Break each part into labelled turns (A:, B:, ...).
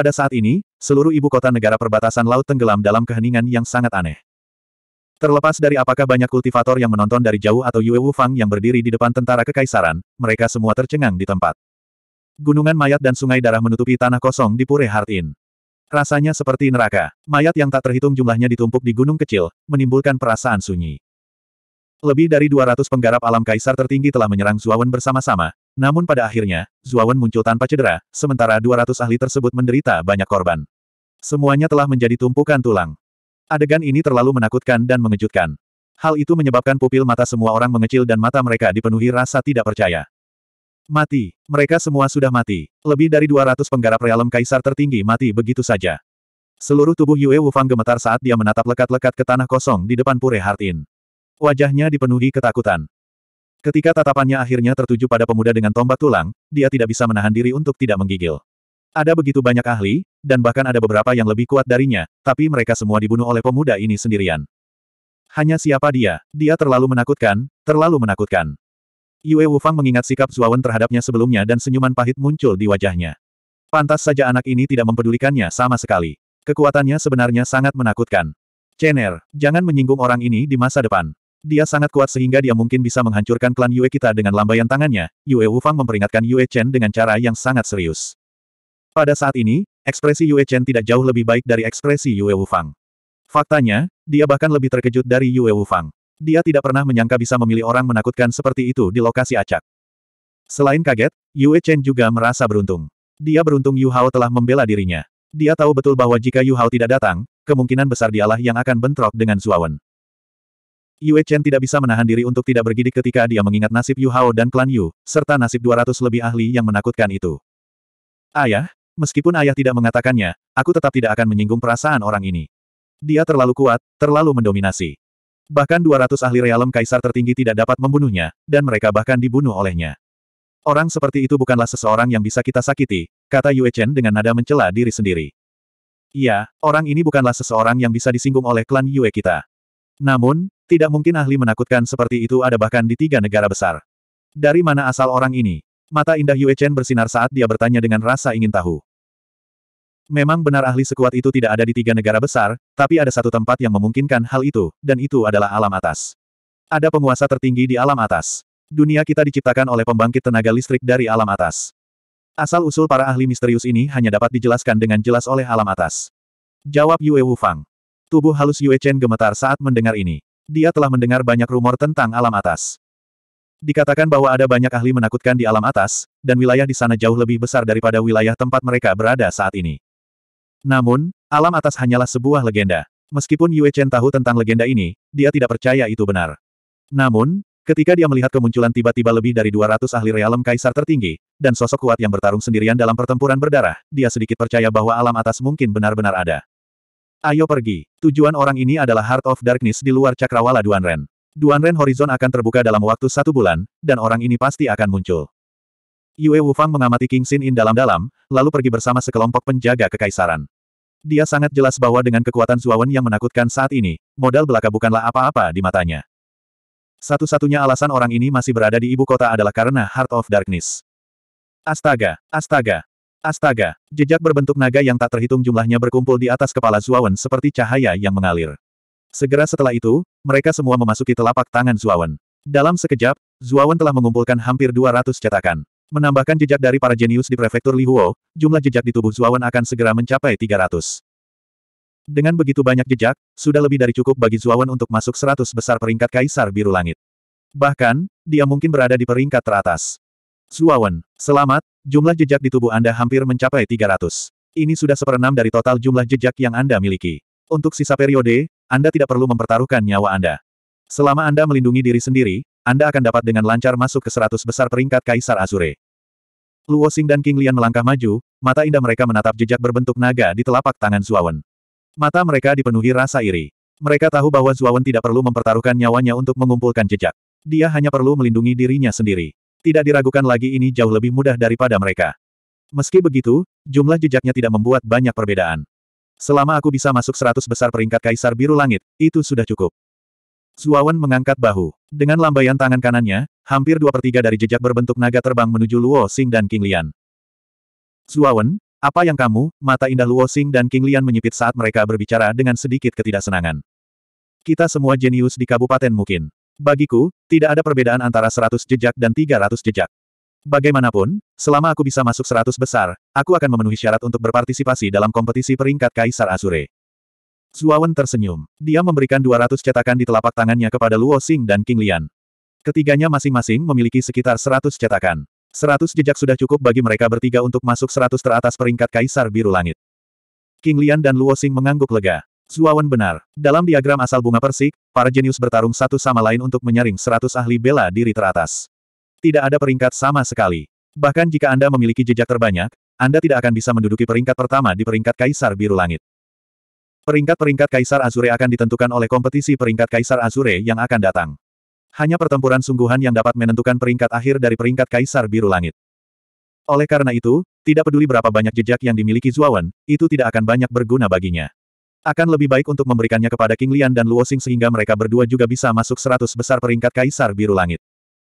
A: Pada saat ini, seluruh ibu kota negara perbatasan laut tenggelam dalam keheningan yang sangat aneh. Terlepas dari apakah banyak kultivator yang menonton dari jauh atau Yue Wufang yang berdiri di depan tentara kekaisaran, mereka semua tercengang di tempat. Gunungan mayat dan sungai darah menutupi tanah kosong di Pure Heart Inn. Rasanya seperti neraka. Mayat yang tak terhitung jumlahnya ditumpuk di gunung kecil, menimbulkan perasaan sunyi. Lebih dari 200 penggarap alam kaisar tertinggi telah menyerang Zuawan bersama-sama, namun pada akhirnya, Zuawan muncul tanpa cedera, sementara 200 ahli tersebut menderita banyak korban. Semuanya telah menjadi tumpukan tulang. Adegan ini terlalu menakutkan dan mengejutkan. Hal itu menyebabkan pupil mata semua orang mengecil dan mata mereka dipenuhi rasa tidak percaya. Mati. Mereka semua sudah mati. Lebih dari 200 penggarap realem kaisar tertinggi mati begitu saja. Seluruh tubuh Yue Wufang gemetar saat dia menatap lekat-lekat ke tanah kosong di depan Pure Hartin. Wajahnya dipenuhi ketakutan. Ketika tatapannya akhirnya tertuju pada pemuda dengan tombak tulang, dia tidak bisa menahan diri untuk tidak menggigil. Ada begitu banyak ahli, dan bahkan ada beberapa yang lebih kuat darinya, tapi mereka semua dibunuh oleh pemuda ini sendirian. Hanya siapa dia? Dia terlalu menakutkan, terlalu menakutkan. Yue Wufang mengingat sikap Zuawan terhadapnya sebelumnya dan senyuman pahit muncul di wajahnya. Pantas saja anak ini tidak mempedulikannya sama sekali. Kekuatannya sebenarnya sangat menakutkan. Chen'er, jangan menyinggung orang ini di masa depan. Dia sangat kuat sehingga dia mungkin bisa menghancurkan klan Yue kita dengan lambaian tangannya, Yue Wufang memperingatkan Yue Chen dengan cara yang sangat serius. Pada saat ini, ekspresi Yue Chen tidak jauh lebih baik dari ekspresi Yue Wufang. Faktanya, dia bahkan lebih terkejut dari Yue Wufang. Dia tidak pernah menyangka bisa memilih orang menakutkan seperti itu di lokasi acak. Selain kaget, Yue Chen juga merasa beruntung. Dia beruntung Yu Hao telah membela dirinya. Dia tahu betul bahwa jika Yu Hao tidak datang, kemungkinan besar dialah yang akan bentrok dengan Zuawan. Yue Chen tidak bisa menahan diri untuk tidak bergidik ketika dia mengingat nasib Yu Hao dan klan Yu, serta nasib 200 lebih ahli yang menakutkan itu. Ayah, meskipun ayah tidak mengatakannya, aku tetap tidak akan menyinggung perasaan orang ini. Dia terlalu kuat, terlalu mendominasi. Bahkan 200 ahli realem kaisar tertinggi tidak dapat membunuhnya, dan mereka bahkan dibunuh olehnya. Orang seperti itu bukanlah seseorang yang bisa kita sakiti, kata Yue Chen dengan nada mencela diri sendiri. Iya, orang ini bukanlah seseorang yang bisa disinggung oleh klan Yue kita. Namun, tidak mungkin ahli menakutkan seperti itu ada bahkan di tiga negara besar. Dari mana asal orang ini? Mata indah Yue Chen bersinar saat dia bertanya dengan rasa ingin tahu. Memang benar ahli sekuat itu tidak ada di tiga negara besar, tapi ada satu tempat yang memungkinkan hal itu, dan itu adalah alam atas. Ada penguasa tertinggi di alam atas. Dunia kita diciptakan oleh pembangkit tenaga listrik dari alam atas. Asal-usul para ahli misterius ini hanya dapat dijelaskan dengan jelas oleh alam atas. Jawab Yue Wufang. Tubuh halus Yue Chen gemetar saat mendengar ini dia telah mendengar banyak rumor tentang alam atas. Dikatakan bahwa ada banyak ahli menakutkan di alam atas, dan wilayah di sana jauh lebih besar daripada wilayah tempat mereka berada saat ini. Namun, alam atas hanyalah sebuah legenda. Meskipun Yue Chen tahu tentang legenda ini, dia tidak percaya itu benar. Namun, ketika dia melihat kemunculan tiba-tiba lebih dari 200 ahli realem kaisar tertinggi, dan sosok kuat yang bertarung sendirian dalam pertempuran berdarah, dia sedikit percaya bahwa alam atas mungkin benar-benar ada. Ayo pergi. Tujuan orang ini adalah Heart of Darkness di luar cakrawala Duanren. Duanren Horizon akan terbuka dalam waktu satu bulan, dan orang ini pasti akan muncul. Yue Wufang mengamati King Xin In dalam-dalam, lalu pergi bersama sekelompok penjaga kekaisaran. Dia sangat jelas bahwa dengan kekuatan Zuawan yang menakutkan saat ini, modal belaka bukanlah apa-apa di matanya. Satu-satunya alasan orang ini masih berada di ibu kota adalah karena Heart of Darkness. Astaga, astaga, Astaga, jejak berbentuk naga yang tak terhitung jumlahnya berkumpul di atas kepala Zuawan seperti cahaya yang mengalir. Segera setelah itu, mereka semua memasuki telapak tangan Zuawan. Dalam sekejap, Zuawan telah mengumpulkan hampir 200 cetakan. Menambahkan jejak dari para jenius di prefektur Lihuo, jumlah jejak di tubuh Zuawan akan segera mencapai 300. Dengan begitu banyak jejak, sudah lebih dari cukup bagi Zuawan untuk masuk 100 besar peringkat Kaisar Biru Langit. Bahkan, dia mungkin berada di peringkat teratas. Suawan, selamat, jumlah jejak di tubuh Anda hampir mencapai 300. Ini sudah seperenam dari total jumlah jejak yang Anda miliki. Untuk sisa periode, Anda tidak perlu mempertaruhkan nyawa Anda. Selama Anda melindungi diri sendiri, Anda akan dapat dengan lancar masuk ke 100 besar peringkat Kaisar Azure. Luo Xing dan King Lian melangkah maju, mata indah mereka menatap jejak berbentuk naga di telapak tangan Zuawan. Mata mereka dipenuhi rasa iri. Mereka tahu bahwa Zuawan tidak perlu mempertaruhkan nyawanya untuk mengumpulkan jejak. Dia hanya perlu melindungi dirinya sendiri. Tidak diragukan lagi ini jauh lebih mudah daripada mereka. Meski begitu, jumlah jejaknya tidak membuat banyak perbedaan. Selama aku bisa masuk seratus besar peringkat Kaisar Biru Langit, itu sudah cukup. Zuawan mengangkat bahu. Dengan lambaian tangan kanannya, hampir dua per tiga dari jejak berbentuk naga terbang menuju Luo Xing dan King Lian. Zuawan, apa yang kamu, mata indah Luo Xing dan King Lian menyipit saat mereka berbicara dengan sedikit ketidaksenangan. Kita semua jenius di kabupaten mungkin. Bagiku, tidak ada perbedaan antara 100 jejak dan 300 jejak. Bagaimanapun, selama aku bisa masuk 100 besar, aku akan memenuhi syarat untuk berpartisipasi dalam kompetisi peringkat Kaisar Azure. Zuawan tersenyum. Dia memberikan 200 cetakan di telapak tangannya kepada Luo Xing dan King Lian. Ketiganya masing-masing memiliki sekitar 100 cetakan. 100 jejak sudah cukup bagi mereka bertiga untuk masuk 100 teratas peringkat Kaisar Biru Langit. King Lian dan Luo Xing mengangguk lega. Zuawan benar. Dalam diagram asal bunga persik, para jenius bertarung satu sama lain untuk menyaring seratus ahli bela diri teratas. Tidak ada peringkat sama sekali. Bahkan jika Anda memiliki jejak terbanyak, Anda tidak akan bisa menduduki peringkat pertama di peringkat Kaisar Biru Langit. Peringkat-peringkat Kaisar Azure akan ditentukan oleh kompetisi peringkat Kaisar Azure yang akan datang. Hanya pertempuran sungguhan yang dapat menentukan peringkat akhir dari peringkat Kaisar Biru Langit. Oleh karena itu, tidak peduli berapa banyak jejak yang dimiliki Zuawan, itu tidak akan banyak berguna baginya. Akan lebih baik untuk memberikannya kepada King Lian dan Luo Xing sehingga mereka berdua juga bisa masuk seratus besar peringkat Kaisar Biru Langit.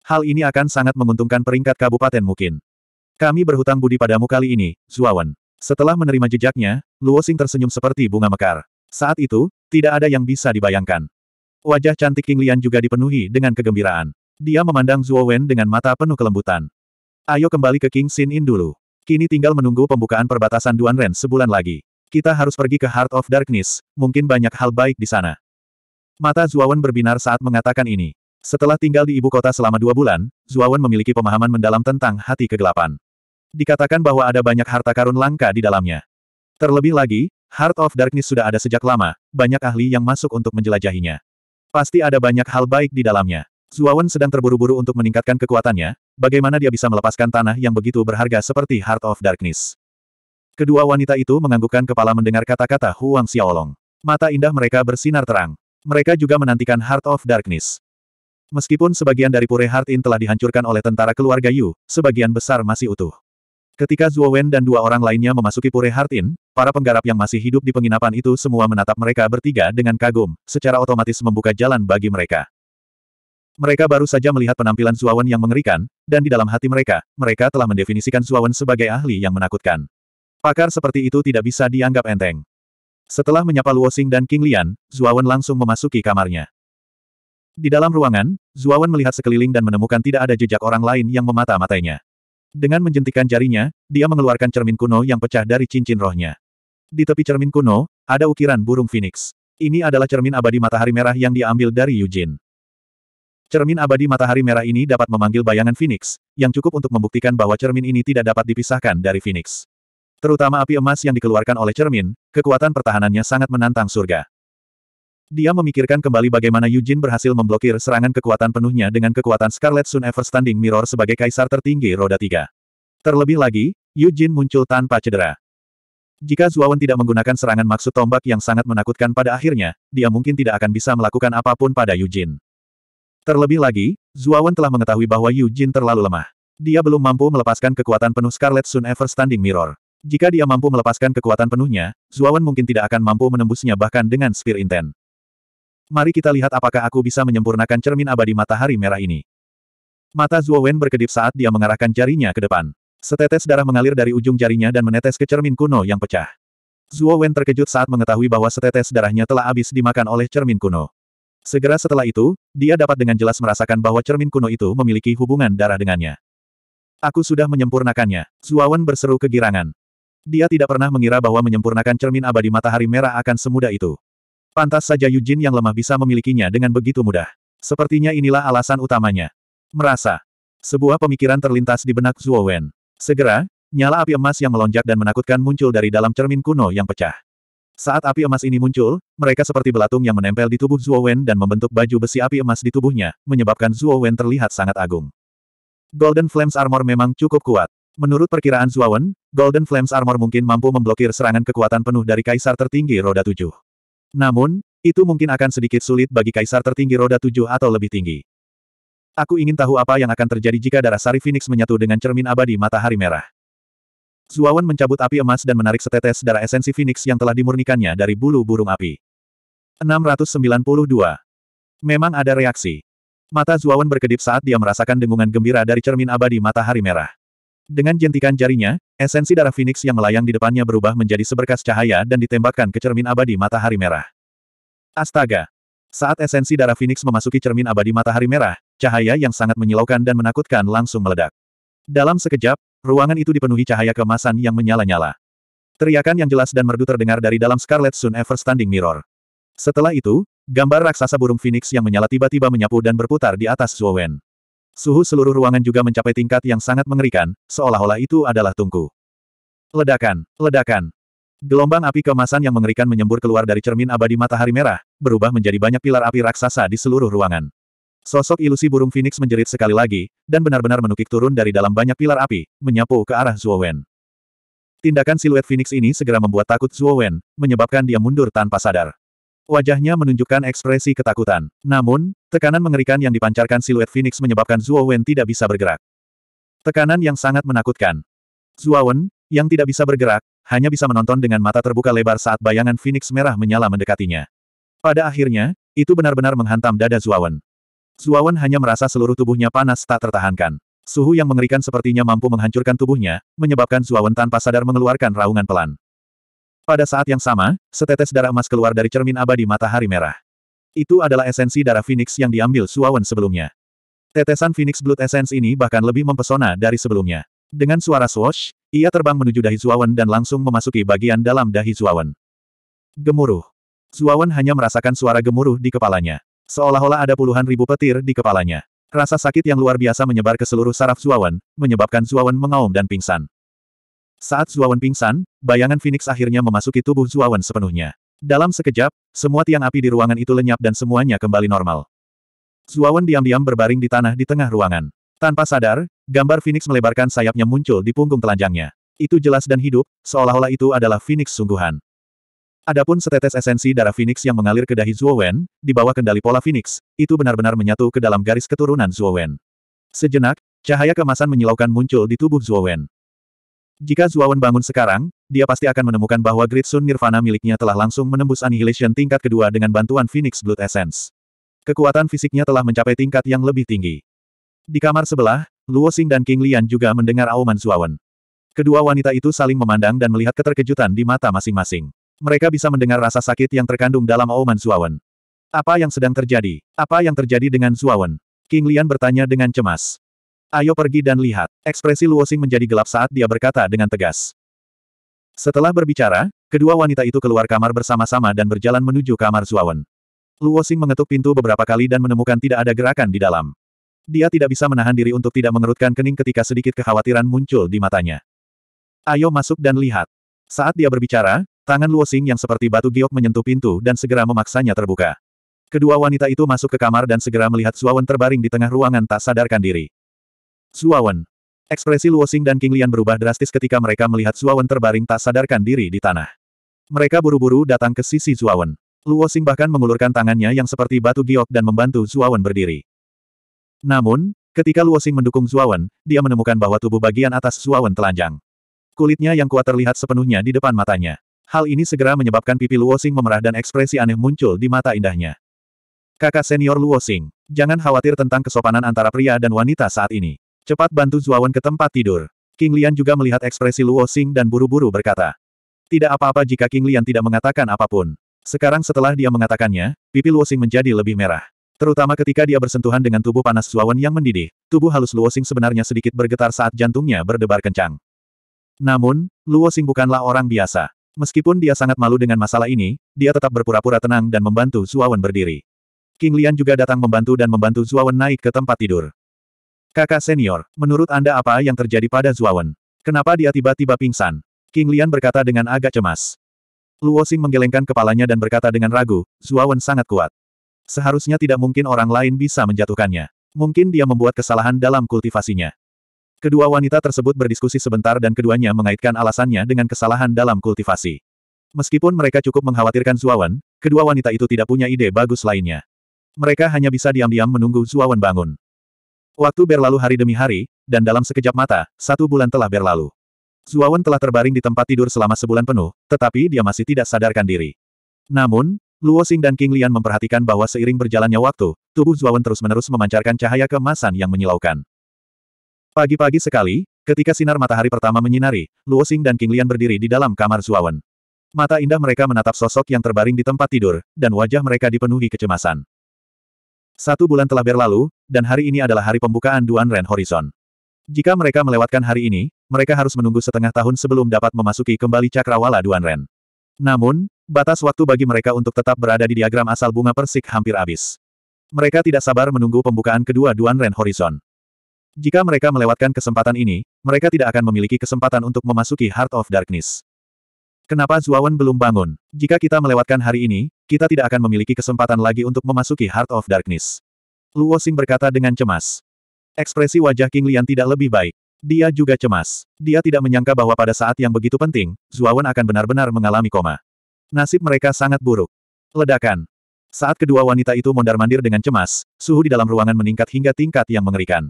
A: Hal ini akan sangat menguntungkan peringkat kabupaten mungkin. Kami berhutang budi padamu kali ini, Zuawan. Setelah menerima jejaknya, Luo Xing tersenyum seperti bunga mekar. Saat itu, tidak ada yang bisa dibayangkan. Wajah cantik King Lian juga dipenuhi dengan kegembiraan. Dia memandang Zuo Wen dengan mata penuh kelembutan. Ayo kembali ke King Xin In dulu. Kini tinggal menunggu pembukaan perbatasan Duan Ren sebulan lagi. Kita harus pergi ke Heart of Darkness, mungkin banyak hal baik di sana. Mata Zuawan berbinar saat mengatakan ini. Setelah tinggal di ibu kota selama dua bulan, Zuawan memiliki pemahaman mendalam tentang hati kegelapan. Dikatakan bahwa ada banyak harta karun langka di dalamnya. Terlebih lagi, Heart of Darkness sudah ada sejak lama, banyak ahli yang masuk untuk menjelajahinya. Pasti ada banyak hal baik di dalamnya. Zuawan sedang terburu-buru untuk meningkatkan kekuatannya, bagaimana dia bisa melepaskan tanah yang begitu berharga seperti Heart of Darkness. Kedua wanita itu menganggukkan kepala mendengar kata-kata Huang Xiaolong. Mata indah mereka bersinar terang. Mereka juga menantikan Heart of Darkness. Meskipun sebagian dari Pure Heart In telah dihancurkan oleh tentara keluarga Yu, sebagian besar masih utuh. Ketika Zuo Wen dan dua orang lainnya memasuki Pure Heart In, para penggarap yang masih hidup di penginapan itu semua menatap mereka bertiga dengan kagum, secara otomatis membuka jalan bagi mereka. Mereka baru saja melihat penampilan Zuo Wen yang mengerikan, dan di dalam hati mereka, mereka telah mendefinisikan Zuo Wen sebagai ahli yang menakutkan. Pakar seperti itu tidak bisa dianggap enteng. Setelah menyapa Luo Xing dan King Lian, Zuawan langsung memasuki kamarnya. Di dalam ruangan, Zuawan melihat sekeliling dan menemukan tidak ada jejak orang lain yang memata-matainya. Dengan menjentikan jarinya, dia mengeluarkan cermin kuno yang pecah dari cincin rohnya. Di tepi cermin kuno, ada ukiran burung phoenix. Ini adalah cermin abadi matahari merah yang diambil dari Yujin. Cermin abadi matahari merah ini dapat memanggil bayangan phoenix, yang cukup untuk membuktikan bahwa cermin ini tidak dapat dipisahkan dari phoenix. Terutama api emas yang dikeluarkan oleh cermin, kekuatan pertahanannya sangat menantang surga. Dia memikirkan kembali bagaimana Yujin berhasil memblokir serangan kekuatan penuhnya dengan kekuatan Scarlet Sun Everstanding Mirror sebagai kaisar tertinggi roda tiga. Terlebih lagi, Yujin muncul tanpa cedera. Jika Zuawan tidak menggunakan serangan maksud tombak yang sangat menakutkan pada akhirnya, dia mungkin tidak akan bisa melakukan apapun pada Yujin. Terlebih lagi, Zuawan telah mengetahui bahwa Yujin terlalu lemah. Dia belum mampu melepaskan kekuatan penuh Scarlet Sun Everstanding Mirror. Jika dia mampu melepaskan kekuatan penuhnya, Zuawan mungkin tidak akan mampu menembusnya bahkan dengan Spear Inten. Mari kita lihat apakah aku bisa menyempurnakan cermin abadi matahari merah ini. Mata Zuowen berkedip saat dia mengarahkan jarinya ke depan. Setetes darah mengalir dari ujung jarinya dan menetes ke cermin kuno yang pecah. Zuowen terkejut saat mengetahui bahwa setetes darahnya telah habis dimakan oleh cermin kuno. Segera setelah itu, dia dapat dengan jelas merasakan bahwa cermin kuno itu memiliki hubungan darah dengannya. Aku sudah menyempurnakannya. Zuawan berseru kegirangan. Dia tidak pernah mengira bahwa menyempurnakan cermin abadi matahari merah akan semudah itu. Pantas saja Yujin yang lemah bisa memilikinya dengan begitu mudah. Sepertinya inilah alasan utamanya. Merasa. Sebuah pemikiran terlintas di benak Zhuo Wen. Segera, nyala api emas yang melonjak dan menakutkan muncul dari dalam cermin kuno yang pecah. Saat api emas ini muncul, mereka seperti belatung yang menempel di tubuh Zhuo Wen dan membentuk baju besi api emas di tubuhnya, menyebabkan Zhuo Wen terlihat sangat agung. Golden Flames Armor memang cukup kuat. Menurut perkiraan Zuawan, Golden Flames Armor mungkin mampu memblokir serangan kekuatan penuh dari Kaisar Tertinggi Roda Tujuh. Namun, itu mungkin akan sedikit sulit bagi Kaisar Tertinggi Roda Tujuh atau lebih tinggi. Aku ingin tahu apa yang akan terjadi jika darah Sari Phoenix menyatu dengan cermin abadi matahari merah. Zuawan mencabut api emas dan menarik setetes darah esensi Phoenix yang telah dimurnikannya dari bulu burung api. 692. Memang ada reaksi. Mata Zuawan berkedip saat dia merasakan dengungan gembira dari cermin abadi matahari merah. Dengan jentikan jarinya, esensi darah Phoenix yang melayang di depannya berubah menjadi seberkas cahaya dan ditembakkan ke cermin abadi matahari merah. Astaga! Saat esensi darah Phoenix memasuki cermin abadi matahari merah, cahaya yang sangat menyilaukan dan menakutkan langsung meledak. Dalam sekejap, ruangan itu dipenuhi cahaya kemasan yang menyala-nyala. Teriakan yang jelas dan merdu terdengar dari dalam Scarlet Sun Everstanding Mirror. Setelah itu, gambar raksasa burung Phoenix yang menyala tiba-tiba menyapu dan berputar di atas Suwen. Suhu seluruh ruangan juga mencapai tingkat yang sangat mengerikan, seolah-olah itu adalah tungku. Ledakan, ledakan. Gelombang api kemasan yang mengerikan menyembur keluar dari cermin abadi matahari merah, berubah menjadi banyak pilar api raksasa di seluruh ruangan. Sosok ilusi burung Phoenix menjerit sekali lagi, dan benar-benar menukik turun dari dalam banyak pilar api, menyapu ke arah Zhuo Wen. Tindakan siluet Phoenix ini segera membuat takut Zhuo Wen, menyebabkan dia mundur tanpa sadar. Wajahnya menunjukkan ekspresi ketakutan. Namun, tekanan mengerikan yang dipancarkan siluet Phoenix menyebabkan Zuo Wen tidak bisa bergerak. Tekanan yang sangat menakutkan. Zuo Wen, yang tidak bisa bergerak, hanya bisa menonton dengan mata terbuka lebar saat bayangan Phoenix merah menyala mendekatinya. Pada akhirnya, itu benar-benar menghantam dada Zuo Wen. Zuo Wen hanya merasa seluruh tubuhnya panas tak tertahankan. Suhu yang mengerikan sepertinya mampu menghancurkan tubuhnya, menyebabkan Zuo Wen tanpa sadar mengeluarkan raungan pelan. Pada saat yang sama, setetes darah emas keluar dari cermin abadi matahari merah. Itu adalah esensi darah Phoenix yang diambil Suawen sebelumnya. Tetesan Phoenix Blood Essence ini bahkan lebih mempesona dari sebelumnya. Dengan suara swash, ia terbang menuju dahi Suawen dan langsung memasuki bagian dalam dahi Suawen. Gemuruh. Suawen hanya merasakan suara gemuruh di kepalanya. Seolah-olah ada puluhan ribu petir di kepalanya. Rasa sakit yang luar biasa menyebar ke seluruh saraf Suawen, menyebabkan Suawen mengaum dan pingsan. Saat Zuawan pingsan, bayangan Phoenix akhirnya memasuki tubuh Zuawan sepenuhnya. Dalam sekejap, semua tiang api di ruangan itu lenyap dan semuanya kembali normal. Zuawan diam-diam berbaring di tanah di tengah ruangan. Tanpa sadar, gambar Phoenix melebarkan sayapnya muncul di punggung telanjangnya. Itu jelas dan hidup, seolah-olah itu adalah Phoenix sungguhan. Adapun setetes esensi darah Phoenix yang mengalir ke dahi Zuowen, di bawah kendali pola Phoenix, itu benar-benar menyatu ke dalam garis keturunan Zuowen. Sejenak, cahaya kemasan menyilaukan muncul di tubuh Zuowen. Jika Zuawan bangun sekarang, dia pasti akan menemukan bahwa Great Sun Nirvana miliknya telah langsung menembus Annihilation tingkat kedua dengan bantuan Phoenix Blood Essence. Kekuatan fisiknya telah mencapai tingkat yang lebih tinggi. Di kamar sebelah, Luo Xing dan King Lian juga mendengar auman Zuawan. Kedua wanita itu saling memandang dan melihat keterkejutan di mata masing-masing. Mereka bisa mendengar rasa sakit yang terkandung dalam auman Zuawan. Apa yang sedang terjadi? Apa yang terjadi dengan Zuawan? King Lian bertanya dengan cemas. Ayo pergi dan lihat. Ekspresi Luosing menjadi gelap saat dia berkata dengan tegas. Setelah berbicara, kedua wanita itu keluar kamar bersama-sama dan berjalan menuju kamar Zuawan. Luosing mengetuk pintu beberapa kali dan menemukan tidak ada gerakan di dalam. Dia tidak bisa menahan diri untuk tidak mengerutkan kening ketika sedikit kekhawatiran muncul di matanya. Ayo masuk dan lihat. Saat dia berbicara, tangan Luosing yang seperti batu giok menyentuh pintu dan segera memaksanya terbuka. Kedua wanita itu masuk ke kamar dan segera melihat Zuawan terbaring di tengah ruangan tak sadarkan diri. Zuawan. Ekspresi Luo Xing dan King Lian berubah drastis ketika mereka melihat Zuawan terbaring tak sadarkan diri di tanah. Mereka buru-buru datang ke sisi Zuawan. Xing bahkan mengulurkan tangannya yang seperti batu giok dan membantu Zuawan berdiri. Namun, ketika Luo Xing mendukung Zuawan, dia menemukan bahwa tubuh bagian atas Zuawan telanjang. Kulitnya yang kuat terlihat sepenuhnya di depan matanya. Hal ini segera menyebabkan pipi Luo Xing memerah dan ekspresi aneh muncul di mata indahnya. Kakak senior Luo Xing, jangan khawatir tentang kesopanan antara pria dan wanita saat ini. Cepat bantu Zuawan ke tempat tidur. King Lian juga melihat ekspresi Luo Xing dan buru-buru berkata. Tidak apa-apa jika King Lian tidak mengatakan apapun. Sekarang setelah dia mengatakannya, pipi Luo Xing menjadi lebih merah. Terutama ketika dia bersentuhan dengan tubuh panas Zuawan yang mendidih, tubuh halus Luo Xing sebenarnya sedikit bergetar saat jantungnya berdebar kencang. Namun, Luo Xing bukanlah orang biasa. Meskipun dia sangat malu dengan masalah ini, dia tetap berpura-pura tenang dan membantu Zuawan berdiri. King Lian juga datang membantu dan membantu Zuawan naik ke tempat tidur. Kakak senior, menurut Anda apa yang terjadi pada Zuawan? Kenapa dia tiba-tiba pingsan? King Lian berkata dengan agak cemas. Luo Xing menggelengkan kepalanya dan berkata dengan ragu, Zuawan sangat kuat. Seharusnya tidak mungkin orang lain bisa menjatuhkannya. Mungkin dia membuat kesalahan dalam kultivasinya. Kedua wanita tersebut berdiskusi sebentar dan keduanya mengaitkan alasannya dengan kesalahan dalam kultivasi. Meskipun mereka cukup mengkhawatirkan Zuawan, kedua wanita itu tidak punya ide bagus lainnya. Mereka hanya bisa diam-diam menunggu Zuawan bangun. Waktu berlalu hari demi hari, dan dalam sekejap mata, satu bulan telah berlalu. Zuawan telah terbaring di tempat tidur selama sebulan penuh, tetapi dia masih tidak sadarkan diri. Namun, Luo Xing dan King Lian memperhatikan bahwa seiring berjalannya waktu, tubuh Zuawan terus-menerus memancarkan cahaya kemasan yang menyilaukan. Pagi-pagi sekali, ketika sinar matahari pertama menyinari, Luo Xing dan King Lian berdiri di dalam kamar Zuawan. Mata indah mereka menatap sosok yang terbaring di tempat tidur, dan wajah mereka dipenuhi kecemasan. Satu bulan telah berlalu, dan hari ini adalah hari pembukaan Duan Ren Horizon. Jika mereka melewatkan hari ini, mereka harus menunggu setengah tahun sebelum dapat memasuki kembali cakrawala Duan Ren. Namun, batas waktu bagi mereka untuk tetap berada di diagram asal bunga persik hampir habis. Mereka tidak sabar menunggu pembukaan kedua Duan Ren Horizon. Jika mereka melewatkan kesempatan ini, mereka tidak akan memiliki kesempatan untuk memasuki Heart of Darkness. Kenapa Zuawan belum bangun? Jika kita melewatkan hari ini, kita tidak akan memiliki kesempatan lagi untuk memasuki Heart of Darkness. Luo Xing berkata dengan cemas. Ekspresi wajah King Lian tidak lebih baik. Dia juga cemas. Dia tidak menyangka bahwa pada saat yang begitu penting, Zuawan akan benar-benar mengalami koma. Nasib mereka sangat buruk. Ledakan. Saat kedua wanita itu mondar-mandir dengan cemas, suhu di dalam ruangan meningkat hingga tingkat yang mengerikan.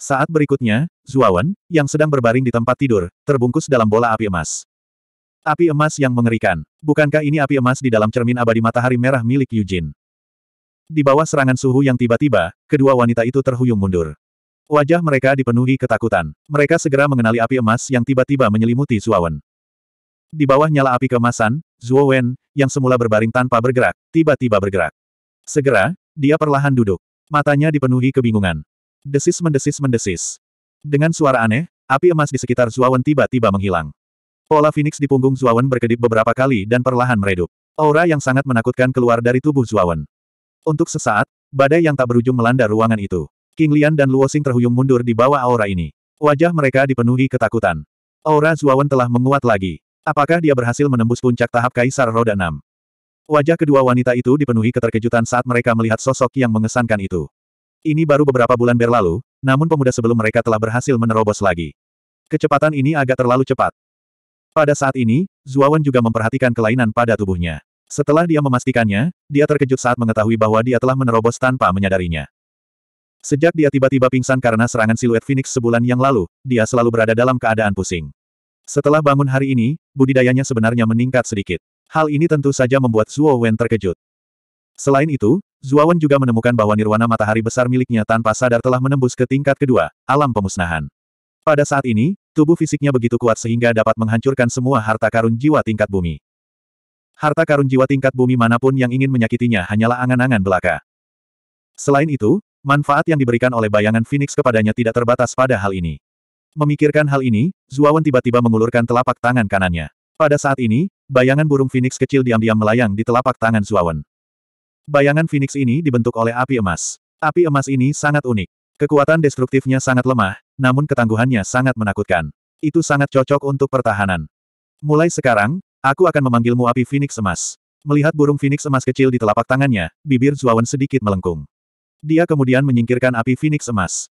A: Saat berikutnya, Zuawan, yang sedang berbaring di tempat tidur, terbungkus dalam bola api emas. Api emas yang mengerikan. Bukankah ini api emas di dalam cermin abadi matahari merah milik Yujin? Di bawah serangan suhu yang tiba-tiba, kedua wanita itu terhuyung mundur. Wajah mereka dipenuhi ketakutan. Mereka segera mengenali api emas yang tiba-tiba menyelimuti Zuowen. Di bawah nyala api kemasan, Zuowen, yang semula berbaring tanpa bergerak, tiba-tiba bergerak. Segera, dia perlahan duduk. Matanya dipenuhi kebingungan. Desis mendesis mendesis. Dengan suara aneh, api emas di sekitar Zuawan tiba-tiba menghilang. Pola Phoenix di punggung Zuawan berkedip beberapa kali dan perlahan meredup. Aura yang sangat menakutkan keluar dari tubuh Zuawan. Untuk sesaat, badai yang tak berujung melanda ruangan itu. King Lian dan Luo Xing terhuyung mundur di bawah aura ini. Wajah mereka dipenuhi ketakutan. Aura Zuawan telah menguat lagi. Apakah dia berhasil menembus puncak tahap Kaisar Roda 6? Wajah kedua wanita itu dipenuhi keterkejutan saat mereka melihat sosok yang mengesankan itu. Ini baru beberapa bulan berlalu, namun pemuda sebelum mereka telah berhasil menerobos lagi. Kecepatan ini agak terlalu cepat. Pada saat ini, Zuawan juga memperhatikan kelainan pada tubuhnya. Setelah dia memastikannya, dia terkejut saat mengetahui bahwa dia telah menerobos tanpa menyadarinya. Sejak dia tiba-tiba pingsan karena serangan siluet Phoenix sebulan yang lalu, dia selalu berada dalam keadaan pusing. Setelah bangun hari ini, budidayanya sebenarnya meningkat sedikit. Hal ini tentu saja membuat Zuo Wen terkejut. Selain itu, Zuawan juga menemukan bahwa nirwana matahari besar miliknya tanpa sadar telah menembus ke tingkat kedua, alam pemusnahan. Pada saat ini, Tubuh fisiknya begitu kuat sehingga dapat menghancurkan semua harta karun jiwa tingkat bumi. Harta karun jiwa tingkat bumi manapun yang ingin menyakitinya hanyalah angan-angan belaka. Selain itu, manfaat yang diberikan oleh bayangan Phoenix kepadanya tidak terbatas pada hal ini. Memikirkan hal ini, Zuawan tiba-tiba mengulurkan telapak tangan kanannya. Pada saat ini, bayangan burung Phoenix kecil diam-diam melayang di telapak tangan Zuawan. Bayangan Phoenix ini dibentuk oleh api emas. Api emas ini sangat unik. Kekuatan destruktifnya sangat lemah, namun ketangguhannya sangat menakutkan. Itu sangat cocok untuk pertahanan. Mulai sekarang, aku akan memanggilmu api Phoenix Emas. Melihat burung Phoenix Emas kecil di telapak tangannya, bibir Zuawan sedikit melengkung. Dia kemudian menyingkirkan api Phoenix Emas.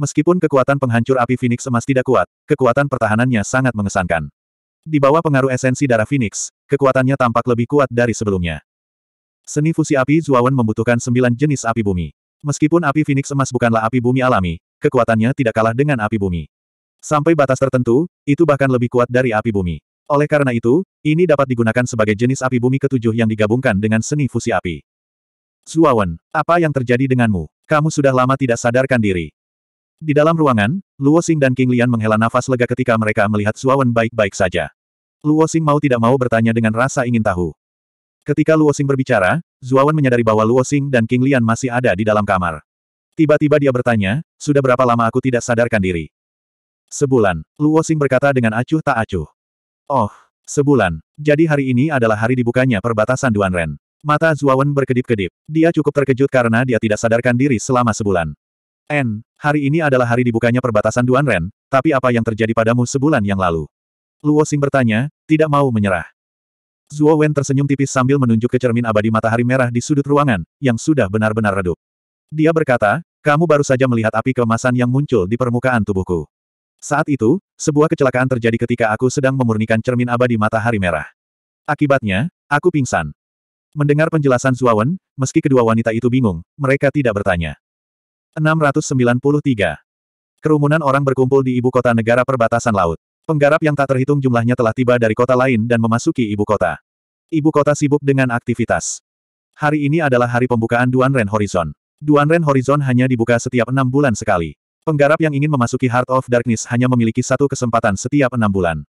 A: Meskipun kekuatan penghancur api Phoenix Emas tidak kuat, kekuatan pertahanannya sangat mengesankan. Di bawah pengaruh esensi darah Phoenix, kekuatannya tampak lebih kuat dari sebelumnya. Seni fusi api Zuawan membutuhkan sembilan jenis api bumi. Meskipun api Phoenix emas bukanlah api bumi alami, kekuatannya tidak kalah dengan api bumi. Sampai batas tertentu, itu bahkan lebih kuat dari api bumi. Oleh karena itu, ini dapat digunakan sebagai jenis api bumi ketujuh yang digabungkan dengan seni fusi api. Zuawan, apa yang terjadi denganmu? Kamu sudah lama tidak sadarkan diri. Di dalam ruangan, Luo Xing dan King Lian menghela nafas lega ketika mereka melihat Zuawan baik-baik saja. Luo Xing mau tidak mau bertanya dengan rasa ingin tahu. Ketika Luo Xing berbicara, Zuawan menyadari bahwa Luo Xing dan King Lian masih ada di dalam kamar. Tiba-tiba dia bertanya, sudah berapa lama aku tidak sadarkan diri? Sebulan, Luo Xing berkata dengan acuh tak acuh. Oh, sebulan. Jadi hari ini adalah hari dibukanya perbatasan Duan Ren. Mata Zuawan berkedip-kedip. Dia cukup terkejut karena dia tidak sadarkan diri selama sebulan. N, hari ini adalah hari dibukanya perbatasan Duan Ren, tapi apa yang terjadi padamu sebulan yang lalu? Luo Xing bertanya, tidak mau menyerah. Zuo Wen tersenyum tipis sambil menunjuk ke cermin abadi matahari merah di sudut ruangan, yang sudah benar-benar redup. Dia berkata, kamu baru saja melihat api kemasan yang muncul di permukaan tubuhku. Saat itu, sebuah kecelakaan terjadi ketika aku sedang memurnikan cermin abadi matahari merah. Akibatnya, aku pingsan. Mendengar penjelasan Wen, meski kedua wanita itu bingung, mereka tidak bertanya. 693. Kerumunan orang berkumpul di ibu kota negara perbatasan laut. Penggarap yang tak terhitung jumlahnya telah tiba dari kota lain dan memasuki ibu kota. Ibu kota sibuk dengan aktivitas. Hari ini adalah hari pembukaan Duan Ren Horizon. Duan Ren Horizon hanya dibuka setiap enam bulan sekali. Penggarap yang ingin memasuki Heart of Darkness hanya memiliki satu kesempatan setiap enam bulan.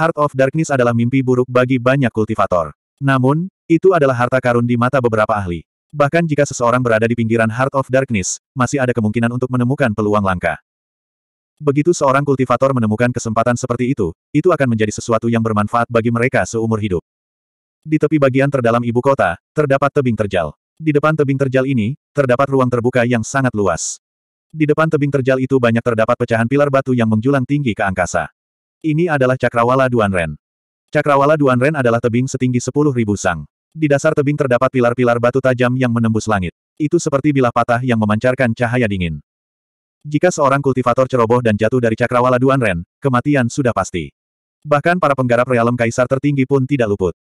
A: Heart of Darkness adalah mimpi buruk bagi banyak kultivator. Namun, itu adalah harta karun di mata beberapa ahli. Bahkan jika seseorang berada di pinggiran Heart of Darkness, masih ada kemungkinan untuk menemukan peluang langka. Begitu seorang kultivator menemukan kesempatan seperti itu, itu akan menjadi sesuatu yang bermanfaat bagi mereka seumur hidup. Di tepi bagian terdalam ibu kota, terdapat tebing terjal. Di depan tebing terjal ini, terdapat ruang terbuka yang sangat luas. Di depan tebing terjal itu banyak terdapat pecahan pilar batu yang menjulang tinggi ke angkasa. Ini adalah Cakrawala Duanren. Cakrawala Duanren adalah tebing setinggi 10.000 sang. Di dasar tebing terdapat pilar-pilar batu tajam yang menembus langit. Itu seperti bilah patah yang memancarkan cahaya dingin. Jika seorang kultivator ceroboh dan jatuh dari cakrawala Duan Ren, kematian sudah pasti. Bahkan para penggarap realem kaisar tertinggi pun tidak luput.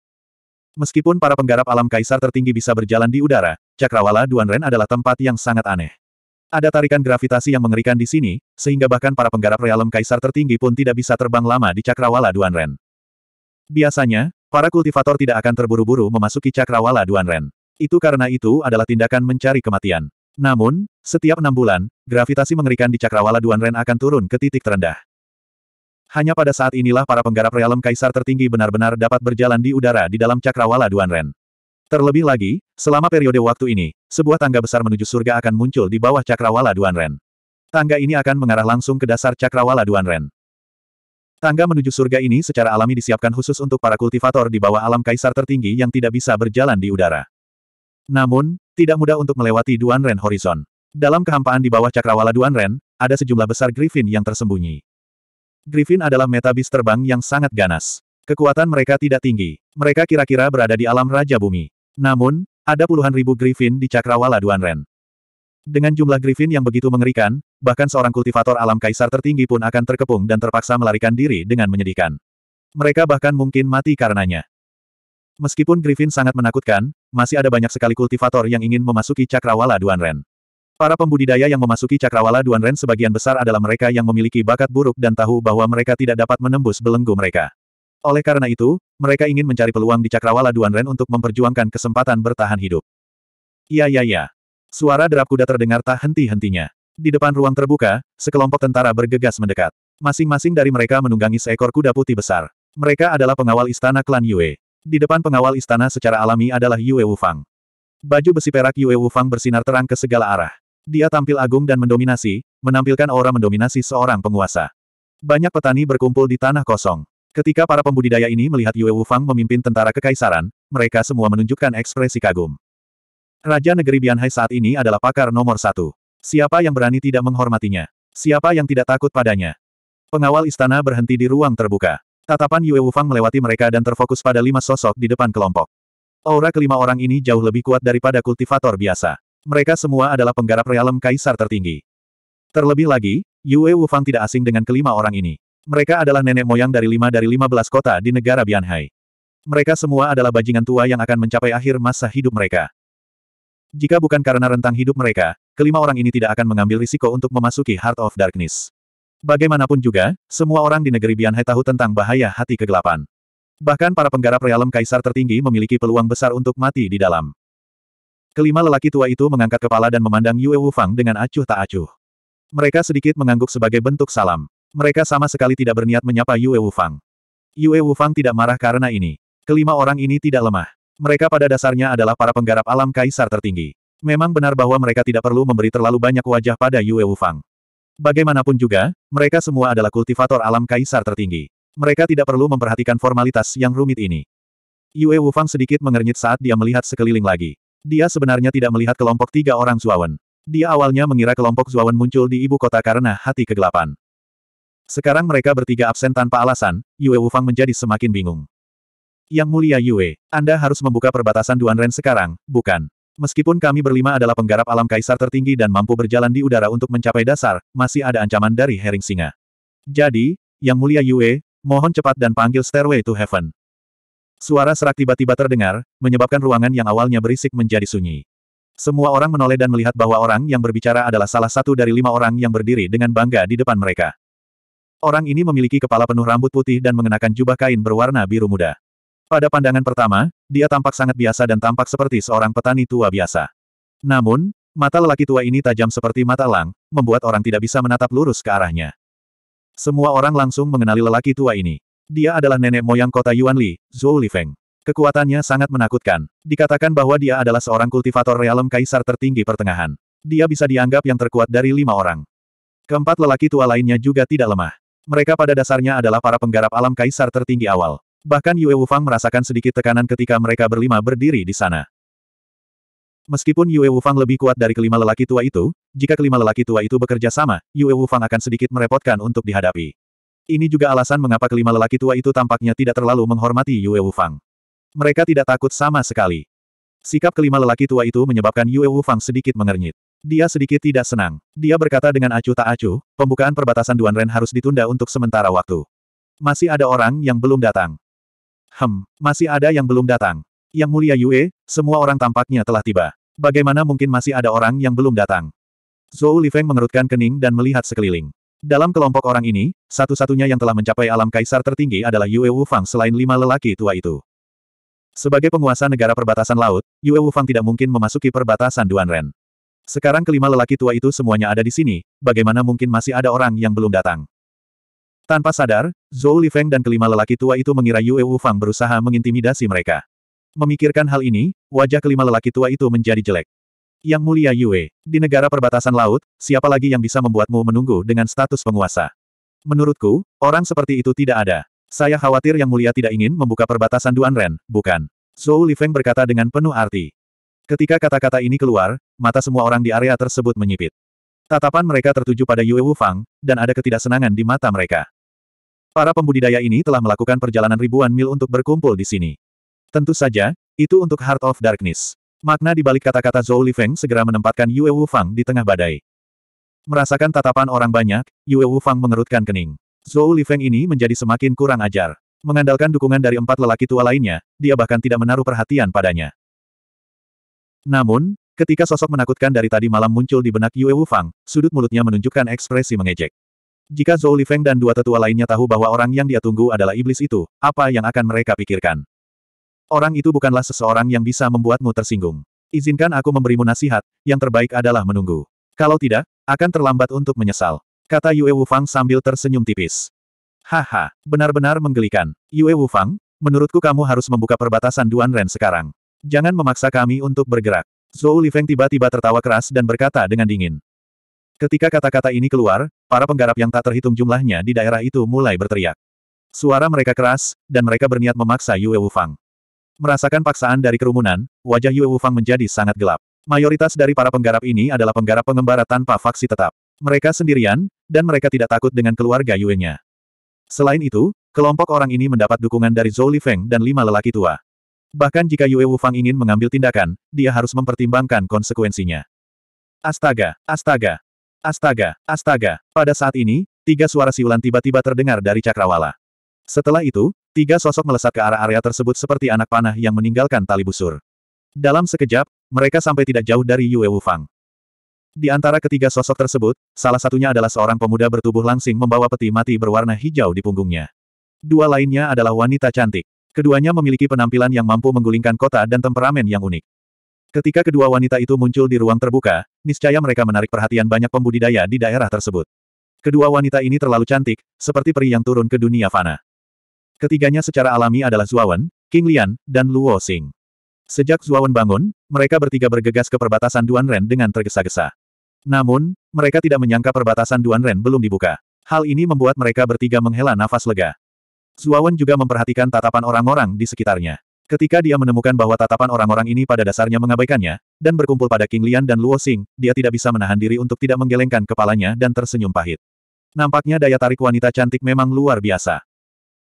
A: Meskipun para penggarap alam kaisar tertinggi bisa berjalan di udara, cakrawala Duan Ren adalah tempat yang sangat aneh. Ada tarikan gravitasi yang mengerikan di sini, sehingga bahkan para penggarap realem kaisar tertinggi pun tidak bisa terbang lama di cakrawala Duan Ren. Biasanya, para kultivator tidak akan terburu-buru memasuki cakrawala Duan Ren. Itu karena itu adalah tindakan mencari kematian. Namun, setiap enam bulan, gravitasi mengerikan di Cakrawala Duan Ren akan turun ke titik terendah. Hanya pada saat inilah para penggarap realem kaisar tertinggi benar-benar dapat berjalan di udara di dalam Cakrawala Duan Ren. Terlebih lagi, selama periode waktu ini, sebuah tangga besar menuju surga akan muncul di bawah Cakrawala Duan Ren. Tangga ini akan mengarah langsung ke dasar Cakrawala Duan Ren. Tangga menuju surga ini secara alami disiapkan khusus untuk para kultivator di bawah alam kaisar tertinggi yang tidak bisa berjalan di udara. Namun, tidak mudah untuk melewati Duan Ren Horizon. Dalam kehampaan di bawah cakrawala Duan Ren, ada sejumlah besar Griffin yang tersembunyi. Griffin adalah metabis terbang yang sangat ganas. Kekuatan mereka tidak tinggi. Mereka kira-kira berada di alam Raja Bumi. Namun, ada puluhan ribu Griffin di cakrawala Duan Ren. Dengan jumlah Griffin yang begitu mengerikan, bahkan seorang kultivator alam kaisar tertinggi pun akan terkepung dan terpaksa melarikan diri dengan menyedihkan. Mereka bahkan mungkin mati karenanya. Meskipun Griffin sangat menakutkan, masih ada banyak sekali kultivator yang ingin memasuki cakrawala Duan Ren. Para pembudidaya yang memasuki cakrawala Duan Ren sebagian besar adalah mereka yang memiliki bakat buruk dan tahu bahwa mereka tidak dapat menembus belenggu mereka. Oleh karena itu, mereka ingin mencari peluang di cakrawala Duan Ren untuk memperjuangkan kesempatan bertahan hidup. Ya ya ya. Suara derap kuda terdengar tak henti-hentinya. Di depan ruang terbuka, sekelompok tentara bergegas mendekat. Masing-masing dari mereka menunggangi seekor kuda putih besar. Mereka adalah pengawal istana klan Yue. Di depan pengawal istana secara alami adalah Yue Wufang. Baju besi perak Yue Wufang bersinar terang ke segala arah. Dia tampil agung dan mendominasi, menampilkan aura mendominasi seorang penguasa. Banyak petani berkumpul di tanah kosong. Ketika para pembudidaya ini melihat Yue Wufang memimpin tentara kekaisaran, mereka semua menunjukkan ekspresi kagum. Raja negeri Bianhai saat ini adalah pakar nomor satu. Siapa yang berani tidak menghormatinya? Siapa yang tidak takut padanya? Pengawal istana berhenti di ruang terbuka. Tatapan Yue Wufang melewati mereka dan terfokus pada lima sosok di depan kelompok. Aura kelima orang ini jauh lebih kuat daripada kultivator biasa. Mereka semua adalah penggarap realem kaisar tertinggi. Terlebih lagi, Yue Wufang tidak asing dengan kelima orang ini. Mereka adalah nenek moyang dari lima dari lima belas kota di negara Bianhai. Mereka semua adalah bajingan tua yang akan mencapai akhir masa hidup mereka. Jika bukan karena rentang hidup mereka, kelima orang ini tidak akan mengambil risiko untuk memasuki Heart of Darkness. Bagaimanapun juga, semua orang di negeri Bianhai tahu tentang bahaya hati kegelapan. Bahkan para penggarap realem kaisar tertinggi memiliki peluang besar untuk mati di dalam. Kelima lelaki tua itu mengangkat kepala dan memandang Yue Wufang dengan acuh tak acuh. Mereka sedikit mengangguk sebagai bentuk salam. Mereka sama sekali tidak berniat menyapa Yue Wufang. Yue Wufang tidak marah karena ini. Kelima orang ini tidak lemah. Mereka pada dasarnya adalah para penggarap alam kaisar tertinggi. Memang benar bahwa mereka tidak perlu memberi terlalu banyak wajah pada Yue Wufang. Bagaimanapun juga, mereka semua adalah kultivator alam kaisar tertinggi. Mereka tidak perlu memperhatikan formalitas yang rumit ini. Yue Wufang sedikit mengernyit saat dia melihat sekeliling lagi. Dia sebenarnya tidak melihat kelompok tiga orang Zuawan. Dia awalnya mengira kelompok Zuawan muncul di ibu kota karena hati kegelapan. Sekarang mereka bertiga absen tanpa alasan, Yue Wufang menjadi semakin bingung. Yang mulia Yue, Anda harus membuka perbatasan Duan Ren sekarang, bukan? Meskipun kami berlima adalah penggarap alam kaisar tertinggi dan mampu berjalan di udara untuk mencapai dasar, masih ada ancaman dari Hering Singa. Jadi, Yang Mulia Yue, mohon cepat dan panggil Stairway to Heaven. Suara serak tiba-tiba terdengar, menyebabkan ruangan yang awalnya berisik menjadi sunyi. Semua orang menoleh dan melihat bahwa orang yang berbicara adalah salah satu dari lima orang yang berdiri dengan bangga di depan mereka. Orang ini memiliki kepala penuh rambut putih dan mengenakan jubah kain berwarna biru muda. Pada pandangan pertama, dia tampak sangat biasa dan tampak seperti seorang petani tua biasa. Namun, mata lelaki tua ini tajam seperti mata lang, membuat orang tidak bisa menatap lurus ke arahnya. Semua orang langsung mengenali lelaki tua ini. Dia adalah nenek moyang kota Yuanli, Zhou Lifeng. Kekuatannya sangat menakutkan. Dikatakan bahwa dia adalah seorang kultivator realem kaisar tertinggi pertengahan. Dia bisa dianggap yang terkuat dari lima orang. Keempat lelaki tua lainnya juga tidak lemah. Mereka pada dasarnya adalah para penggarap alam kaisar tertinggi awal. Bahkan Yue Wufang merasakan sedikit tekanan ketika mereka berlima berdiri di sana. Meskipun Yue Wufang lebih kuat dari kelima lelaki tua itu, jika kelima lelaki tua itu bekerja sama, Yue Wufang akan sedikit merepotkan untuk dihadapi. Ini juga alasan mengapa kelima lelaki tua itu tampaknya tidak terlalu menghormati Yue Wufang. Mereka tidak takut sama sekali. Sikap kelima lelaki tua itu menyebabkan Yue Wufang sedikit mengernyit. Dia sedikit tidak senang. Dia berkata dengan acuh tak acuh, pembukaan perbatasan Duan Ren harus ditunda untuk sementara waktu. Masih ada orang yang belum datang. Hem, masih ada yang belum datang. Yang mulia Yue, semua orang tampaknya telah tiba. Bagaimana mungkin masih ada orang yang belum datang? Zhou Lifeng mengerutkan kening dan melihat sekeliling. Dalam kelompok orang ini, satu-satunya yang telah mencapai alam kaisar tertinggi adalah Yue Wufang selain lima lelaki tua itu. Sebagai penguasa negara perbatasan laut, Yue Wufang tidak mungkin memasuki perbatasan Duan Ren. Sekarang kelima lelaki tua itu semuanya ada di sini, bagaimana mungkin masih ada orang yang belum datang? Tanpa sadar, Zhou Lifeng dan kelima lelaki tua itu mengira Yue Wufang berusaha mengintimidasi mereka. Memikirkan hal ini, wajah kelima lelaki tua itu menjadi jelek. Yang mulia Yue, di negara perbatasan laut, siapa lagi yang bisa membuatmu menunggu dengan status penguasa? Menurutku, orang seperti itu tidak ada. Saya khawatir Yang Mulia tidak ingin membuka perbatasan Duan Ren, bukan? Zhou Lifeng berkata dengan penuh arti. Ketika kata-kata ini keluar, mata semua orang di area tersebut menyipit. Tatapan mereka tertuju pada Yue Wufang, dan ada ketidaksenangan di mata mereka. Para pembudidaya ini telah melakukan perjalanan ribuan mil untuk berkumpul di sini. Tentu saja, itu untuk Heart of Darkness. Makna di balik kata-kata Zhou Lifeng segera menempatkan Yue Wufang di tengah badai. Merasakan tatapan orang banyak, Yue Wufang mengerutkan kening. Zhou Lifeng ini menjadi semakin kurang ajar. Mengandalkan dukungan dari empat lelaki tua lainnya, dia bahkan tidak menaruh perhatian padanya. Namun, Ketika sosok menakutkan dari tadi malam muncul di benak Yue Wufang, sudut mulutnya menunjukkan ekspresi mengejek. Jika Zhou Lifeng dan dua tetua lainnya tahu bahwa orang yang dia tunggu adalah iblis itu, apa yang akan mereka pikirkan? Orang itu bukanlah seseorang yang bisa membuatmu tersinggung. Izinkan aku memberimu nasihat, yang terbaik adalah menunggu. Kalau tidak, akan terlambat untuk menyesal. Kata Yue Wufang sambil tersenyum tipis. Haha, benar-benar menggelikan. Yue Wufang, menurutku kamu harus membuka perbatasan Duan Ren sekarang. Jangan memaksa kami untuk bergerak. Zhou Lifeng tiba-tiba tertawa keras dan berkata dengan dingin. Ketika kata-kata ini keluar, para penggarap yang tak terhitung jumlahnya di daerah itu mulai berteriak. Suara mereka keras, dan mereka berniat memaksa Yue Wufang. Merasakan paksaan dari kerumunan, wajah Yue Wufang menjadi sangat gelap. Mayoritas dari para penggarap ini adalah penggarap pengembara tanpa faksi tetap. Mereka sendirian, dan mereka tidak takut dengan keluarga Yue-nya. Selain itu, kelompok orang ini mendapat dukungan dari Zhou Lifeng dan lima lelaki tua. Bahkan jika Yue Wufang ingin mengambil tindakan, dia harus mempertimbangkan konsekuensinya. Astaga, astaga, astaga, astaga. Pada saat ini, tiga suara siulan tiba-tiba terdengar dari cakrawala. Setelah itu, Tiga sosok melesat ke arah area tersebut seperti anak panah yang meninggalkan tali busur. Dalam sekejap, mereka sampai tidak jauh dari Yue Wufang. Di antara ketiga sosok tersebut, salah satunya adalah seorang pemuda bertubuh langsing membawa peti mati berwarna hijau di punggungnya. Dua lainnya adalah wanita cantik. Keduanya memiliki penampilan yang mampu menggulingkan kota dan temperamen yang unik. Ketika kedua wanita itu muncul di ruang terbuka, niscaya mereka menarik perhatian banyak pembudidaya di daerah tersebut. Kedua wanita ini terlalu cantik, seperti peri yang turun ke dunia fana. Ketiganya secara alami adalah Zuawan, King Lian, dan Luo Xing. Sejak Zuawan bangun, mereka bertiga bergegas ke perbatasan Duan Ren dengan tergesa-gesa. Namun, mereka tidak menyangka perbatasan Duan Ren belum dibuka. Hal ini membuat mereka bertiga menghela nafas lega. Zuawan juga memperhatikan tatapan orang-orang di sekitarnya. Ketika dia menemukan bahwa tatapan orang-orang ini pada dasarnya mengabaikannya, dan berkumpul pada King Lian dan Luo Xing, dia tidak bisa menahan diri untuk tidak menggelengkan kepalanya dan tersenyum pahit. Nampaknya daya tarik wanita cantik memang luar biasa.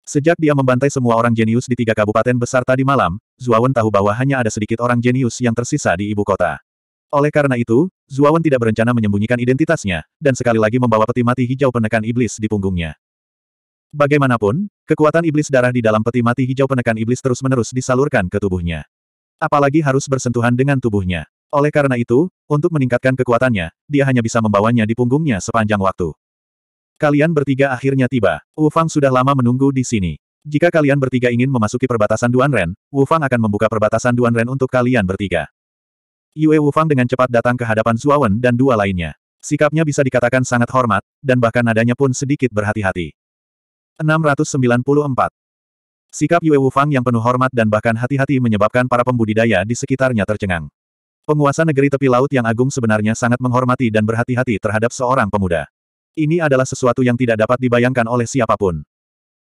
A: Sejak dia membantai semua orang jenius di tiga kabupaten besar tadi malam, Zuawan tahu bahwa hanya ada sedikit orang jenius yang tersisa di ibu kota. Oleh karena itu, Zuawan tidak berencana menyembunyikan identitasnya, dan sekali lagi membawa peti mati hijau penekan iblis di punggungnya. Bagaimanapun, kekuatan iblis darah di dalam peti mati hijau penekan iblis terus-menerus disalurkan ke tubuhnya. Apalagi harus bersentuhan dengan tubuhnya. Oleh karena itu, untuk meningkatkan kekuatannya, dia hanya bisa membawanya di punggungnya sepanjang waktu. Kalian bertiga akhirnya tiba. Wu Fang sudah lama menunggu di sini. Jika kalian bertiga ingin memasuki perbatasan Duan Ren, Wu Fang akan membuka perbatasan Duan Ren untuk kalian bertiga. Yue Wu Fang dengan cepat datang ke hadapan Wen dan dua lainnya. Sikapnya bisa dikatakan sangat hormat, dan bahkan nadanya pun sedikit berhati-hati. 694. Sikap Yue Wu Fang yang penuh hormat dan bahkan hati-hati menyebabkan para pembudidaya di sekitarnya tercengang. Penguasa negeri tepi laut yang agung sebenarnya sangat menghormati dan berhati-hati terhadap seorang pemuda. Ini adalah sesuatu yang tidak dapat dibayangkan oleh siapapun.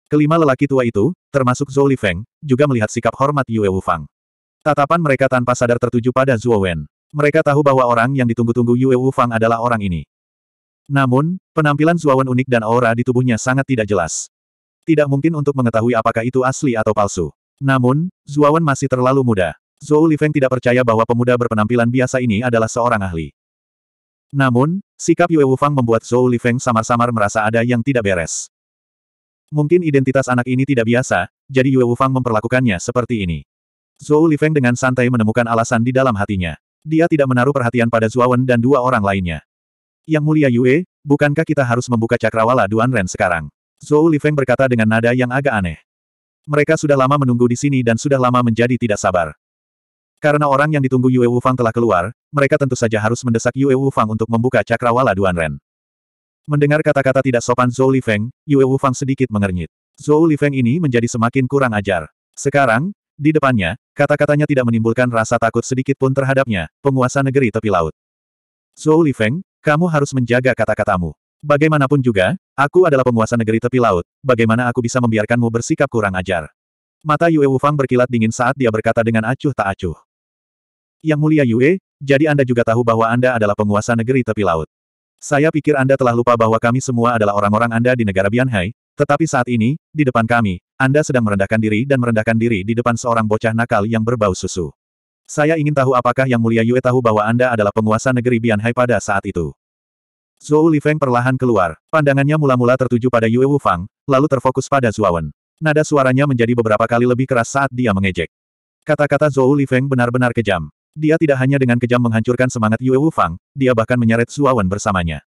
A: Kelima lelaki tua itu, termasuk Zhou Lifeng, juga melihat sikap hormat Yue Wufang. Tatapan mereka tanpa sadar tertuju pada Zhuo Wen. Mereka tahu bahwa orang yang ditunggu-tunggu Yue Wufang adalah orang ini. Namun, penampilan Zhuo Wen unik dan aura di tubuhnya sangat tidak jelas. Tidak mungkin untuk mengetahui apakah itu asli atau palsu. Namun, Zhuo Wen masih terlalu muda. Zhou Lifeng tidak percaya bahwa pemuda berpenampilan biasa ini adalah seorang ahli. Namun, sikap Yue Wufang membuat Zhou Lifeng samar-samar merasa ada yang tidak beres. Mungkin identitas anak ini tidak biasa, jadi Yue Wufang memperlakukannya seperti ini. Zhou Lifeng dengan santai menemukan alasan di dalam hatinya. Dia tidak menaruh perhatian pada Zuawan dan dua orang lainnya. Yang mulia Yue, bukankah kita harus membuka cakrawala Duan Ren sekarang? Zhou Lifeng berkata dengan nada yang agak aneh. Mereka sudah lama menunggu di sini dan sudah lama menjadi tidak sabar. Karena orang yang ditunggu Yue Wufang telah keluar, mereka tentu saja harus mendesak Yue Wufang untuk membuka cakrawala Ren. Mendengar kata-kata tidak sopan Zhou Lifeng, Yue Wufang sedikit mengernyit. Zhou Lifeng ini menjadi semakin kurang ajar. Sekarang, di depannya, kata-katanya tidak menimbulkan rasa takut sedikit pun terhadapnya, penguasa negeri tepi laut. Zhou Lifeng, kamu harus menjaga kata-katamu. Bagaimanapun juga, aku adalah penguasa negeri tepi laut, bagaimana aku bisa membiarkanmu bersikap kurang ajar? Mata Yue Wufang berkilat dingin saat dia berkata dengan acuh tak acuh. Yang mulia Yue, jadi Anda juga tahu bahwa Anda adalah penguasa negeri tepi laut. Saya pikir Anda telah lupa bahwa kami semua adalah orang-orang Anda di negara Bianhai, tetapi saat ini, di depan kami, Anda sedang merendahkan diri dan merendahkan diri di depan seorang bocah nakal yang berbau susu. Saya ingin tahu apakah Yang Mulia Yue tahu bahwa Anda adalah penguasa negeri Bianhai pada saat itu. Zhou Lifeng perlahan keluar, pandangannya mula-mula tertuju pada Yue Wufang, lalu terfokus pada Zuawan. Nada suaranya menjadi beberapa kali lebih keras saat dia mengejek. Kata-kata Zhou Lifeng benar-benar kejam. Dia tidak hanya dengan kejam menghancurkan semangat Yue Wufang, dia bahkan menyeret Suawan bersamanya.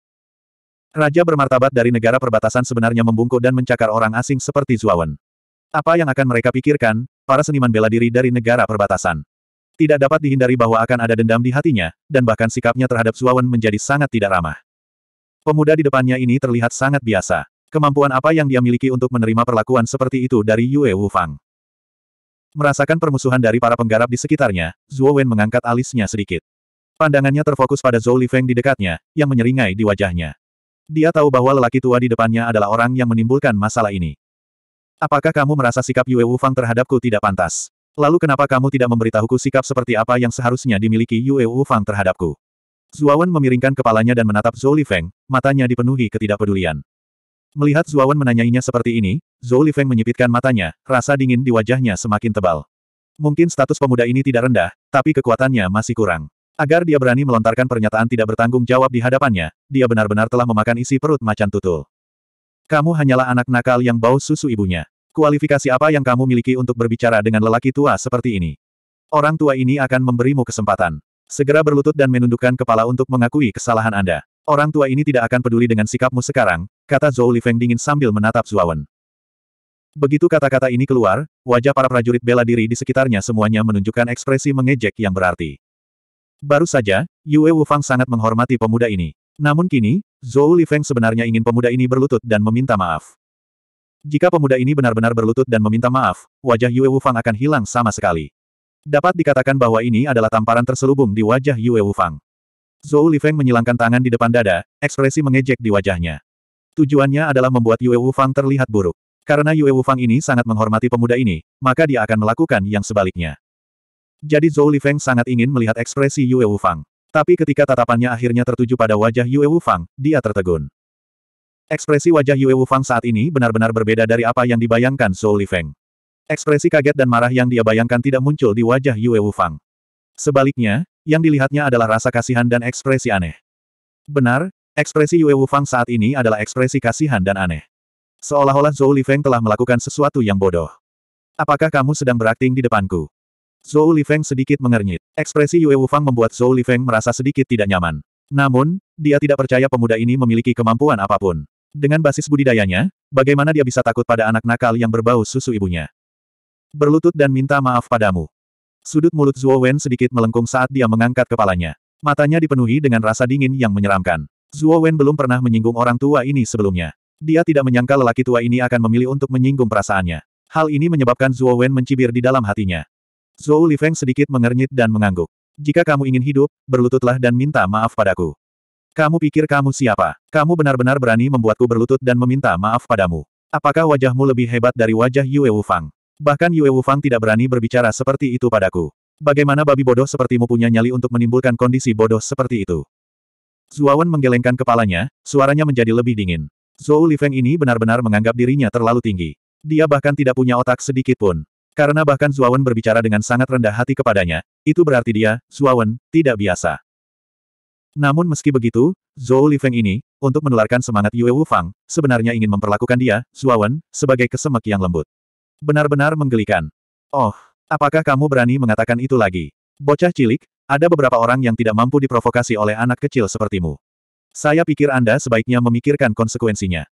A: Raja bermartabat dari negara perbatasan sebenarnya membungkuk dan mencakar orang asing seperti Zuawan. Apa yang akan mereka pikirkan, para seniman bela diri dari negara perbatasan. Tidak dapat dihindari bahwa akan ada dendam di hatinya, dan bahkan sikapnya terhadap Zuawan menjadi sangat tidak ramah. Pemuda di depannya ini terlihat sangat biasa. Kemampuan apa yang dia miliki untuk menerima perlakuan seperti itu dari Yue Wufang? Merasakan permusuhan dari para penggarap di sekitarnya, Zhuo Wen mengangkat alisnya sedikit. Pandangannya terfokus pada Zhou Lifeng di dekatnya, yang menyeringai di wajahnya. Dia tahu bahwa lelaki tua di depannya adalah orang yang menimbulkan masalah ini. Apakah kamu merasa sikap Yue Wu Fang terhadapku tidak pantas? Lalu kenapa kamu tidak memberitahuku sikap seperti apa yang seharusnya dimiliki Yue Wu Fang terhadapku? Wen memiringkan kepalanya dan menatap Zhou Lifeng, matanya dipenuhi ketidakpedulian. Melihat Zuawan menanyainya seperti ini, Zhou Lifeng menyipitkan matanya, rasa dingin di wajahnya semakin tebal. Mungkin status pemuda ini tidak rendah, tapi kekuatannya masih kurang. Agar dia berani melontarkan pernyataan tidak bertanggung jawab di hadapannya, dia benar-benar telah memakan isi perut macan tutul. Kamu hanyalah anak nakal yang bau susu ibunya. Kualifikasi apa yang kamu miliki untuk berbicara dengan lelaki tua seperti ini? Orang tua ini akan memberimu kesempatan. Segera berlutut dan menundukkan kepala untuk mengakui kesalahan Anda. Orang tua ini tidak akan peduli dengan sikapmu sekarang, kata Zhou Lifeng dingin sambil menatap Zuawan. Begitu kata-kata ini keluar, wajah para prajurit bela diri di sekitarnya semuanya menunjukkan ekspresi mengejek yang berarti. Baru saja, Yue Wufang sangat menghormati pemuda ini. Namun kini, Zhou Lifeng sebenarnya ingin pemuda ini berlutut dan meminta maaf. Jika pemuda ini benar-benar berlutut dan meminta maaf, wajah Yue Wufang akan hilang sama sekali. Dapat dikatakan bahwa ini adalah tamparan terselubung di wajah Yue Wufang. Zhou Lifeng menyilangkan tangan di depan dada, ekspresi mengejek di wajahnya. Tujuannya adalah membuat Yue Wufang terlihat buruk. Karena Yue Wufang ini sangat menghormati pemuda ini, maka dia akan melakukan yang sebaliknya. Jadi Zhou Lifeng sangat ingin melihat ekspresi Yue Wufang. Tapi ketika tatapannya akhirnya tertuju pada wajah Yue Wufang, dia tertegun. Ekspresi wajah Yue Wufang saat ini benar-benar berbeda dari apa yang dibayangkan Zhou Lifeng. Ekspresi kaget dan marah yang dia bayangkan tidak muncul di wajah Yue Wufang. Sebaliknya, yang dilihatnya adalah rasa kasihan dan ekspresi aneh. Benar, Ekspresi Yue Wufang saat ini adalah ekspresi kasihan dan aneh. Seolah-olah Zhou Lifeng telah melakukan sesuatu yang bodoh. Apakah kamu sedang berakting di depanku? Zhou Lifeng sedikit mengernyit. Ekspresi Yue Wufang membuat Zhou Lifeng merasa sedikit tidak nyaman. Namun, dia tidak percaya pemuda ini memiliki kemampuan apapun. Dengan basis budidayanya, bagaimana dia bisa takut pada anak nakal yang berbau susu ibunya? Berlutut dan minta maaf padamu. Sudut mulut Zhuo Wen sedikit melengkung saat dia mengangkat kepalanya. Matanya dipenuhi dengan rasa dingin yang menyeramkan. Zuo Wen belum pernah menyinggung orang tua ini sebelumnya. Dia tidak menyangka lelaki tua ini akan memilih untuk menyinggung perasaannya. Hal ini menyebabkan Zuo Wen mencibir di dalam hatinya. Zhou Lifeng sedikit mengernyit dan mengangguk. Jika kamu ingin hidup, berlututlah dan minta maaf padaku. Kamu pikir kamu siapa? Kamu benar-benar berani membuatku berlutut dan meminta maaf padamu. Apakah wajahmu lebih hebat dari wajah Yue Wufang? Bahkan Yue Wufang tidak berani berbicara seperti itu padaku. Bagaimana babi bodoh sepertimu punya nyali untuk menimbulkan kondisi bodoh seperti itu? Zuawan menggelengkan kepalanya, suaranya menjadi lebih dingin. Zhou Lifeng ini benar-benar menganggap dirinya terlalu tinggi. Dia bahkan tidak punya otak sedikit pun. Karena bahkan Zuawan berbicara dengan sangat rendah hati kepadanya, itu berarti dia, Zuawan, tidak biasa. Namun meski begitu, Zhou Lifeng ini, untuk menularkan semangat Yue Wufang, sebenarnya ingin memperlakukan dia, Zuawan, sebagai kesemek yang lembut. Benar-benar menggelikan. Oh, apakah kamu berani mengatakan itu lagi? Bocah cilik, ada beberapa orang yang tidak mampu diprovokasi oleh anak kecil sepertimu. Saya pikir Anda sebaiknya memikirkan konsekuensinya.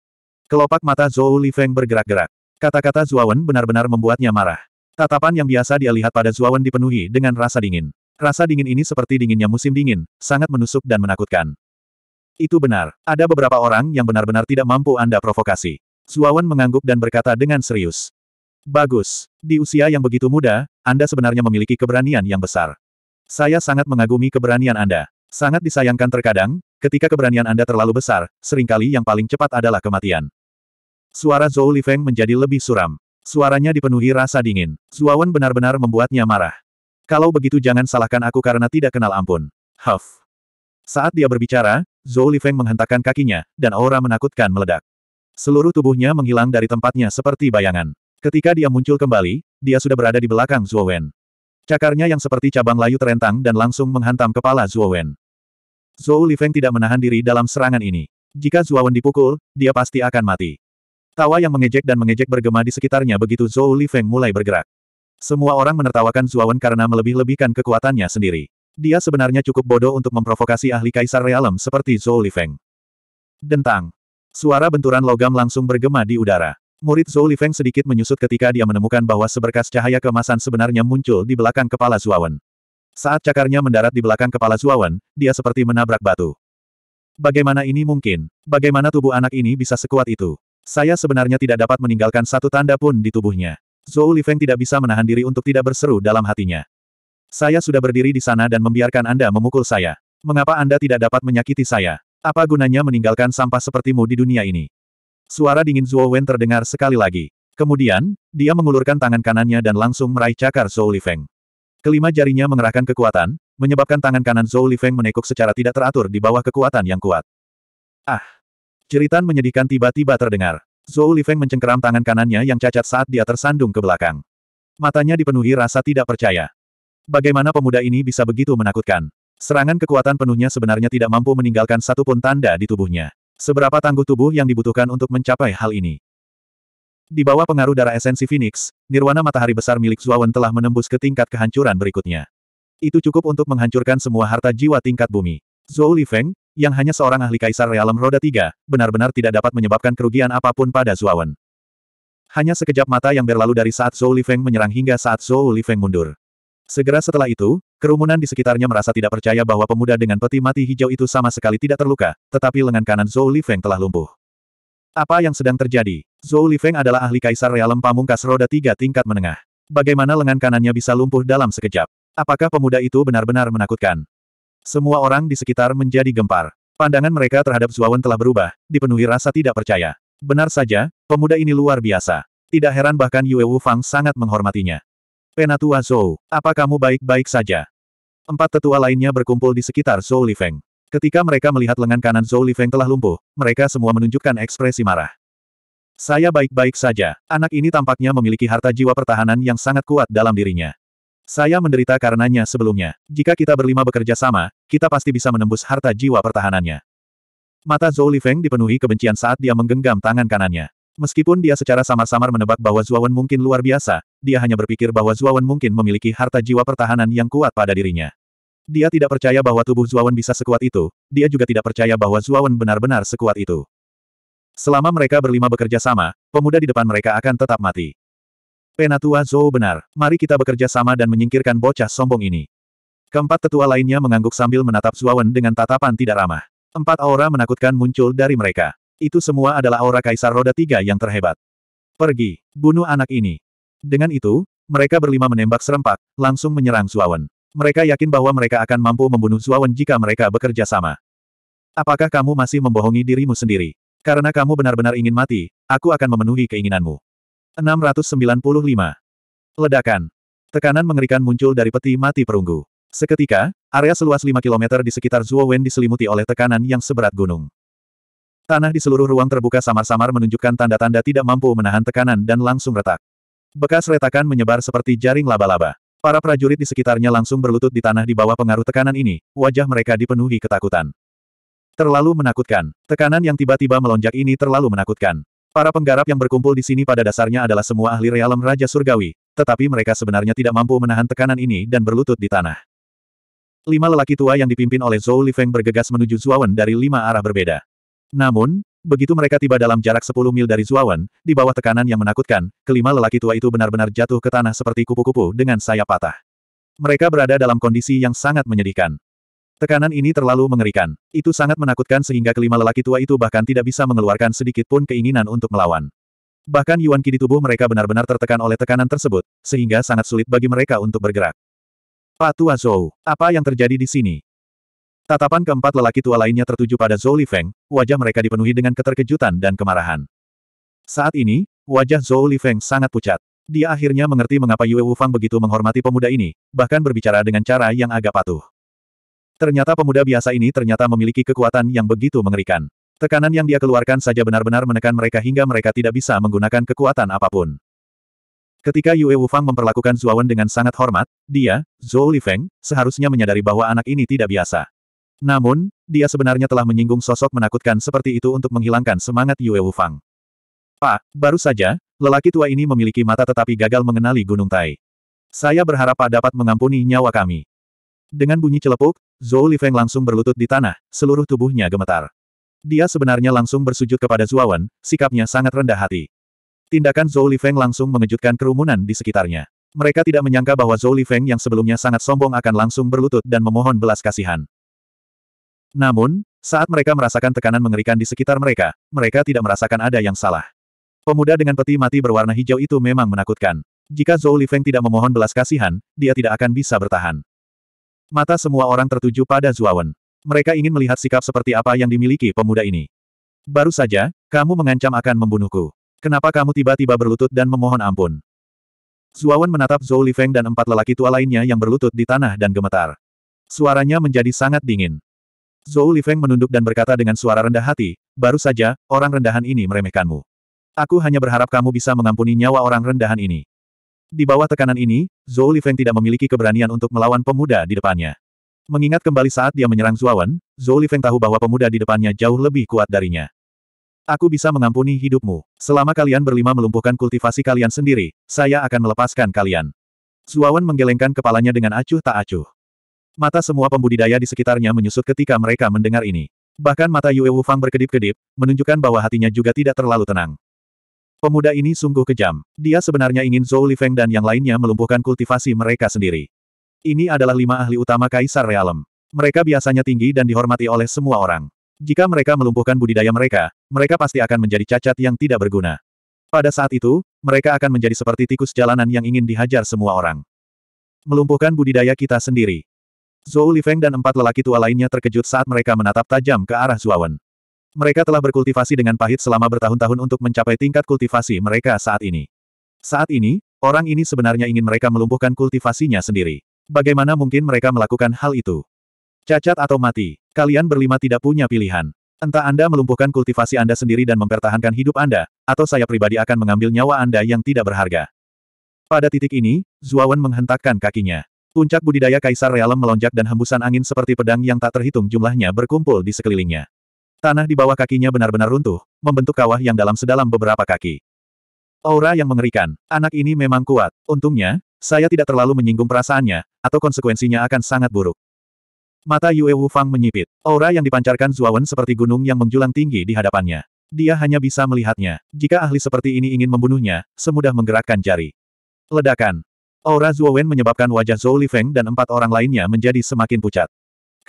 A: Kelopak mata Zhou Lifeng bergerak-gerak. Kata-kata Zuawan benar-benar membuatnya marah. Tatapan yang biasa dia lihat pada Zuawan dipenuhi dengan rasa dingin. Rasa dingin ini seperti dinginnya musim dingin, sangat menusuk dan menakutkan. Itu benar, ada beberapa orang yang benar-benar tidak mampu Anda provokasi. Zuawan mengangguk dan berkata dengan serius. Bagus. Di usia yang begitu muda, Anda sebenarnya memiliki keberanian yang besar. Saya sangat mengagumi keberanian Anda. Sangat disayangkan terkadang, ketika keberanian Anda terlalu besar, seringkali yang paling cepat adalah kematian. Suara Zhou Lifeng menjadi lebih suram. Suaranya dipenuhi rasa dingin. Zuawan benar-benar membuatnya marah. Kalau begitu jangan salahkan aku karena tidak kenal ampun. Huff. Saat dia berbicara, Zhou Lifeng menghentakkan kakinya, dan aura menakutkan meledak. Seluruh tubuhnya menghilang dari tempatnya seperti bayangan. Ketika dia muncul kembali, dia sudah berada di belakang Zhuo Wen. Cakarnya yang seperti cabang layu terentang dan langsung menghantam kepala Zhuo Wen. Zhou Lifeng tidak menahan diri dalam serangan ini. Jika Zhuo Wen dipukul, dia pasti akan mati. Tawa yang mengejek dan mengejek bergema di sekitarnya begitu Zhou Lifeng mulai bergerak. Semua orang menertawakan Zhuo Wen karena melebih-lebihkan kekuatannya sendiri. Dia sebenarnya cukup bodoh untuk memprovokasi ahli kaisar realem seperti Zhou Lifeng. Dentang. Suara benturan logam langsung bergema di udara. Murid Zhou Lifeng sedikit menyusut ketika dia menemukan bahwa seberkas cahaya kemasan sebenarnya muncul di belakang kepala Zuawan. Saat cakarnya mendarat di belakang kepala Zuawan, dia seperti menabrak batu. Bagaimana ini mungkin? Bagaimana tubuh anak ini bisa sekuat itu? Saya sebenarnya tidak dapat meninggalkan satu tanda pun di tubuhnya. Zhou Lifeng tidak bisa menahan diri untuk tidak berseru dalam hatinya. Saya sudah berdiri di sana dan membiarkan Anda memukul saya. Mengapa Anda tidak dapat menyakiti saya? Apa gunanya meninggalkan sampah sepertimu di dunia ini? Suara dingin Zuo Wen terdengar sekali lagi. Kemudian, dia mengulurkan tangan kanannya dan langsung meraih cakar Zhou Lifeng. Kelima jarinya mengerahkan kekuatan, menyebabkan tangan kanan Zhou Lifeng menekuk secara tidak teratur di bawah kekuatan yang kuat. Ah! Ceritan menyedihkan tiba-tiba terdengar. Zhou Lifeng mencengkeram tangan kanannya yang cacat saat dia tersandung ke belakang. Matanya dipenuhi rasa tidak percaya. Bagaimana pemuda ini bisa begitu menakutkan? Serangan kekuatan penuhnya sebenarnya tidak mampu meninggalkan satupun tanda di tubuhnya. Seberapa tangguh tubuh yang dibutuhkan untuk mencapai hal ini? Di bawah pengaruh darah esensi Phoenix, nirwana matahari besar milik Zuawan telah menembus ke tingkat kehancuran berikutnya. Itu cukup untuk menghancurkan semua harta jiwa tingkat bumi. Zhou Lifeng, yang hanya seorang ahli kaisar realem roda tiga, benar-benar tidak dapat menyebabkan kerugian apapun pada Zuawan. Hanya sekejap mata yang berlalu dari saat Zhou Lifeng menyerang hingga saat Zhou Lifeng mundur. Segera setelah itu, Kerumunan di sekitarnya merasa tidak percaya bahwa pemuda dengan peti mati hijau itu sama sekali tidak terluka, tetapi lengan kanan Zhou Lifeng telah lumpuh. Apa yang sedang terjadi? Zhou Lifeng adalah ahli kaisar realem pamungkas roda tiga tingkat menengah. Bagaimana lengan kanannya bisa lumpuh dalam sekejap? Apakah pemuda itu benar-benar menakutkan? Semua orang di sekitar menjadi gempar. Pandangan mereka terhadap Zuawan telah berubah, dipenuhi rasa tidak percaya. Benar saja, pemuda ini luar biasa. Tidak heran bahkan Yue Wu Fang sangat menghormatinya. Penatua Zhou, apa kamu baik-baik saja? Empat tetua lainnya berkumpul di sekitar Zhou Lifeng. Ketika mereka melihat lengan kanan Zhou Lifeng telah lumpuh, mereka semua menunjukkan ekspresi marah. Saya baik-baik saja, anak ini tampaknya memiliki harta jiwa pertahanan yang sangat kuat dalam dirinya. Saya menderita karenanya sebelumnya. Jika kita berlima bekerja sama, kita pasti bisa menembus harta jiwa pertahanannya. Mata Zhou Lifeng dipenuhi kebencian saat dia menggenggam tangan kanannya. Meskipun dia secara samar-samar menebak bahwa Zuawan mungkin luar biasa, dia hanya berpikir bahwa Zuawan mungkin memiliki harta jiwa pertahanan yang kuat pada dirinya. Dia tidak percaya bahwa tubuh Zuawan bisa sekuat itu, dia juga tidak percaya bahwa Zuawan benar-benar sekuat itu. Selama mereka berlima bekerja sama, pemuda di depan mereka akan tetap mati. Penatua Zhou benar, mari kita bekerja sama dan menyingkirkan bocah sombong ini. Keempat tetua lainnya mengangguk sambil menatap Zuawan dengan tatapan tidak ramah. Empat aura menakutkan muncul dari mereka. Itu semua adalah aura kaisar roda tiga yang terhebat. Pergi, bunuh anak ini. Dengan itu, mereka berlima menembak serempak, langsung menyerang Zuawan. Mereka yakin bahwa mereka akan mampu membunuh Zuawan jika mereka bekerja sama. Apakah kamu masih membohongi dirimu sendiri? Karena kamu benar-benar ingin mati, aku akan memenuhi keinginanmu. 695. Ledakan. Tekanan mengerikan muncul dari peti mati perunggu. Seketika, area seluas 5 km di sekitar Zuowen diselimuti oleh tekanan yang seberat gunung. Tanah di seluruh ruang terbuka samar-samar menunjukkan tanda-tanda tidak mampu menahan tekanan dan langsung retak. Bekas retakan menyebar seperti jaring laba-laba. Para prajurit di sekitarnya langsung berlutut di tanah di bawah pengaruh tekanan ini, wajah mereka dipenuhi ketakutan. Terlalu menakutkan. Tekanan yang tiba-tiba melonjak ini terlalu menakutkan. Para penggarap yang berkumpul di sini pada dasarnya adalah semua ahli realem Raja Surgawi, tetapi mereka sebenarnya tidak mampu menahan tekanan ini dan berlutut di tanah. Lima lelaki tua yang dipimpin oleh Zhou Lifeng bergegas menuju Zuawan dari lima arah berbeda. Namun, begitu mereka tiba dalam jarak 10 mil dari Zuawan, di bawah tekanan yang menakutkan, kelima lelaki tua itu benar-benar jatuh ke tanah seperti kupu-kupu dengan sayap patah. Mereka berada dalam kondisi yang sangat menyedihkan. Tekanan ini terlalu mengerikan. Itu sangat menakutkan sehingga kelima lelaki tua itu bahkan tidak bisa mengeluarkan sedikit pun keinginan untuk melawan. Bahkan Yuan Qi di tubuh mereka benar-benar tertekan oleh tekanan tersebut, sehingga sangat sulit bagi mereka untuk bergerak. Pak Tua Zhou, apa yang terjadi di sini? Tatapan keempat lelaki tua lainnya tertuju pada Zhou Lifeng, wajah mereka dipenuhi dengan keterkejutan dan kemarahan. Saat ini, wajah Zhou Lifeng sangat pucat. Dia akhirnya mengerti mengapa Yue Wufang begitu menghormati pemuda ini, bahkan berbicara dengan cara yang agak patuh. Ternyata pemuda biasa ini ternyata memiliki kekuatan yang begitu mengerikan. Tekanan yang dia keluarkan saja benar-benar menekan mereka hingga mereka tidak bisa menggunakan kekuatan apapun. Ketika Yue Wufang memperlakukan Zuawan dengan sangat hormat, dia, Zhou Lifeng, seharusnya menyadari bahwa anak ini tidak biasa. Namun, dia sebenarnya telah menyinggung sosok menakutkan seperti itu untuk menghilangkan semangat Yue Wufang. Pak, baru saja, lelaki tua ini memiliki mata tetapi gagal mengenali Gunung Tai. Saya berharap Pak dapat mengampuni nyawa kami. Dengan bunyi celepuk, Zhou Lifeng langsung berlutut di tanah, seluruh tubuhnya gemetar. Dia sebenarnya langsung bersujud kepada Zuawan, sikapnya sangat rendah hati. Tindakan Zhou Lifeng langsung mengejutkan kerumunan di sekitarnya. Mereka tidak menyangka bahwa Zhou Lifeng yang sebelumnya sangat sombong akan langsung berlutut dan memohon belas kasihan. Namun, saat mereka merasakan tekanan mengerikan di sekitar mereka, mereka tidak merasakan ada yang salah. Pemuda dengan peti mati berwarna hijau itu memang menakutkan. Jika Zhou Lifeng tidak memohon belas kasihan, dia tidak akan bisa bertahan. Mata semua orang tertuju pada Zuawan. Mereka ingin melihat sikap seperti apa yang dimiliki pemuda ini. Baru saja, kamu mengancam akan membunuhku. Kenapa kamu tiba-tiba berlutut dan memohon ampun? Zuawan menatap Zhou Lifeng dan empat lelaki tua lainnya yang berlutut di tanah dan gemetar. Suaranya menjadi sangat dingin. Zhou Lifeng menunduk dan berkata dengan suara rendah hati, baru saja, orang rendahan ini meremehkanmu. Aku hanya berharap kamu bisa mengampuni nyawa orang rendahan ini. Di bawah tekanan ini, Zhou Lifeng tidak memiliki keberanian untuk melawan pemuda di depannya. Mengingat kembali saat dia menyerang Zuawan, Zhou Lifeng tahu bahwa pemuda di depannya jauh lebih kuat darinya. Aku bisa mengampuni hidupmu. Selama kalian berlima melumpuhkan kultivasi kalian sendiri, saya akan melepaskan kalian. Zuawan menggelengkan kepalanya dengan acuh tak acuh. Mata semua pembudidaya di sekitarnya menyusut ketika mereka mendengar ini. Bahkan mata Yue Wufang berkedip-kedip, menunjukkan bahwa hatinya juga tidak terlalu tenang. Pemuda ini sungguh kejam. Dia sebenarnya ingin Zhou Lifeng dan yang lainnya melumpuhkan kultivasi mereka sendiri. Ini adalah lima ahli utama Kaisar Realem. Mereka biasanya tinggi dan dihormati oleh semua orang. Jika mereka melumpuhkan budidaya mereka, mereka pasti akan menjadi cacat yang tidak berguna. Pada saat itu, mereka akan menjadi seperti tikus jalanan yang ingin dihajar semua orang. Melumpuhkan budidaya kita sendiri. Zhou Lifeng dan empat lelaki tua lainnya terkejut saat mereka menatap tajam ke arah Zuawan. Mereka telah berkultivasi dengan pahit selama bertahun-tahun untuk mencapai tingkat kultivasi mereka saat ini. Saat ini, orang ini sebenarnya ingin mereka melumpuhkan kultivasinya sendiri. Bagaimana mungkin mereka melakukan hal itu? Cacat atau mati, kalian berlima tidak punya pilihan. Entah Anda melumpuhkan kultivasi Anda sendiri dan mempertahankan hidup Anda, atau saya pribadi akan mengambil nyawa Anda yang tidak berharga. Pada titik ini, Zuawan menghentakkan kakinya. Puncak budidaya Kaisar Realem melonjak dan hembusan angin seperti pedang yang tak terhitung jumlahnya berkumpul di sekelilingnya. Tanah di bawah kakinya benar-benar runtuh, membentuk kawah yang dalam sedalam beberapa kaki. Aura yang mengerikan, anak ini memang kuat. Untungnya, saya tidak terlalu menyinggung perasaannya, atau konsekuensinya akan sangat buruk. Mata Yue Wufang menyipit. Aura yang dipancarkan Zuawan seperti gunung yang menjulang tinggi di hadapannya. Dia hanya bisa melihatnya. Jika ahli seperti ini ingin membunuhnya, semudah menggerakkan jari. Ledakan. Aura Zuowen menyebabkan wajah Zhou Lifeng dan empat orang lainnya menjadi semakin pucat.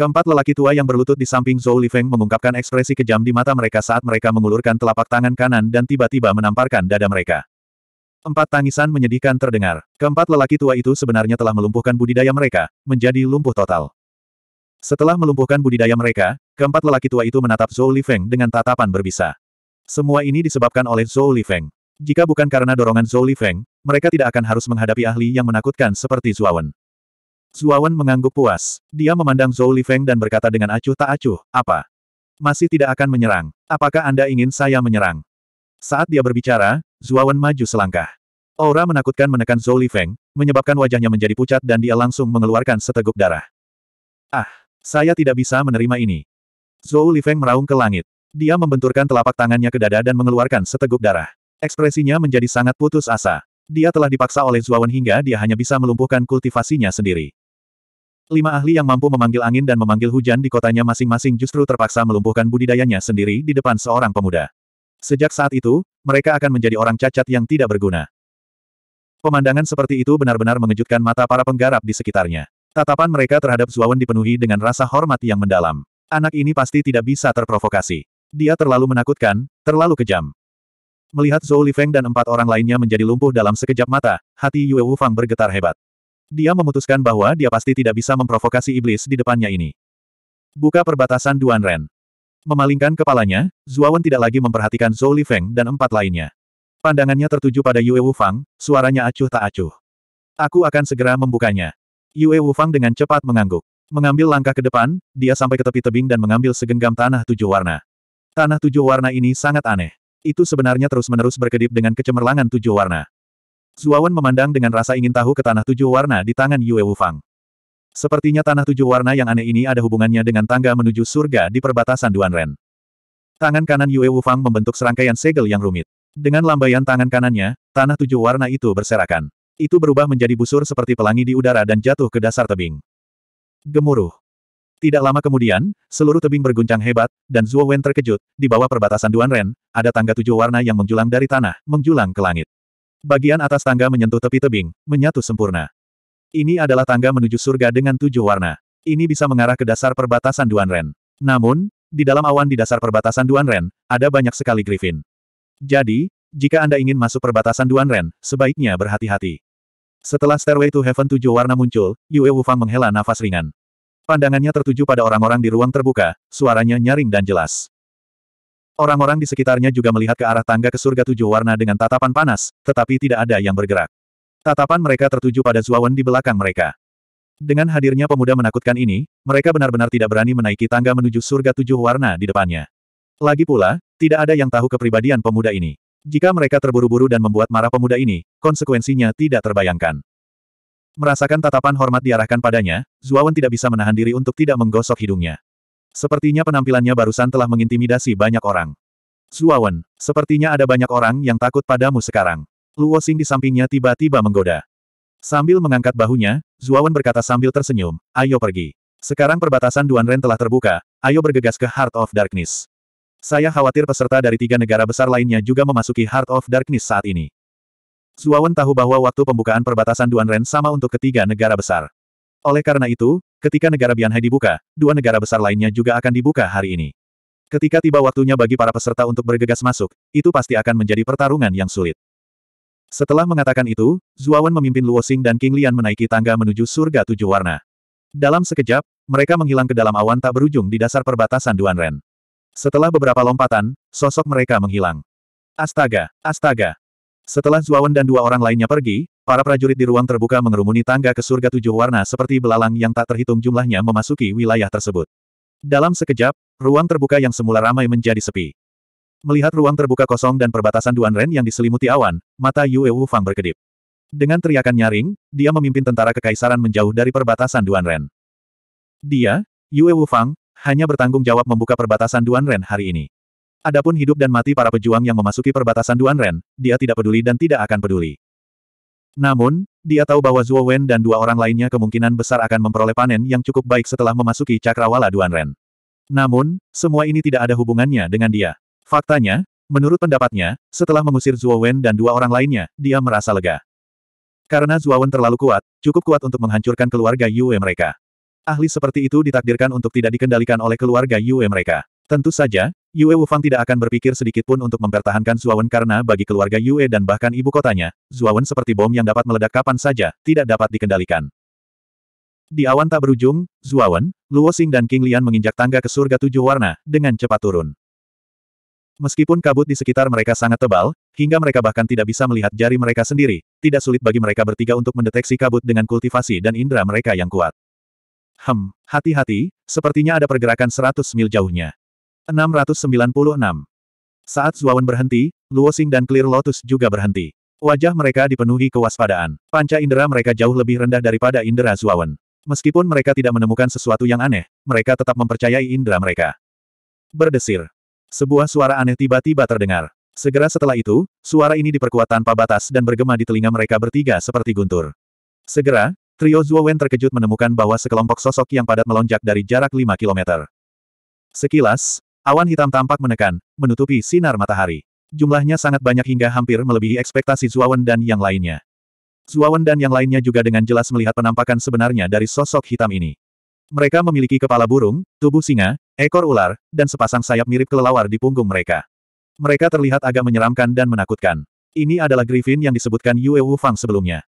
A: Keempat lelaki tua yang berlutut di samping Zhou Lifeng mengungkapkan ekspresi kejam di mata mereka saat mereka mengulurkan telapak tangan kanan dan tiba-tiba menamparkan dada mereka. Empat tangisan menyedihkan terdengar. Keempat lelaki tua itu sebenarnya telah melumpuhkan budidaya mereka, menjadi lumpuh total. Setelah melumpuhkan budidaya mereka, keempat lelaki tua itu menatap Zhou Lifeng dengan tatapan berbisa. Semua ini disebabkan oleh Zhou Lifeng. Jika bukan karena dorongan Zhou Li Feng, mereka tidak akan harus menghadapi ahli yang menakutkan seperti Zuawan. Zuawan mengangguk puas. Dia memandang Zhou Li Feng dan berkata dengan acuh tak acuh, apa? Masih tidak akan menyerang. Apakah Anda ingin saya menyerang? Saat dia berbicara, Zuawan maju selangkah. Aura menakutkan menekan Zhou Li Feng, menyebabkan wajahnya menjadi pucat dan dia langsung mengeluarkan seteguk darah. Ah, saya tidak bisa menerima ini. Zhou Li Feng meraung ke langit. Dia membenturkan telapak tangannya ke dada dan mengeluarkan seteguk darah. Ekspresinya menjadi sangat putus asa. Dia telah dipaksa oleh Zuawan hingga dia hanya bisa melumpuhkan kultivasinya sendiri. Lima ahli yang mampu memanggil angin dan memanggil hujan di kotanya masing-masing justru terpaksa melumpuhkan budidayanya sendiri di depan seorang pemuda. Sejak saat itu, mereka akan menjadi orang cacat yang tidak berguna. Pemandangan seperti itu benar-benar mengejutkan mata para penggarap di sekitarnya. Tatapan mereka terhadap Zuawan dipenuhi dengan rasa hormat yang mendalam. Anak ini pasti tidak bisa terprovokasi. Dia terlalu menakutkan, terlalu kejam. Melihat Zhou Lifeng dan empat orang lainnya menjadi lumpuh dalam sekejap mata, hati Yue Wufang bergetar hebat. Dia memutuskan bahwa dia pasti tidak bisa memprovokasi iblis di depannya ini. Buka perbatasan Duan Ren. Memalingkan kepalanya, Wen tidak lagi memperhatikan Zhou Lifeng dan empat lainnya. Pandangannya tertuju pada Yue Wufang, suaranya acuh tak acuh. Aku akan segera membukanya. Yue Wufang dengan cepat mengangguk. Mengambil langkah ke depan, dia sampai ke tepi tebing dan mengambil segenggam tanah tujuh warna. Tanah tujuh warna ini sangat aneh. Itu sebenarnya terus-menerus berkedip dengan kecemerlangan tujuh warna. Zuawan memandang dengan rasa ingin tahu ke tanah tujuh warna di tangan Yue Wufang. Sepertinya tanah tujuh warna yang aneh ini ada hubungannya dengan tangga menuju surga di perbatasan Duanren. Tangan kanan Yue Wufang membentuk serangkaian segel yang rumit. Dengan lambaian tangan kanannya, tanah tujuh warna itu berserakan. Itu berubah menjadi busur seperti pelangi di udara dan jatuh ke dasar tebing. Gemuruh. Tidak lama kemudian, seluruh tebing berguncang hebat, dan Zhuo Wen terkejut, di bawah perbatasan Duan Ren, ada tangga tujuh warna yang menjulang dari tanah, menjulang ke langit. Bagian atas tangga menyentuh tepi tebing, menyatu sempurna. Ini adalah tangga menuju surga dengan tujuh warna. Ini bisa mengarah ke dasar perbatasan Duan Ren. Namun, di dalam awan di dasar perbatasan Duan Ren, ada banyak sekali griffin. Jadi, jika Anda ingin masuk perbatasan Duan Ren, sebaiknya berhati-hati. Setelah Stairway to Heaven tujuh warna muncul, Yue Wufang menghela nafas ringan. Pandangannya tertuju pada orang-orang di ruang terbuka, suaranya nyaring dan jelas. Orang-orang di sekitarnya juga melihat ke arah tangga ke surga tujuh warna dengan tatapan panas, tetapi tidak ada yang bergerak. Tatapan mereka tertuju pada Zuawan di belakang mereka. Dengan hadirnya pemuda menakutkan ini, mereka benar-benar tidak berani menaiki tangga menuju surga tujuh warna di depannya. Lagi pula, tidak ada yang tahu kepribadian pemuda ini. Jika mereka terburu-buru dan membuat marah pemuda ini, konsekuensinya tidak terbayangkan. Merasakan tatapan hormat diarahkan padanya, Zuawan tidak bisa menahan diri untuk tidak menggosok hidungnya. Sepertinya penampilannya barusan telah mengintimidasi banyak orang. Zuawan, sepertinya ada banyak orang yang takut padamu sekarang. Luo Xing di sampingnya tiba-tiba menggoda. Sambil mengangkat bahunya, Zuawan berkata sambil tersenyum, ayo pergi. Sekarang perbatasan Duan Ren telah terbuka, ayo bergegas ke Heart of Darkness. Saya khawatir peserta dari tiga negara besar lainnya juga memasuki Heart of Darkness saat ini. Suawan tahu bahwa waktu pembukaan perbatasan Duan Ren sama untuk ketiga negara besar. Oleh karena itu, ketika negara Bianhai dibuka, dua negara besar lainnya juga akan dibuka hari ini. Ketika tiba waktunya bagi para peserta untuk bergegas masuk, itu pasti akan menjadi pertarungan yang sulit. Setelah mengatakan itu, Zuawan memimpin Luo Xing dan King Lian menaiki tangga menuju surga tujuh warna. Dalam sekejap, mereka menghilang ke dalam awan tak berujung di dasar perbatasan Duan Ren. Setelah beberapa lompatan, sosok mereka menghilang. Astaga, astaga, setelah Zuawan dan dua orang lainnya pergi, para prajurit di ruang terbuka mengerumuni tangga ke surga tujuh warna seperti belalang yang tak terhitung jumlahnya memasuki wilayah tersebut. Dalam sekejap, ruang terbuka yang semula ramai menjadi sepi. Melihat ruang terbuka kosong dan perbatasan Duan Ren yang diselimuti awan, mata Yue Wu Fang berkedip. Dengan teriakan nyaring, dia memimpin tentara kekaisaran menjauh dari perbatasan Duan Ren. Dia, Yue Wu Fang, hanya bertanggung jawab membuka perbatasan Duan Ren hari ini. Adapun hidup dan mati para pejuang yang memasuki perbatasan Duan Ren, dia tidak peduli dan tidak akan peduli. Namun, dia tahu bahwa Zuo Wen dan dua orang lainnya kemungkinan besar akan memperoleh panen yang cukup baik setelah memasuki cakrawala Duan Ren. Namun, semua ini tidak ada hubungannya dengan dia. Faktanya, menurut pendapatnya, setelah mengusir Zuo Wen dan dua orang lainnya, dia merasa lega. Karena Zuo Wen terlalu kuat, cukup kuat untuk menghancurkan keluarga Yue mereka. Ahli seperti itu ditakdirkan untuk tidak dikendalikan oleh keluarga Yue mereka. Tentu saja, Yue Wufang tidak akan berpikir sedikit pun untuk mempertahankan Zuawan karena bagi keluarga Yue dan bahkan ibu kotanya, Zuawan seperti bom yang dapat meledak kapan saja, tidak dapat dikendalikan. Di awan tak berujung, Zuawan, Luo Xing dan King Lian menginjak tangga ke surga tujuh warna, dengan cepat turun. Meskipun kabut di sekitar mereka sangat tebal, hingga mereka bahkan tidak bisa melihat jari mereka sendiri, tidak sulit bagi mereka bertiga untuk mendeteksi kabut dengan kultivasi dan indera mereka yang kuat. Hem, hati-hati, sepertinya ada pergerakan seratus mil jauhnya. 696. Saat Zuawan berhenti, Luo Xing dan Clear Lotus juga berhenti. Wajah mereka dipenuhi kewaspadaan. Panca indera mereka jauh lebih rendah daripada indera Zuawan. Meskipun mereka tidak menemukan sesuatu yang aneh, mereka tetap mempercayai indera mereka. Berdesir. Sebuah suara aneh tiba-tiba terdengar. Segera setelah itu, suara ini diperkuat tanpa batas dan bergema di telinga mereka bertiga seperti guntur. Segera, trio Zuowen terkejut menemukan bahwa sekelompok sosok yang padat melonjak dari jarak 5 km. Sekilas, Awan hitam tampak menekan, menutupi sinar matahari. Jumlahnya sangat banyak hingga hampir melebihi ekspektasi Zuawan dan yang lainnya. Zuawan dan yang lainnya juga dengan jelas melihat penampakan sebenarnya dari sosok hitam ini. Mereka memiliki kepala burung, tubuh singa, ekor ular, dan sepasang sayap mirip kelelawar di punggung mereka. Mereka terlihat agak menyeramkan dan menakutkan. Ini adalah Griffin yang disebutkan Yue Wu Fang sebelumnya.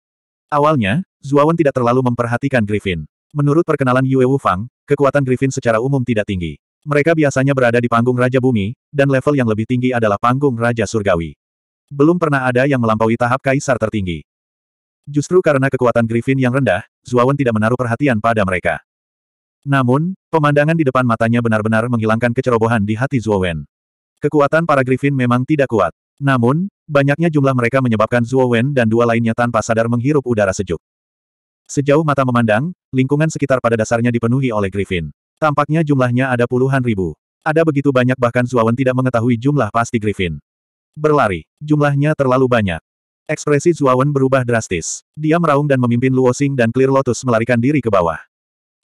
A: Awalnya, Zuawan tidak terlalu memperhatikan Griffin. Menurut perkenalan Yue Wu Fang, kekuatan Griffin secara umum tidak tinggi. Mereka biasanya berada di panggung Raja Bumi, dan level yang lebih tinggi adalah panggung Raja Surgawi. Belum pernah ada yang melampaui tahap kaisar tertinggi. Justru karena kekuatan Griffin yang rendah, Zuawan tidak menaruh perhatian pada mereka. Namun, pemandangan di depan matanya benar-benar menghilangkan kecerobohan di hati Zuowen. Kekuatan para Griffin memang tidak kuat. Namun, banyaknya jumlah mereka menyebabkan Zuowen dan dua lainnya tanpa sadar menghirup udara sejuk. Sejauh mata memandang, lingkungan sekitar pada dasarnya dipenuhi oleh Griffin. Tampaknya jumlahnya ada puluhan ribu. Ada begitu banyak bahkan Zuawan tidak mengetahui jumlah pasti Griffin. Berlari. Jumlahnya terlalu banyak. Ekspresi Zuawan berubah drastis. Dia meraung dan memimpin Luosing dan Clear Lotus melarikan diri ke bawah.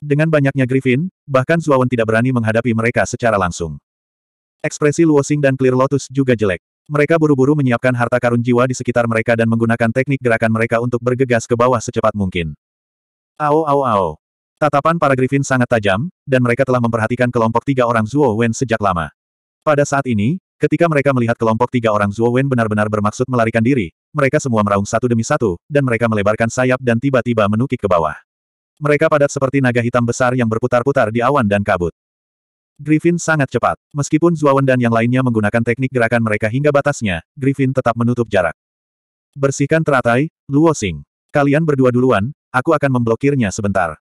A: Dengan banyaknya Griffin, bahkan Zuawan tidak berani menghadapi mereka secara langsung. Ekspresi Luosing dan Clear Lotus juga jelek. Mereka buru-buru menyiapkan harta karun jiwa di sekitar mereka dan menggunakan teknik gerakan mereka untuk bergegas ke bawah secepat mungkin. Ao ao ao. Tatapan para Griffin sangat tajam, dan mereka telah memperhatikan kelompok tiga orang Zuo Wen sejak lama. Pada saat ini, ketika mereka melihat kelompok tiga orang Zuo Wen benar-benar bermaksud melarikan diri, mereka semua meraung satu demi satu, dan mereka melebarkan sayap dan tiba-tiba menukik ke bawah. Mereka padat seperti naga hitam besar yang berputar-putar di awan dan kabut. Griffin sangat cepat. Meskipun Zuo Wen dan yang lainnya menggunakan teknik gerakan mereka hingga batasnya, Griffin tetap menutup jarak. Bersihkan teratai, Luo Xing. Kalian berdua duluan, aku akan memblokirnya sebentar.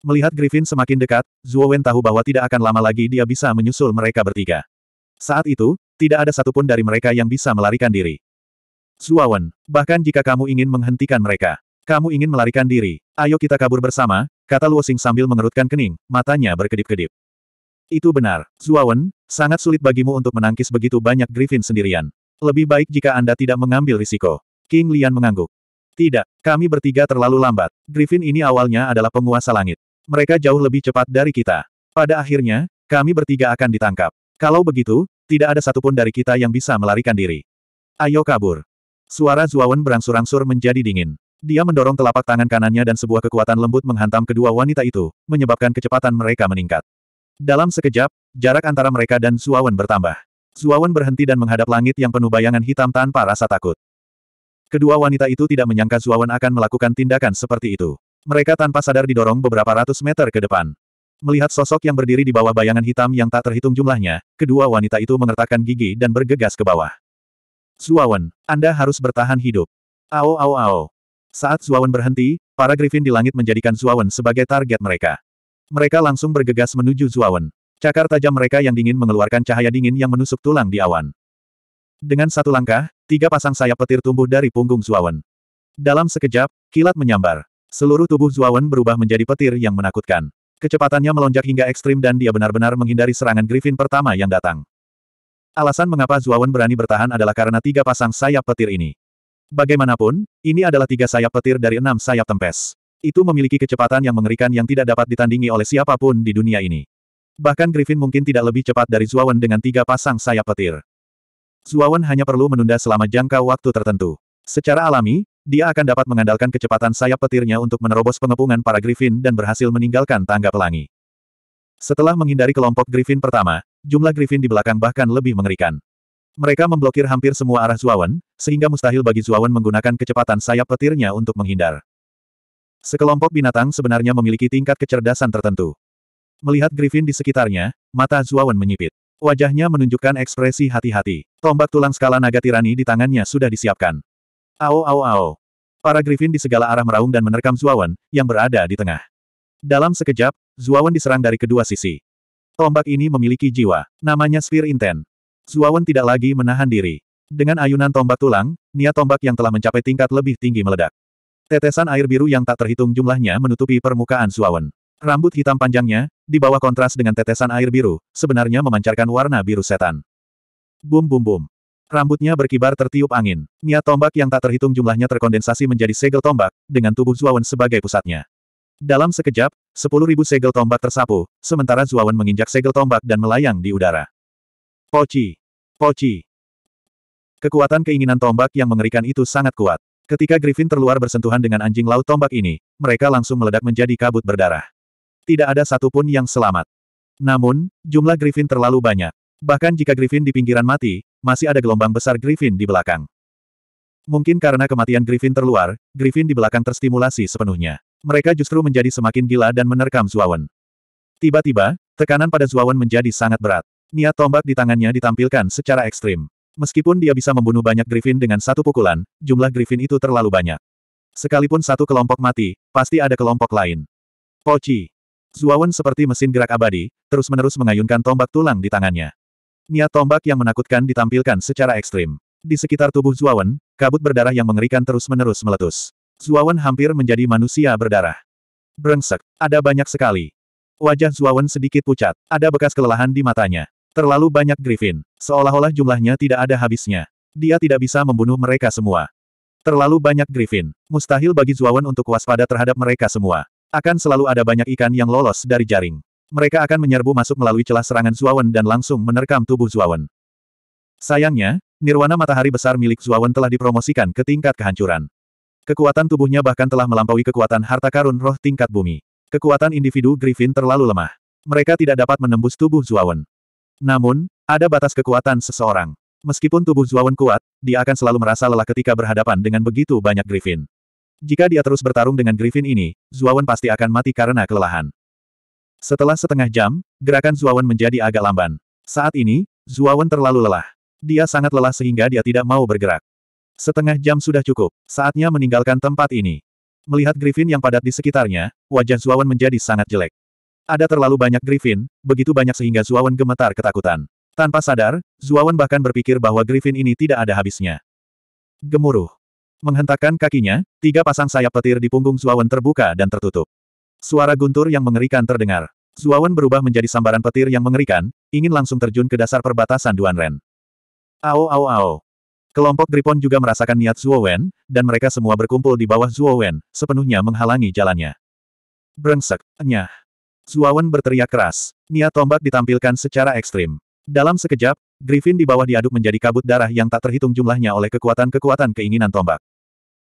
A: Melihat Griffin semakin dekat, Zuo Wen tahu bahwa tidak akan lama lagi dia bisa menyusul mereka bertiga. Saat itu, tidak ada satupun dari mereka yang bisa melarikan diri. Zuo Wen, bahkan jika kamu ingin menghentikan mereka, kamu ingin melarikan diri, ayo kita kabur bersama, kata Luo Xing sambil mengerutkan kening, matanya berkedip-kedip. Itu benar, Zuo Wen, sangat sulit bagimu untuk menangkis begitu banyak Griffin sendirian. Lebih baik jika Anda tidak mengambil risiko. King Lian mengangguk. Tidak, kami bertiga terlalu lambat. Griffin ini awalnya adalah penguasa langit mereka jauh lebih cepat dari kita. Pada akhirnya, kami bertiga akan ditangkap. Kalau begitu, tidak ada satupun dari kita yang bisa melarikan diri. Ayo kabur. Suara Zuawan berangsur-angsur menjadi dingin. Dia mendorong telapak tangan kanannya dan sebuah kekuatan lembut menghantam kedua wanita itu, menyebabkan kecepatan mereka meningkat. Dalam sekejap, jarak antara mereka dan Zuawan bertambah. Zuawan berhenti dan menghadap langit yang penuh bayangan hitam tanpa rasa takut. Kedua wanita itu tidak menyangka Zuawan akan melakukan tindakan seperti itu. Mereka tanpa sadar didorong beberapa ratus meter ke depan. Melihat sosok yang berdiri di bawah bayangan hitam yang tak terhitung jumlahnya, kedua wanita itu mengertakkan gigi dan bergegas ke bawah. Zuawan, Anda harus bertahan hidup. Ao ao ao. Saat Zuawan berhenti, para Griffin di langit menjadikan Zuawan sebagai target mereka. Mereka langsung bergegas menuju Zuawan. Cakar tajam mereka yang dingin mengeluarkan cahaya dingin yang menusuk tulang di awan. Dengan satu langkah, tiga pasang sayap petir tumbuh dari punggung Zuawan. Dalam sekejap, kilat menyambar. Seluruh tubuh Zuawan berubah menjadi petir yang menakutkan. Kecepatannya melonjak hingga ekstrim dan dia benar-benar menghindari serangan Griffin pertama yang datang. Alasan mengapa Zuawan berani bertahan adalah karena tiga pasang sayap petir ini. Bagaimanapun, ini adalah tiga sayap petir dari enam sayap tempes. Itu memiliki kecepatan yang mengerikan yang tidak dapat ditandingi oleh siapapun di dunia ini. Bahkan Griffin mungkin tidak lebih cepat dari Zuawan dengan tiga pasang sayap petir. Zuawan hanya perlu menunda selama jangka waktu tertentu. Secara alami, dia akan dapat mengandalkan kecepatan sayap petirnya untuk menerobos pengepungan para Griffin dan berhasil meninggalkan tangga pelangi. Setelah menghindari kelompok Griffin pertama, jumlah Griffin di belakang bahkan lebih mengerikan. Mereka memblokir hampir semua arah Zuawan, sehingga mustahil bagi Zuawan menggunakan kecepatan sayap petirnya untuk menghindar. Sekelompok binatang sebenarnya memiliki tingkat kecerdasan tertentu. Melihat Griffin di sekitarnya, mata Zuawan menyipit. Wajahnya menunjukkan ekspresi hati-hati. Tombak tulang skala naga tirani di tangannya sudah disiapkan. Ao ao ao. Para Griffin di segala arah meraung dan menerkam Zuawan, yang berada di tengah. Dalam sekejap, Zuawan diserang dari kedua sisi. Tombak ini memiliki jiwa. Namanya Sphere Inten. Zuawan tidak lagi menahan diri. Dengan ayunan tombak tulang, niat tombak yang telah mencapai tingkat lebih tinggi meledak. Tetesan air biru yang tak terhitung jumlahnya menutupi permukaan Zuawan. Rambut hitam panjangnya, di bawah kontras dengan tetesan air biru, sebenarnya memancarkan warna biru setan. Bum bum bum. Rambutnya berkibar tertiup angin. Niat tombak yang tak terhitung jumlahnya terkondensasi menjadi segel tombak, dengan tubuh Zuawan sebagai pusatnya. Dalam sekejap, sepuluh ribu segel tombak tersapu, sementara Zuawan menginjak segel tombak dan melayang di udara. Poci! Poci! Kekuatan keinginan tombak yang mengerikan itu sangat kuat. Ketika Griffin terluar bersentuhan dengan anjing laut tombak ini, mereka langsung meledak menjadi kabut berdarah. Tidak ada satupun yang selamat. Namun, jumlah Griffin terlalu banyak. Bahkan jika Griffin di pinggiran mati, masih ada gelombang besar Griffin di belakang. Mungkin karena kematian Griffin terluar, Griffin di belakang terstimulasi sepenuhnya. Mereka justru menjadi semakin gila dan menerkam Zuawan. Tiba-tiba, tekanan pada Zuawan menjadi sangat berat. Niat tombak di tangannya ditampilkan secara ekstrim. Meskipun dia bisa membunuh banyak Griffin dengan satu pukulan, jumlah Griffin itu terlalu banyak. Sekalipun satu kelompok mati, pasti ada kelompok lain. Poci. Zuawan seperti mesin gerak abadi, terus-menerus mengayunkan tombak tulang di tangannya. Niat tombak yang menakutkan ditampilkan secara ekstrim. Di sekitar tubuh Zuawan, kabut berdarah yang mengerikan terus-menerus meletus. Zuawan hampir menjadi manusia berdarah. Brengsek, ada banyak sekali. Wajah Zuawan sedikit pucat, ada bekas kelelahan di matanya. Terlalu banyak Griffin, seolah-olah jumlahnya tidak ada habisnya. Dia tidak bisa membunuh mereka semua. Terlalu banyak Griffin, mustahil bagi Zuawan untuk waspada terhadap mereka semua. Akan selalu ada banyak ikan yang lolos dari jaring. Mereka akan menyerbu masuk melalui celah serangan Zuawan dan langsung menerkam tubuh Zuawan. Sayangnya, nirwana matahari besar milik Zuawan telah dipromosikan ke tingkat kehancuran. Kekuatan tubuhnya bahkan telah melampaui kekuatan harta karun roh tingkat bumi. Kekuatan individu Griffin terlalu lemah. Mereka tidak dapat menembus tubuh Zuawan. Namun, ada batas kekuatan seseorang. Meskipun tubuh Zuawan kuat, dia akan selalu merasa lelah ketika berhadapan dengan begitu banyak Griffin. Jika dia terus bertarung dengan Griffin ini, Zuawan pasti akan mati karena kelelahan. Setelah setengah jam, gerakan Zuawan menjadi agak lamban. Saat ini, Zuawan terlalu lelah. Dia sangat lelah sehingga dia tidak mau bergerak. Setengah jam sudah cukup, saatnya meninggalkan tempat ini. Melihat Griffin yang padat di sekitarnya, wajah Zuawan menjadi sangat jelek. Ada terlalu banyak Griffin, begitu banyak sehingga Zuawan gemetar ketakutan. Tanpa sadar, Zuawan bahkan berpikir bahwa Griffin ini tidak ada habisnya. Gemuruh. Menghentakkan kakinya, tiga pasang sayap petir di punggung Zuawan terbuka dan tertutup. Suara guntur yang mengerikan terdengar. Zuawan berubah menjadi sambaran petir yang mengerikan, ingin langsung terjun ke dasar perbatasan Duan Ren. Ao ao ao. Kelompok Gripon juga merasakan niat Zuowen, dan mereka semua berkumpul di bawah Zuowen, sepenuhnya menghalangi jalannya. Brengsek, nyah. Zuawan berteriak keras. Niat tombak ditampilkan secara ekstrim. Dalam sekejap, Griffin di bawah diaduk menjadi kabut darah yang tak terhitung jumlahnya oleh kekuatan-kekuatan keinginan tombak.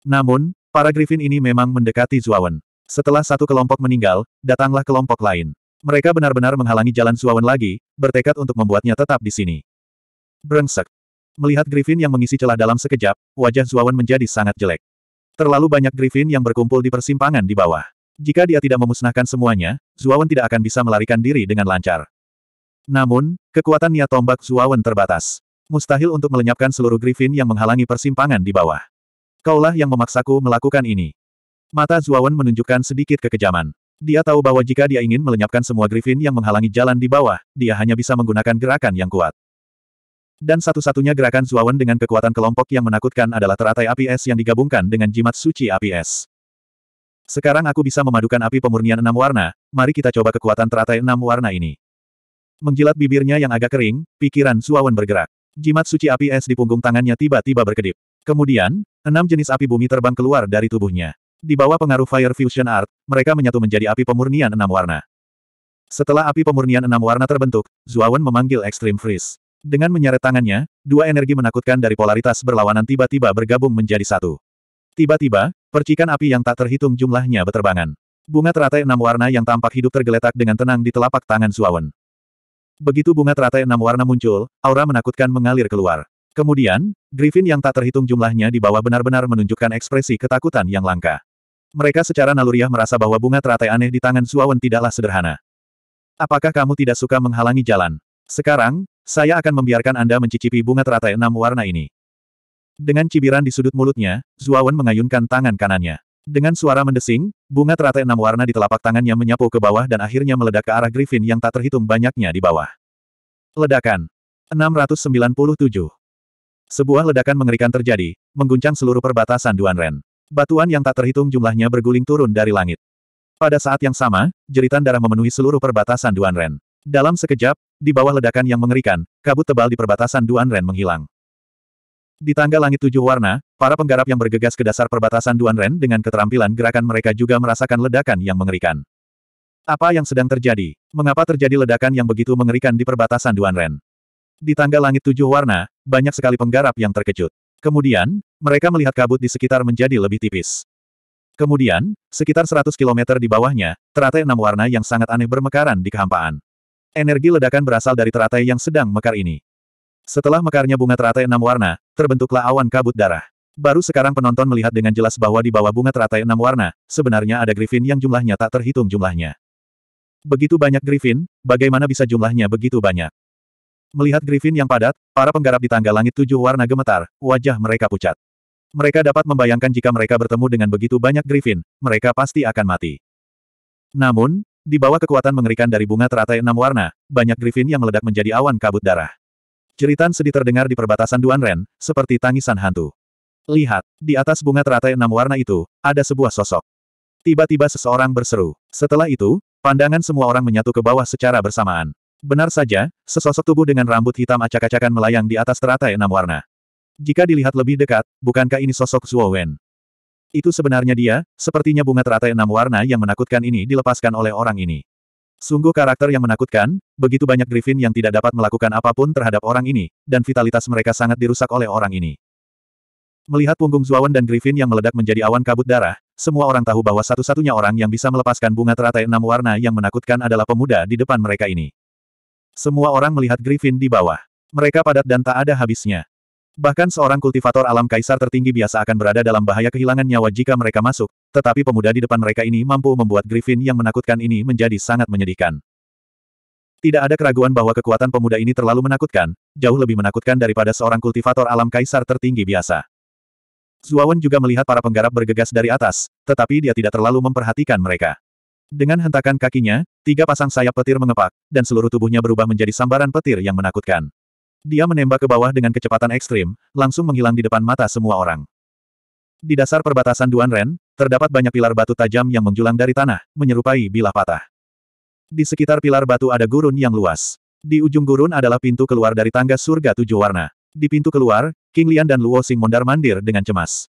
A: Namun, para Griffin ini memang mendekati Zuowen. Setelah satu kelompok meninggal, datanglah kelompok lain. Mereka benar-benar menghalangi jalan Suawan lagi, bertekad untuk membuatnya tetap di sini. Brengsek. Melihat Griffin yang mengisi celah dalam sekejap, wajah Suawan menjadi sangat jelek. Terlalu banyak Griffin yang berkumpul di persimpangan di bawah. Jika dia tidak memusnahkan semuanya, Zuawan tidak akan bisa melarikan diri dengan lancar. Namun, kekuatan niat tombak Zuawan terbatas. Mustahil untuk melenyapkan seluruh Griffin yang menghalangi persimpangan di bawah. Kaulah yang memaksaku melakukan ini. Mata Zuawan menunjukkan sedikit kekejaman. Dia tahu bahwa jika dia ingin melenyapkan semua Griffin yang menghalangi jalan di bawah, dia hanya bisa menggunakan gerakan yang kuat. Dan satu-satunya gerakan Zuawan dengan kekuatan kelompok yang menakutkan adalah teratai api es yang digabungkan dengan jimat suci api es. Sekarang aku bisa memadukan api pemurnian enam warna, mari kita coba kekuatan teratai enam warna ini. Menjilat bibirnya yang agak kering, pikiran Zuawan bergerak. Jimat suci api es di punggung tangannya tiba-tiba berkedip. Kemudian, enam jenis api bumi terbang keluar dari tubuhnya. Di bawah pengaruh Fire Fusion Art, mereka menyatu menjadi api pemurnian enam warna. Setelah api pemurnian enam warna terbentuk, Zuawan memanggil Extreme Freeze. Dengan menyeret tangannya, dua energi menakutkan dari polaritas berlawanan tiba-tiba bergabung menjadi satu. Tiba-tiba, percikan api yang tak terhitung jumlahnya berterbangan. Bunga teratai enam warna yang tampak hidup tergeletak dengan tenang di telapak tangan Zuawan. Begitu bunga teratai enam warna muncul, aura menakutkan mengalir keluar. Kemudian, Griffin yang tak terhitung jumlahnya di bawah benar-benar menunjukkan ekspresi ketakutan yang langka. Mereka secara naluriah merasa bahwa bunga teratai aneh di tangan Suawan tidaklah sederhana. Apakah kamu tidak suka menghalangi jalan? Sekarang, saya akan membiarkan Anda mencicipi bunga teratai enam warna ini. Dengan cibiran di sudut mulutnya, Zuawan mengayunkan tangan kanannya. Dengan suara mendesing, bunga teratai enam warna di telapak tangannya menyapu ke bawah dan akhirnya meledak ke arah Griffin yang tak terhitung banyaknya di bawah. Ledakan. 697. Sebuah ledakan mengerikan terjadi, mengguncang seluruh perbatasan Duan Ren. Batuan yang tak terhitung jumlahnya berguling turun dari langit. Pada saat yang sama, jeritan darah memenuhi seluruh perbatasan Duanren. Dalam sekejap, di bawah ledakan yang mengerikan, kabut tebal di perbatasan Duanren menghilang. Di tangga langit tujuh warna, para penggarap yang bergegas ke dasar perbatasan Duanren dengan keterampilan gerakan mereka juga merasakan ledakan yang mengerikan. Apa yang sedang terjadi? Mengapa terjadi ledakan yang begitu mengerikan di perbatasan Duanren? Di tangga langit tujuh warna, banyak sekali penggarap yang terkejut. Kemudian, mereka melihat kabut di sekitar menjadi lebih tipis. Kemudian, sekitar 100 km di bawahnya, teratai enam warna yang sangat aneh bermekaran di kehampaan. Energi ledakan berasal dari teratai yang sedang mekar ini. Setelah mekarnya bunga teratai enam warna, terbentuklah awan kabut darah. Baru sekarang penonton melihat dengan jelas bahwa di bawah bunga teratai enam warna, sebenarnya ada griffin yang jumlahnya tak terhitung jumlahnya. Begitu banyak griffin, bagaimana bisa jumlahnya begitu banyak? Melihat griffin yang padat, para penggarap di tangga langit tujuh warna gemetar, wajah mereka pucat. Mereka dapat membayangkan jika mereka bertemu dengan begitu banyak Griffin, mereka pasti akan mati. Namun, di bawah kekuatan mengerikan dari bunga teratai enam warna, banyak griffin yang meledak menjadi awan kabut darah. Ceritan sedih terdengar di perbatasan Duanren, seperti tangisan hantu. Lihat, di atas bunga teratai enam warna itu, ada sebuah sosok. Tiba-tiba seseorang berseru. Setelah itu, pandangan semua orang menyatu ke bawah secara bersamaan. Benar saja, sesosok tubuh dengan rambut hitam acak-acakan melayang di atas teratai enam warna. Jika dilihat lebih dekat, bukankah ini sosok Zuo Wen? Itu sebenarnya dia, sepertinya bunga teratai enam warna yang menakutkan ini dilepaskan oleh orang ini. Sungguh karakter yang menakutkan, begitu banyak Griffin yang tidak dapat melakukan apapun terhadap orang ini, dan vitalitas mereka sangat dirusak oleh orang ini. Melihat punggung Zuawan dan Griffin yang meledak menjadi awan kabut darah, semua orang tahu bahwa satu-satunya orang yang bisa melepaskan bunga teratai enam warna yang menakutkan adalah pemuda di depan mereka ini. Semua orang melihat Griffin di bawah. Mereka padat dan tak ada habisnya. Bahkan seorang kultivator alam kaisar tertinggi biasa akan berada dalam bahaya kehilangan nyawa jika mereka masuk, tetapi pemuda di depan mereka ini mampu membuat Griffin yang menakutkan ini menjadi sangat menyedihkan. Tidak ada keraguan bahwa kekuatan pemuda ini terlalu menakutkan, jauh lebih menakutkan daripada seorang kultivator alam kaisar tertinggi biasa. Zuawan juga melihat para penggarap bergegas dari atas, tetapi dia tidak terlalu memperhatikan mereka. Dengan hentakan kakinya, tiga pasang sayap petir mengepak, dan seluruh tubuhnya berubah menjadi sambaran petir yang menakutkan. Dia menembak ke bawah dengan kecepatan ekstrim, langsung menghilang di depan mata semua orang. Di dasar perbatasan Duan Ren, terdapat banyak pilar batu tajam yang menjulang dari tanah, menyerupai bilah patah. Di sekitar pilar batu ada gurun yang luas. Di ujung gurun adalah pintu keluar dari tangga surga tujuh warna. Di pintu keluar, King Lian dan Luo Xing mondar-mandir dengan cemas.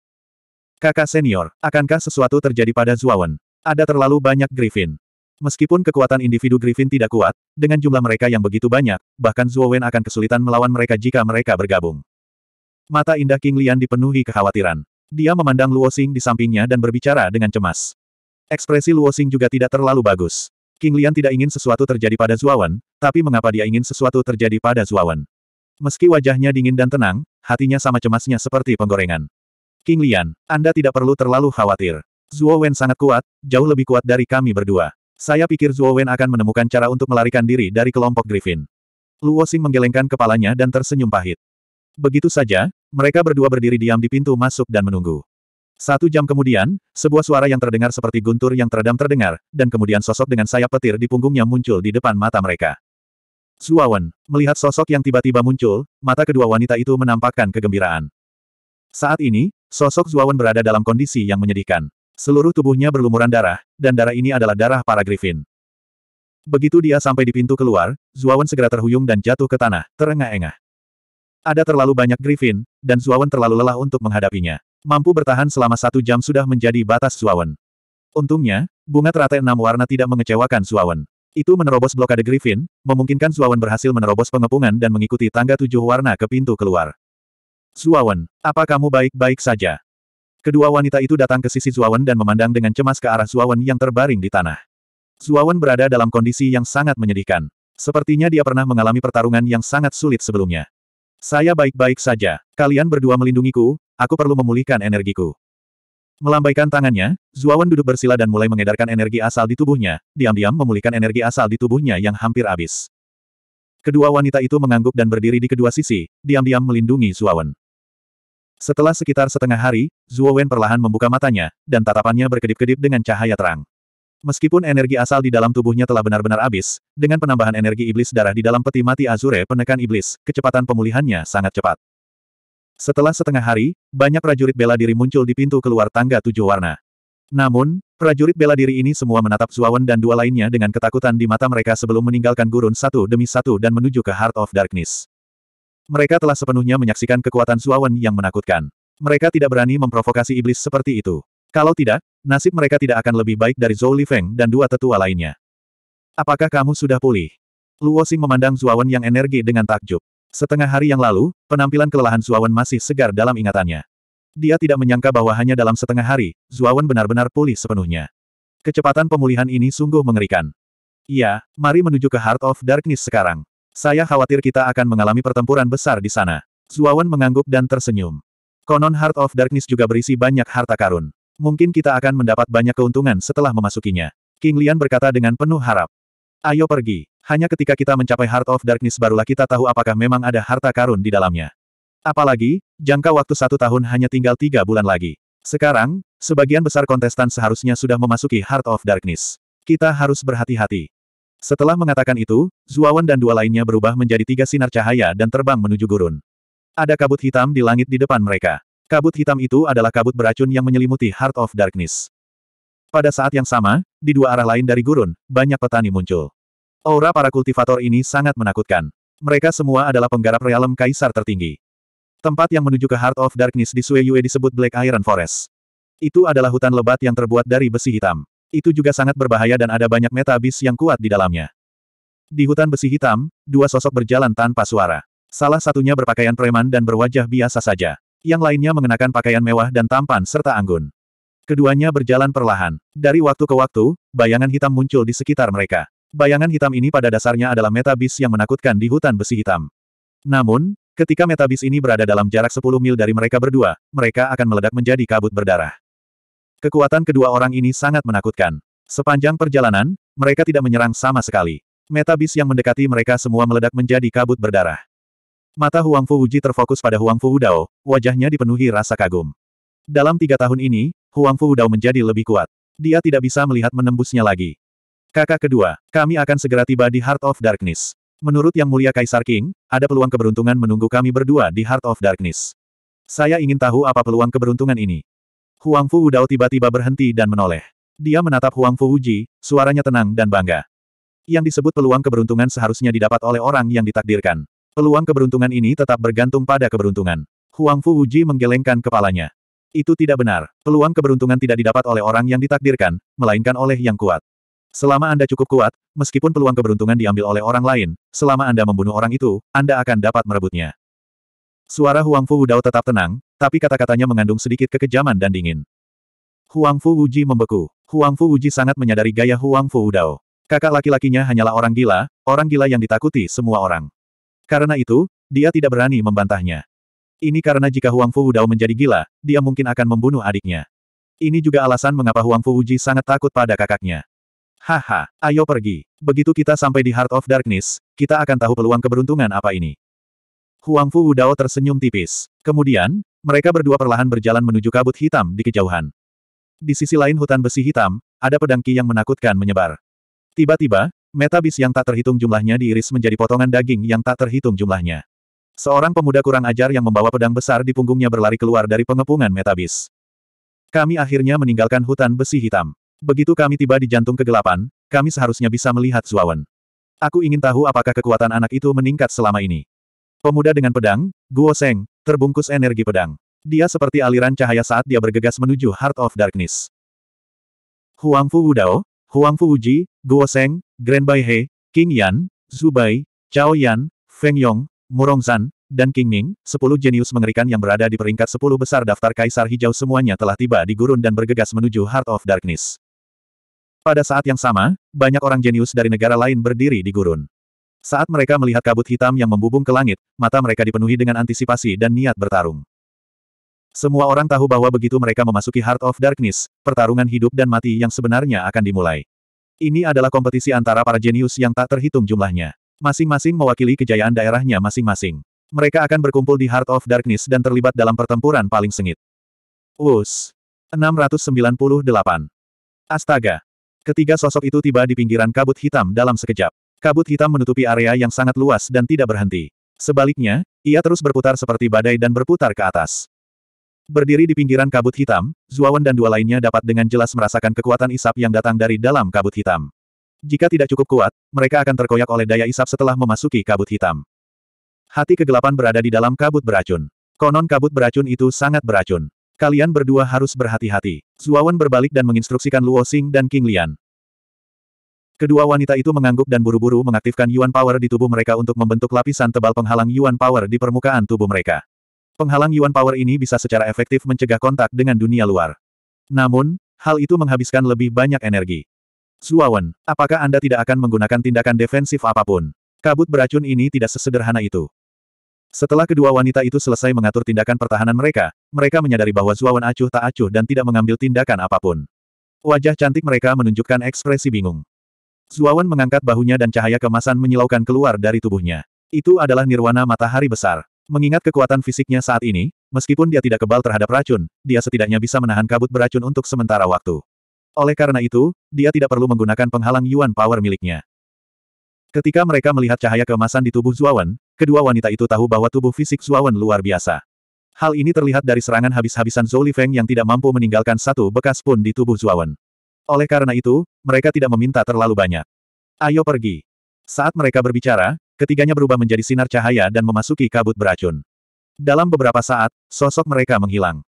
A: Kakak senior, akankah sesuatu terjadi pada Zuawan? Ada terlalu banyak Griffin. Meskipun kekuatan individu Griffin tidak kuat, dengan jumlah mereka yang begitu banyak, bahkan Zuo Wen akan kesulitan melawan mereka jika mereka bergabung. Mata indah King Lian dipenuhi kekhawatiran. Dia memandang Luo Xing di sampingnya dan berbicara dengan cemas. Ekspresi Luo Xing juga tidak terlalu bagus. King Lian tidak ingin sesuatu terjadi pada Wen, tapi mengapa dia ingin sesuatu terjadi pada Wen? Meski wajahnya dingin dan tenang, hatinya sama cemasnya seperti penggorengan. King Lian, Anda tidak perlu terlalu khawatir. Zuo Wen sangat kuat, jauh lebih kuat dari kami berdua. Saya pikir Zuo Wen akan menemukan cara untuk melarikan diri dari kelompok Griffin. Luo Xing menggelengkan kepalanya dan tersenyum pahit. Begitu saja, mereka berdua berdiri diam di pintu masuk dan menunggu. Satu jam kemudian, sebuah suara yang terdengar seperti guntur yang teredam terdengar, dan kemudian sosok dengan sayap petir di punggungnya muncul di depan mata mereka. Zuo Wen, melihat sosok yang tiba-tiba muncul, mata kedua wanita itu menampakkan kegembiraan. Saat ini, sosok Zuo Wen berada dalam kondisi yang menyedihkan. Seluruh tubuhnya berlumuran darah, dan darah ini adalah darah para Griffin. Begitu dia sampai di pintu keluar, Zuawan segera terhuyung dan jatuh ke tanah, terengah-engah. Ada terlalu banyak Griffin, dan Zuawan terlalu lelah untuk menghadapinya. Mampu bertahan selama satu jam sudah menjadi batas Zuawan. Untungnya, bunga teratai enam warna tidak mengecewakan Zuawan. Itu menerobos blokade Griffin, memungkinkan Zuawan berhasil menerobos pengepungan dan mengikuti tangga tujuh warna ke pintu keluar. Zuawan, apa kamu baik-baik saja? Kedua wanita itu datang ke sisi Zuawan dan memandang dengan cemas ke arah Zuawan yang terbaring di tanah. Zuawan berada dalam kondisi yang sangat menyedihkan. Sepertinya dia pernah mengalami pertarungan yang sangat sulit sebelumnya. Saya baik-baik saja. Kalian berdua melindungiku, aku perlu memulihkan energiku. Melambaikan tangannya, Zuawan duduk bersila dan mulai mengedarkan energi asal di tubuhnya, diam-diam memulihkan energi asal di tubuhnya yang hampir habis. Kedua wanita itu mengangguk dan berdiri di kedua sisi, diam-diam melindungi Zuawan. Setelah sekitar setengah hari, Zuo Wen perlahan membuka matanya, dan tatapannya berkedip-kedip dengan cahaya terang. Meskipun energi asal di dalam tubuhnya telah benar-benar habis, dengan penambahan energi iblis darah di dalam peti mati Azure penekan iblis, kecepatan pemulihannya sangat cepat. Setelah setengah hari, banyak prajurit bela diri muncul di pintu keluar tangga tujuh warna. Namun, prajurit bela diri ini semua menatap Zuawan dan dua lainnya dengan ketakutan di mata mereka sebelum meninggalkan gurun satu demi satu dan menuju ke Heart of Darkness. Mereka telah sepenuhnya menyaksikan kekuatan Suawan yang menakutkan. Mereka tidak berani memprovokasi iblis seperti itu. Kalau tidak, nasib mereka tidak akan lebih baik dari Zhou Lifeng dan dua tetua lainnya. Apakah kamu sudah pulih? Luo Xing memandang Zuawan yang energi dengan takjub. Setengah hari yang lalu, penampilan kelelahan Zuawan masih segar dalam ingatannya. Dia tidak menyangka bahwa hanya dalam setengah hari, Zuawan benar-benar pulih sepenuhnya. Kecepatan pemulihan ini sungguh mengerikan. Iya, mari menuju ke Heart of Darkness sekarang. Saya khawatir kita akan mengalami pertempuran besar di sana. Zuawan mengangguk dan tersenyum. Konon Heart of Darkness juga berisi banyak harta karun. Mungkin kita akan mendapat banyak keuntungan setelah memasukinya. King Lian berkata dengan penuh harap. Ayo pergi. Hanya ketika kita mencapai Heart of Darkness barulah kita tahu apakah memang ada harta karun di dalamnya. Apalagi, jangka waktu satu tahun hanya tinggal tiga bulan lagi. Sekarang, sebagian besar kontestan seharusnya sudah memasuki Heart of Darkness. Kita harus berhati-hati. Setelah mengatakan itu, Zuawan dan dua lainnya berubah menjadi tiga sinar cahaya dan terbang menuju gurun. Ada kabut hitam di langit di depan mereka. Kabut hitam itu adalah kabut beracun yang menyelimuti Heart of Darkness. Pada saat yang sama, di dua arah lain dari gurun, banyak petani muncul. Aura para kultivator ini sangat menakutkan. Mereka semua adalah penggarap realem kaisar tertinggi. Tempat yang menuju ke Heart of Darkness di Sue disebut Black Iron Forest. Itu adalah hutan lebat yang terbuat dari besi hitam. Itu juga sangat berbahaya dan ada banyak meta bis yang kuat di dalamnya. Di hutan besi hitam, dua sosok berjalan tanpa suara. Salah satunya berpakaian preman dan berwajah biasa saja. Yang lainnya mengenakan pakaian mewah dan tampan serta anggun. Keduanya berjalan perlahan. Dari waktu ke waktu, bayangan hitam muncul di sekitar mereka. Bayangan hitam ini pada dasarnya adalah meta metabis yang menakutkan di hutan besi hitam. Namun, ketika meta metabis ini berada dalam jarak 10 mil dari mereka berdua, mereka akan meledak menjadi kabut berdarah. Kekuatan kedua orang ini sangat menakutkan. Sepanjang perjalanan, mereka tidak menyerang sama sekali. Metabis yang mendekati mereka semua meledak menjadi kabut berdarah. Mata Huang Fu Wuji terfokus pada Huang Fu Udao, wajahnya dipenuhi rasa kagum. Dalam tiga tahun ini, Huang Fu Udao menjadi lebih kuat. Dia tidak bisa melihat menembusnya lagi. Kakak kedua, kami akan segera tiba di Heart of Darkness. Menurut Yang Mulia Kaisar King, ada peluang keberuntungan menunggu kami berdua di Heart of Darkness. Saya ingin tahu apa peluang keberuntungan ini. Huang Fu Udao tiba-tiba berhenti dan menoleh. Dia menatap Huang Fu Uji, suaranya tenang dan bangga. Yang disebut peluang keberuntungan seharusnya didapat oleh orang yang ditakdirkan. Peluang keberuntungan ini tetap bergantung pada keberuntungan. Huang Fu Uji menggelengkan kepalanya. Itu tidak benar. Peluang keberuntungan tidak didapat oleh orang yang ditakdirkan, melainkan oleh yang kuat. Selama Anda cukup kuat, meskipun peluang keberuntungan diambil oleh orang lain, selama Anda membunuh orang itu, Anda akan dapat merebutnya. Suara Huang Huangfu Wudao tetap tenang, tapi kata-katanya mengandung sedikit kekejaman dan dingin. Huang Fu Wuji membeku. Huang Fu Wuji sangat menyadari gaya Huang Huangfu Wudao. Kakak laki-lakinya hanyalah orang gila, orang gila yang ditakuti semua orang. Karena itu, dia tidak berani membantahnya. Ini karena jika Huang Huangfu Wudao menjadi gila, dia mungkin akan membunuh adiknya. Ini juga alasan mengapa Huang Fu Wuji sangat takut pada kakaknya. Haha, ayo pergi. Begitu kita sampai di Heart of Darkness, kita akan tahu peluang keberuntungan apa ini. Huang Fu Dao tersenyum tipis. Kemudian, mereka berdua perlahan berjalan menuju kabut hitam di kejauhan. Di sisi lain hutan besi hitam, ada pedang ki yang menakutkan menyebar. Tiba-tiba, metabis yang tak terhitung jumlahnya diiris menjadi potongan daging yang tak terhitung jumlahnya. Seorang pemuda kurang ajar yang membawa pedang besar di punggungnya berlari keluar dari pengepungan metabis. Kami akhirnya meninggalkan hutan besi hitam. Begitu kami tiba di jantung kegelapan, kami seharusnya bisa melihat Zuawan. Aku ingin tahu apakah kekuatan anak itu meningkat selama ini. Pemuda dengan pedang, Guo Seng, terbungkus energi pedang. Dia seperti aliran cahaya saat dia bergegas menuju Heart of Darkness. Huang Huangfu Wudao, Fu Uji, Guo Seng, Grand Bai He, King Yan, Zubai, Chao Yan, Feng Yong, Murong San, dan King Ming, sepuluh jenius mengerikan yang berada di peringkat sepuluh besar daftar Kaisar Hijau semuanya telah tiba di gurun dan bergegas menuju Heart of Darkness. Pada saat yang sama, banyak orang jenius dari negara lain berdiri di gurun. Saat mereka melihat kabut hitam yang membubung ke langit, mata mereka dipenuhi dengan antisipasi dan niat bertarung. Semua orang tahu bahwa begitu mereka memasuki Heart of Darkness, pertarungan hidup dan mati yang sebenarnya akan dimulai. Ini adalah kompetisi antara para jenius yang tak terhitung jumlahnya. Masing-masing mewakili kejayaan daerahnya masing-masing. Mereka akan berkumpul di Heart of Darkness dan terlibat dalam pertempuran paling sengit. Us. 698. Astaga. Ketiga sosok itu tiba di pinggiran kabut hitam dalam sekejap. Kabut hitam menutupi area yang sangat luas dan tidak berhenti. Sebaliknya, ia terus berputar seperti badai dan berputar ke atas. Berdiri di pinggiran kabut hitam, Zuawan dan dua lainnya dapat dengan jelas merasakan kekuatan isap yang datang dari dalam kabut hitam. Jika tidak cukup kuat, mereka akan terkoyak oleh daya isap setelah memasuki kabut hitam. Hati kegelapan berada di dalam kabut beracun. Konon kabut beracun itu sangat beracun. Kalian berdua harus berhati-hati. Zuawan berbalik dan menginstruksikan Luo Xing dan King Lian. Kedua wanita itu mengangguk dan buru-buru mengaktifkan Yuan Power di tubuh mereka untuk membentuk lapisan tebal penghalang Yuan Power di permukaan tubuh mereka. Penghalang Yuan Power ini bisa secara efektif mencegah kontak dengan dunia luar. Namun, hal itu menghabiskan lebih banyak energi. Zuawan, apakah Anda tidak akan menggunakan tindakan defensif apapun? Kabut beracun ini tidak sesederhana itu. Setelah kedua wanita itu selesai mengatur tindakan pertahanan mereka, mereka menyadari bahwa Zuawan acuh tak acuh dan tidak mengambil tindakan apapun. Wajah cantik mereka menunjukkan ekspresi bingung. Zuawan mengangkat bahunya dan cahaya kemasan menyilaukan keluar dari tubuhnya. Itu adalah nirwana matahari besar. Mengingat kekuatan fisiknya saat ini, meskipun dia tidak kebal terhadap racun, dia setidaknya bisa menahan kabut beracun untuk sementara waktu. Oleh karena itu, dia tidak perlu menggunakan penghalang Yuan Power miliknya. Ketika mereka melihat cahaya kemasan di tubuh Zuawan, kedua wanita itu tahu bahwa tubuh fisik Zuawan luar biasa. Hal ini terlihat dari serangan habis-habisan Zoli Feng yang tidak mampu meninggalkan satu bekas pun di tubuh Zuawan. Oleh karena itu, mereka tidak meminta terlalu banyak. Ayo pergi. Saat mereka berbicara, ketiganya berubah menjadi sinar cahaya dan memasuki kabut beracun. Dalam beberapa saat, sosok mereka menghilang.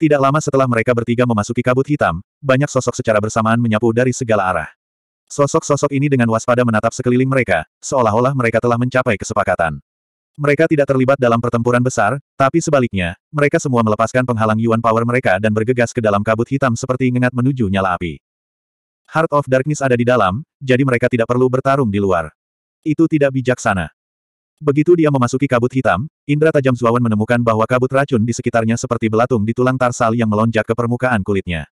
A: Tidak lama setelah mereka bertiga memasuki kabut hitam, banyak sosok secara bersamaan menyapu dari segala arah. Sosok-sosok ini dengan waspada menatap sekeliling mereka, seolah-olah mereka telah mencapai kesepakatan. Mereka tidak terlibat dalam pertempuran besar, tapi sebaliknya, mereka semua melepaskan penghalang Yuan Power mereka dan bergegas ke dalam kabut hitam seperti ngengat menuju nyala api. Heart of Darkness ada di dalam, jadi mereka tidak perlu bertarung di luar. Itu tidak bijaksana. Begitu dia memasuki kabut hitam, indra tajam Zuawan menemukan bahwa kabut racun di sekitarnya seperti belatung di tulang tarsal yang melonjak ke permukaan kulitnya.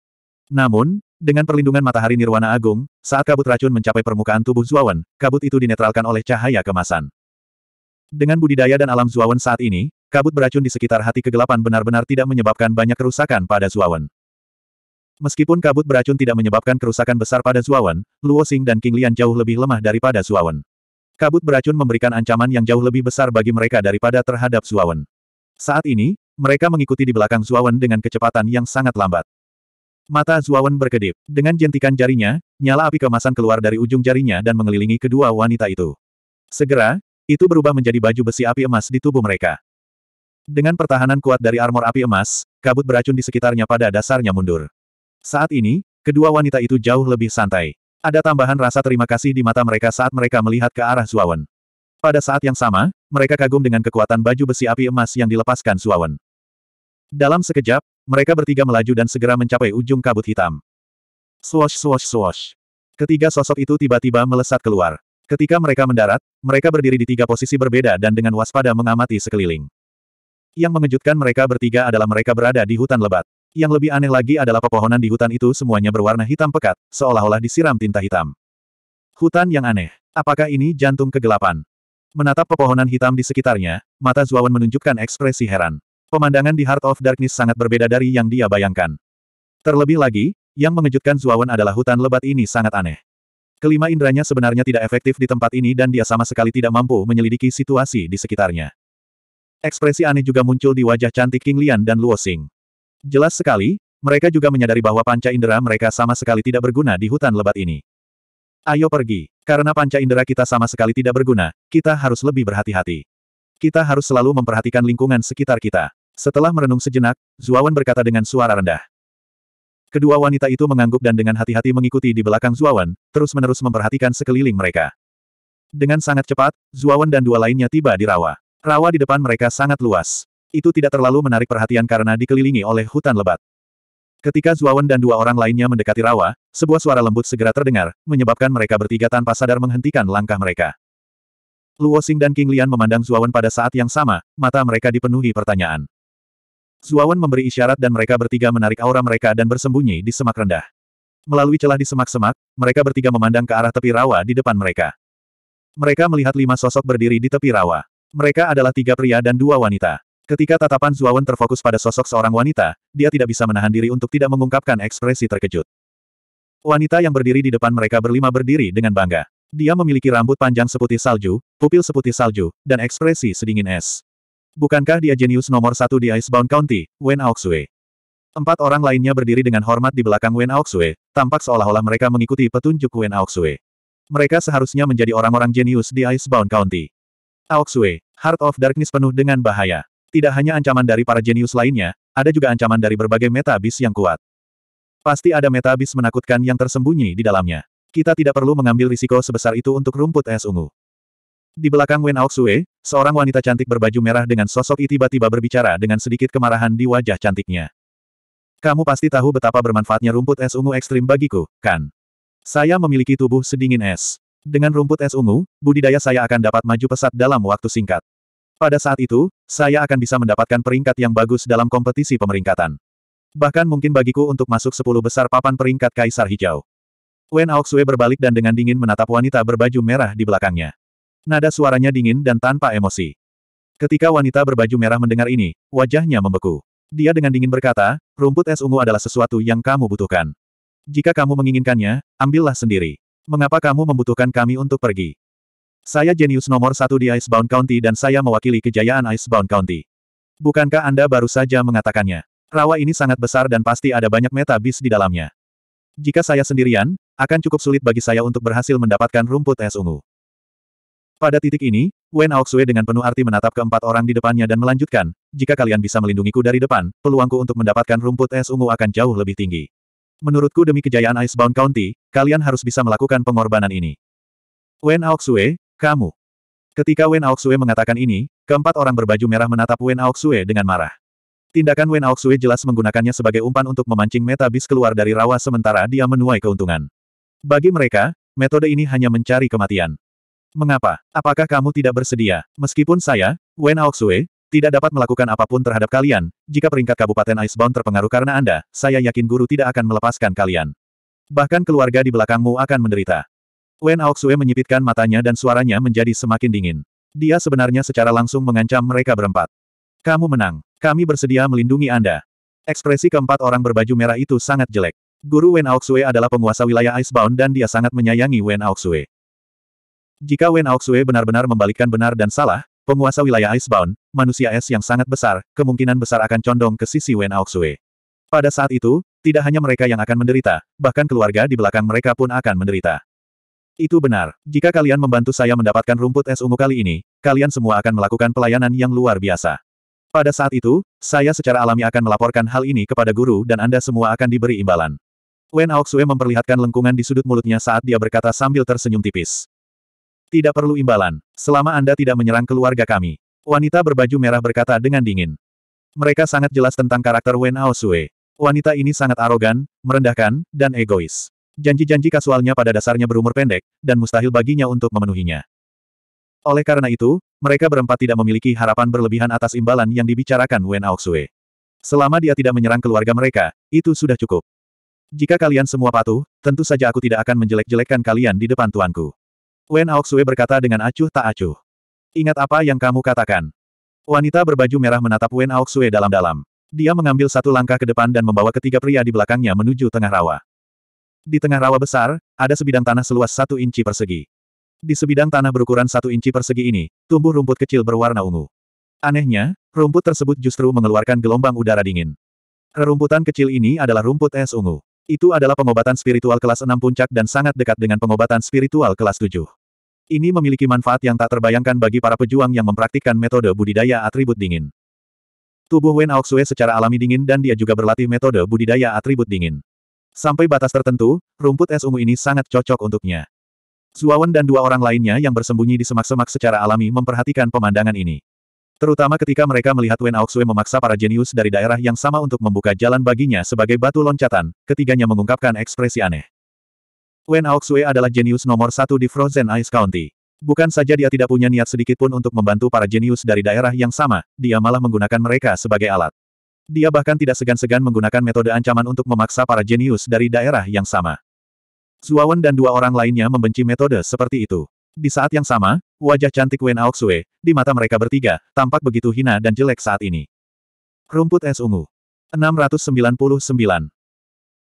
A: Namun, dengan perlindungan matahari Nirwana Agung, saat kabut racun mencapai permukaan tubuh Zuawan, kabut itu dinetralkan oleh cahaya kemasan. Dengan budidaya dan alam Zuawan saat ini, kabut beracun di sekitar hati kegelapan benar-benar tidak menyebabkan banyak kerusakan pada Zuawan. Meskipun kabut beracun tidak menyebabkan kerusakan besar pada Zuawan, Luo Xing dan King Lian jauh lebih lemah daripada Zuawan. Kabut beracun memberikan ancaman yang jauh lebih besar bagi mereka daripada terhadap Zuawan. Saat ini, mereka mengikuti di belakang Zuawan dengan kecepatan yang sangat lambat. Mata Zuawan berkedip. Dengan jentikan jarinya, nyala api kemasan keluar dari ujung jarinya dan mengelilingi kedua wanita itu. Segera, itu berubah menjadi baju besi api emas di tubuh mereka. Dengan pertahanan kuat dari armor api emas, kabut beracun di sekitarnya pada dasarnya mundur. Saat ini, kedua wanita itu jauh lebih santai. Ada tambahan rasa terima kasih di mata mereka saat mereka melihat ke arah Zuawan. Pada saat yang sama, mereka kagum dengan kekuatan baju besi api emas yang dilepaskan Zuawan. Dalam sekejap, mereka bertiga melaju dan segera mencapai ujung kabut hitam. Swash swash swash. Ketiga sosok itu tiba-tiba melesat keluar. Ketika mereka mendarat, mereka berdiri di tiga posisi berbeda dan dengan waspada mengamati sekeliling. Yang mengejutkan mereka bertiga adalah mereka berada di hutan lebat. Yang lebih aneh lagi adalah pepohonan di hutan itu semuanya berwarna hitam pekat, seolah-olah disiram tinta hitam. Hutan yang aneh. Apakah ini jantung kegelapan? Menatap pepohonan hitam di sekitarnya, mata Zuawan menunjukkan ekspresi heran. Pemandangan di Heart of Darkness sangat berbeda dari yang dia bayangkan. Terlebih lagi, yang mengejutkan Zuawan adalah hutan lebat ini sangat aneh. Kelima indranya sebenarnya tidak efektif di tempat ini dan dia sama sekali tidak mampu menyelidiki situasi di sekitarnya. Ekspresi aneh juga muncul di wajah cantik King Lian dan Luo Xing. Jelas sekali, mereka juga menyadari bahwa panca indera mereka sama sekali tidak berguna di hutan lebat ini. Ayo pergi, karena panca indera kita sama sekali tidak berguna, kita harus lebih berhati-hati. Kita harus selalu memperhatikan lingkungan sekitar kita. Setelah merenung sejenak, Zuawan berkata dengan suara rendah. Kedua wanita itu mengangguk dan dengan hati-hati mengikuti di belakang Zuawan, terus-menerus memperhatikan sekeliling mereka. Dengan sangat cepat, Zuawan dan dua lainnya tiba di rawa. Rawa di depan mereka sangat luas. Itu tidak terlalu menarik perhatian karena dikelilingi oleh hutan lebat. Ketika Zuawan dan dua orang lainnya mendekati rawa, sebuah suara lembut segera terdengar, menyebabkan mereka bertiga tanpa sadar menghentikan langkah mereka. Luo Xing dan King Lian memandang Zuawan pada saat yang sama, mata mereka dipenuhi pertanyaan. Zuawan memberi isyarat dan mereka bertiga menarik aura mereka dan bersembunyi di semak rendah. Melalui celah di semak-semak, mereka bertiga memandang ke arah tepi rawa di depan mereka. Mereka melihat lima sosok berdiri di tepi rawa. Mereka adalah tiga pria dan dua wanita. Ketika tatapan Zuawan terfokus pada sosok seorang wanita, dia tidak bisa menahan diri untuk tidak mengungkapkan ekspresi terkejut. Wanita yang berdiri di depan mereka berlima berdiri dengan bangga. Dia memiliki rambut panjang seputih salju, pupil seputih salju, dan ekspresi sedingin es. Bukankah dia jenius nomor satu di Icebound County, Wen Aoxue? Empat orang lainnya berdiri dengan hormat di belakang Wen Aoxue, tampak seolah-olah mereka mengikuti petunjuk Wen Aoxue. Mereka seharusnya menjadi orang-orang jenius di Icebound County. Aoxue, Heart of Darkness penuh dengan bahaya. Tidak hanya ancaman dari para jenius lainnya, ada juga ancaman dari berbagai meta bis yang kuat. Pasti ada meta bis menakutkan yang tersembunyi di dalamnya. Kita tidak perlu mengambil risiko sebesar itu untuk rumput es ungu. Di belakang Wen Aoxue, seorang wanita cantik berbaju merah dengan sosok itu tiba-tiba berbicara dengan sedikit kemarahan di wajah cantiknya. Kamu pasti tahu betapa bermanfaatnya rumput es ungu ekstrim bagiku, kan? Saya memiliki tubuh sedingin es. Dengan rumput es ungu, budidaya saya akan dapat maju pesat dalam waktu singkat. Pada saat itu, saya akan bisa mendapatkan peringkat yang bagus dalam kompetisi pemeringkatan. Bahkan mungkin bagiku untuk masuk sepuluh besar papan peringkat Kaisar Hijau. Wen Aoxue berbalik dan dengan dingin menatap wanita berbaju merah di belakangnya. Nada suaranya dingin dan tanpa emosi. Ketika wanita berbaju merah mendengar ini, wajahnya membeku. Dia dengan dingin berkata, rumput es ungu adalah sesuatu yang kamu butuhkan. Jika kamu menginginkannya, ambillah sendiri. Mengapa kamu membutuhkan kami untuk pergi? Saya jenius nomor satu di Icebound County dan saya mewakili kejayaan Icebound County. Bukankah Anda baru saja mengatakannya? Rawa ini sangat besar dan pasti ada banyak meta bis di dalamnya. Jika saya sendirian, akan cukup sulit bagi saya untuk berhasil mendapatkan rumput es ungu. Pada titik ini, Wen Aoxue dengan penuh arti menatap keempat orang di depannya dan melanjutkan, jika kalian bisa melindungiku dari depan, peluangku untuk mendapatkan rumput es ungu akan jauh lebih tinggi. Menurutku demi kejayaan Icebound County, kalian harus bisa melakukan pengorbanan ini. Wen Aoxue, kamu. Ketika Wen Aoxue mengatakan ini, keempat orang berbaju merah menatap Wen Aoxue dengan marah. Tindakan Wen Aoxue jelas menggunakannya sebagai umpan untuk memancing Metabis keluar dari rawa sementara dia menuai keuntungan. Bagi mereka, metode ini hanya mencari kematian. Mengapa? Apakah kamu tidak bersedia? Meskipun saya, Wen Aoxue, tidak dapat melakukan apapun terhadap kalian, jika peringkat Kabupaten Icebound terpengaruh karena Anda, saya yakin guru tidak akan melepaskan kalian. Bahkan keluarga di belakangmu akan menderita. Wen Aoxue menyipitkan matanya dan suaranya menjadi semakin dingin. Dia sebenarnya secara langsung mengancam mereka berempat. Kamu menang. Kami bersedia melindungi Anda. Ekspresi keempat orang berbaju merah itu sangat jelek. Guru Wen Aoxue adalah penguasa wilayah Icebound dan dia sangat menyayangi Wen Aoxue. Jika Wen Aoxue benar-benar membalikkan benar dan salah, penguasa wilayah Icebound, manusia es yang sangat besar, kemungkinan besar akan condong ke sisi Wen Aoxue. Pada saat itu, tidak hanya mereka yang akan menderita, bahkan keluarga di belakang mereka pun akan menderita. Itu benar. Jika kalian membantu saya mendapatkan rumput es ungu kali ini, kalian semua akan melakukan pelayanan yang luar biasa. Pada saat itu, saya secara alami akan melaporkan hal ini kepada guru dan Anda semua akan diberi imbalan. Wen Aoxue memperlihatkan lengkungan di sudut mulutnya saat dia berkata sambil tersenyum tipis. Tidak perlu imbalan, selama Anda tidak menyerang keluarga kami. Wanita berbaju merah berkata dengan dingin. Mereka sangat jelas tentang karakter Wen Aosue. Wanita ini sangat arogan, merendahkan, dan egois. Janji-janji kasualnya pada dasarnya berumur pendek, dan mustahil baginya untuk memenuhinya. Oleh karena itu, mereka berempat tidak memiliki harapan berlebihan atas imbalan yang dibicarakan Wen Aosue. Selama dia tidak menyerang keluarga mereka, itu sudah cukup. Jika kalian semua patuh, tentu saja aku tidak akan menjelek-jelekkan kalian di depan tuanku. Wen Aoxue berkata dengan acuh tak acuh. Ingat apa yang kamu katakan. Wanita berbaju merah menatap Wen Aoxue dalam-dalam. Dia mengambil satu langkah ke depan dan membawa ketiga pria di belakangnya menuju tengah rawa. Di tengah rawa besar, ada sebidang tanah seluas satu inci persegi. Di sebidang tanah berukuran satu inci persegi ini, tumbuh rumput kecil berwarna ungu. Anehnya, rumput tersebut justru mengeluarkan gelombang udara dingin. Rerumputan kecil ini adalah rumput es ungu. Itu adalah pengobatan spiritual kelas 6 puncak dan sangat dekat dengan pengobatan spiritual kelas 7. Ini memiliki manfaat yang tak terbayangkan bagi para pejuang yang mempraktikkan metode budidaya atribut dingin. Tubuh Wen Aoxue secara alami dingin dan dia juga berlatih metode budidaya atribut dingin. Sampai batas tertentu, rumput es ungu ini sangat cocok untuknya. Zuawan dan dua orang lainnya yang bersembunyi di semak-semak secara alami memperhatikan pemandangan ini. Terutama ketika mereka melihat Wen Aoxue memaksa para jenius dari daerah yang sama untuk membuka jalan baginya sebagai batu loncatan, ketiganya mengungkapkan ekspresi aneh. Wen Aoxue adalah jenius nomor satu di Frozen Ice County. Bukan saja dia tidak punya niat sedikitpun untuk membantu para jenius dari daerah yang sama, dia malah menggunakan mereka sebagai alat. Dia bahkan tidak segan-segan menggunakan metode ancaman untuk memaksa para jenius dari daerah yang sama. Zuawan dan dua orang lainnya membenci metode seperti itu. Di saat yang sama, wajah cantik Wen Aoxue, di mata mereka bertiga, tampak begitu hina dan jelek saat ini. Rumput es ungu. 699.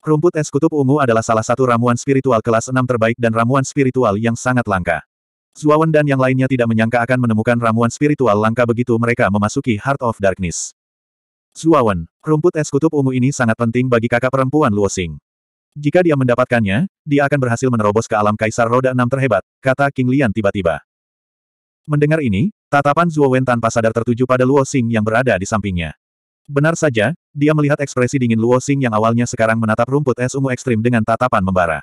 A: Rumput es kutub ungu adalah salah satu ramuan spiritual kelas 6 terbaik dan ramuan spiritual yang sangat langka. Zuawan dan yang lainnya tidak menyangka akan menemukan ramuan spiritual langka begitu mereka memasuki Heart of Darkness. Zuawan, rumput es kutub ungu ini sangat penting bagi kakak perempuan Luosing. Jika dia mendapatkannya, dia akan berhasil menerobos ke alam kaisar roda enam terhebat, kata King Lian tiba-tiba. Mendengar ini, tatapan Zuowen tanpa sadar tertuju pada Luo Xing yang berada di sampingnya. Benar saja, dia melihat ekspresi dingin Luo Xing yang awalnya sekarang menatap rumput es ungu ekstrim dengan tatapan membara.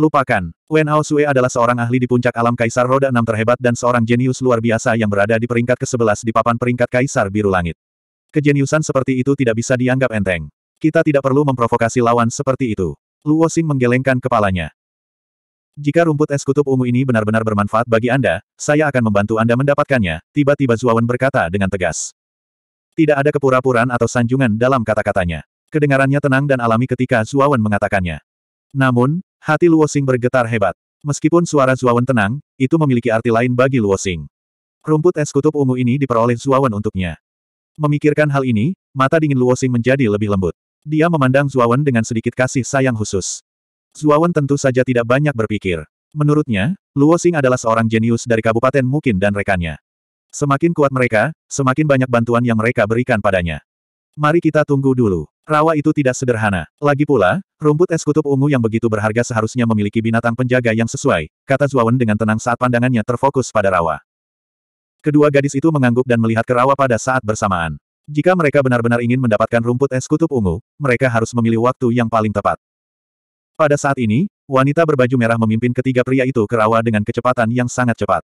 A: Lupakan, Wen Hao Sui adalah seorang ahli di puncak alam Kaisar Roda enam terhebat dan seorang jenius luar biasa yang berada di peringkat ke-11 di papan peringkat Kaisar Biru Langit. Kejeniusan seperti itu tidak bisa dianggap enteng. Kita tidak perlu memprovokasi lawan seperti itu. Luo Xing menggelengkan kepalanya. Jika rumput es kutub ungu ini benar-benar bermanfaat bagi Anda, saya akan membantu Anda mendapatkannya, tiba-tiba Zuawan berkata dengan tegas. Tidak ada kepura-puraan atau sanjungan dalam kata-katanya. Kedengarannya tenang dan alami ketika Zuawan mengatakannya. Namun, hati Luosing bergetar hebat. Meskipun suara Zuawan tenang, itu memiliki arti lain bagi Luosing. Rumput es kutub ungu ini diperoleh Zuawan untuknya. Memikirkan hal ini, mata dingin Luosing menjadi lebih lembut. Dia memandang Zuawan dengan sedikit kasih sayang khusus. Zuawan tentu saja tidak banyak berpikir. Menurutnya, Luosing adalah seorang jenius dari Kabupaten Mukin dan rekannya. Semakin kuat mereka, semakin banyak bantuan yang mereka berikan padanya. Mari kita tunggu dulu. Rawa itu tidak sederhana. Lagi pula, rumput es kutub ungu yang begitu berharga seharusnya memiliki binatang penjaga yang sesuai, kata Zuawan dengan tenang saat pandangannya terfokus pada rawa. Kedua gadis itu mengangguk dan melihat ke rawa pada saat bersamaan. Jika mereka benar-benar ingin mendapatkan rumput es kutub ungu, mereka harus memilih waktu yang paling tepat. Pada saat ini, wanita berbaju merah memimpin ketiga pria itu ke rawa dengan kecepatan yang sangat cepat.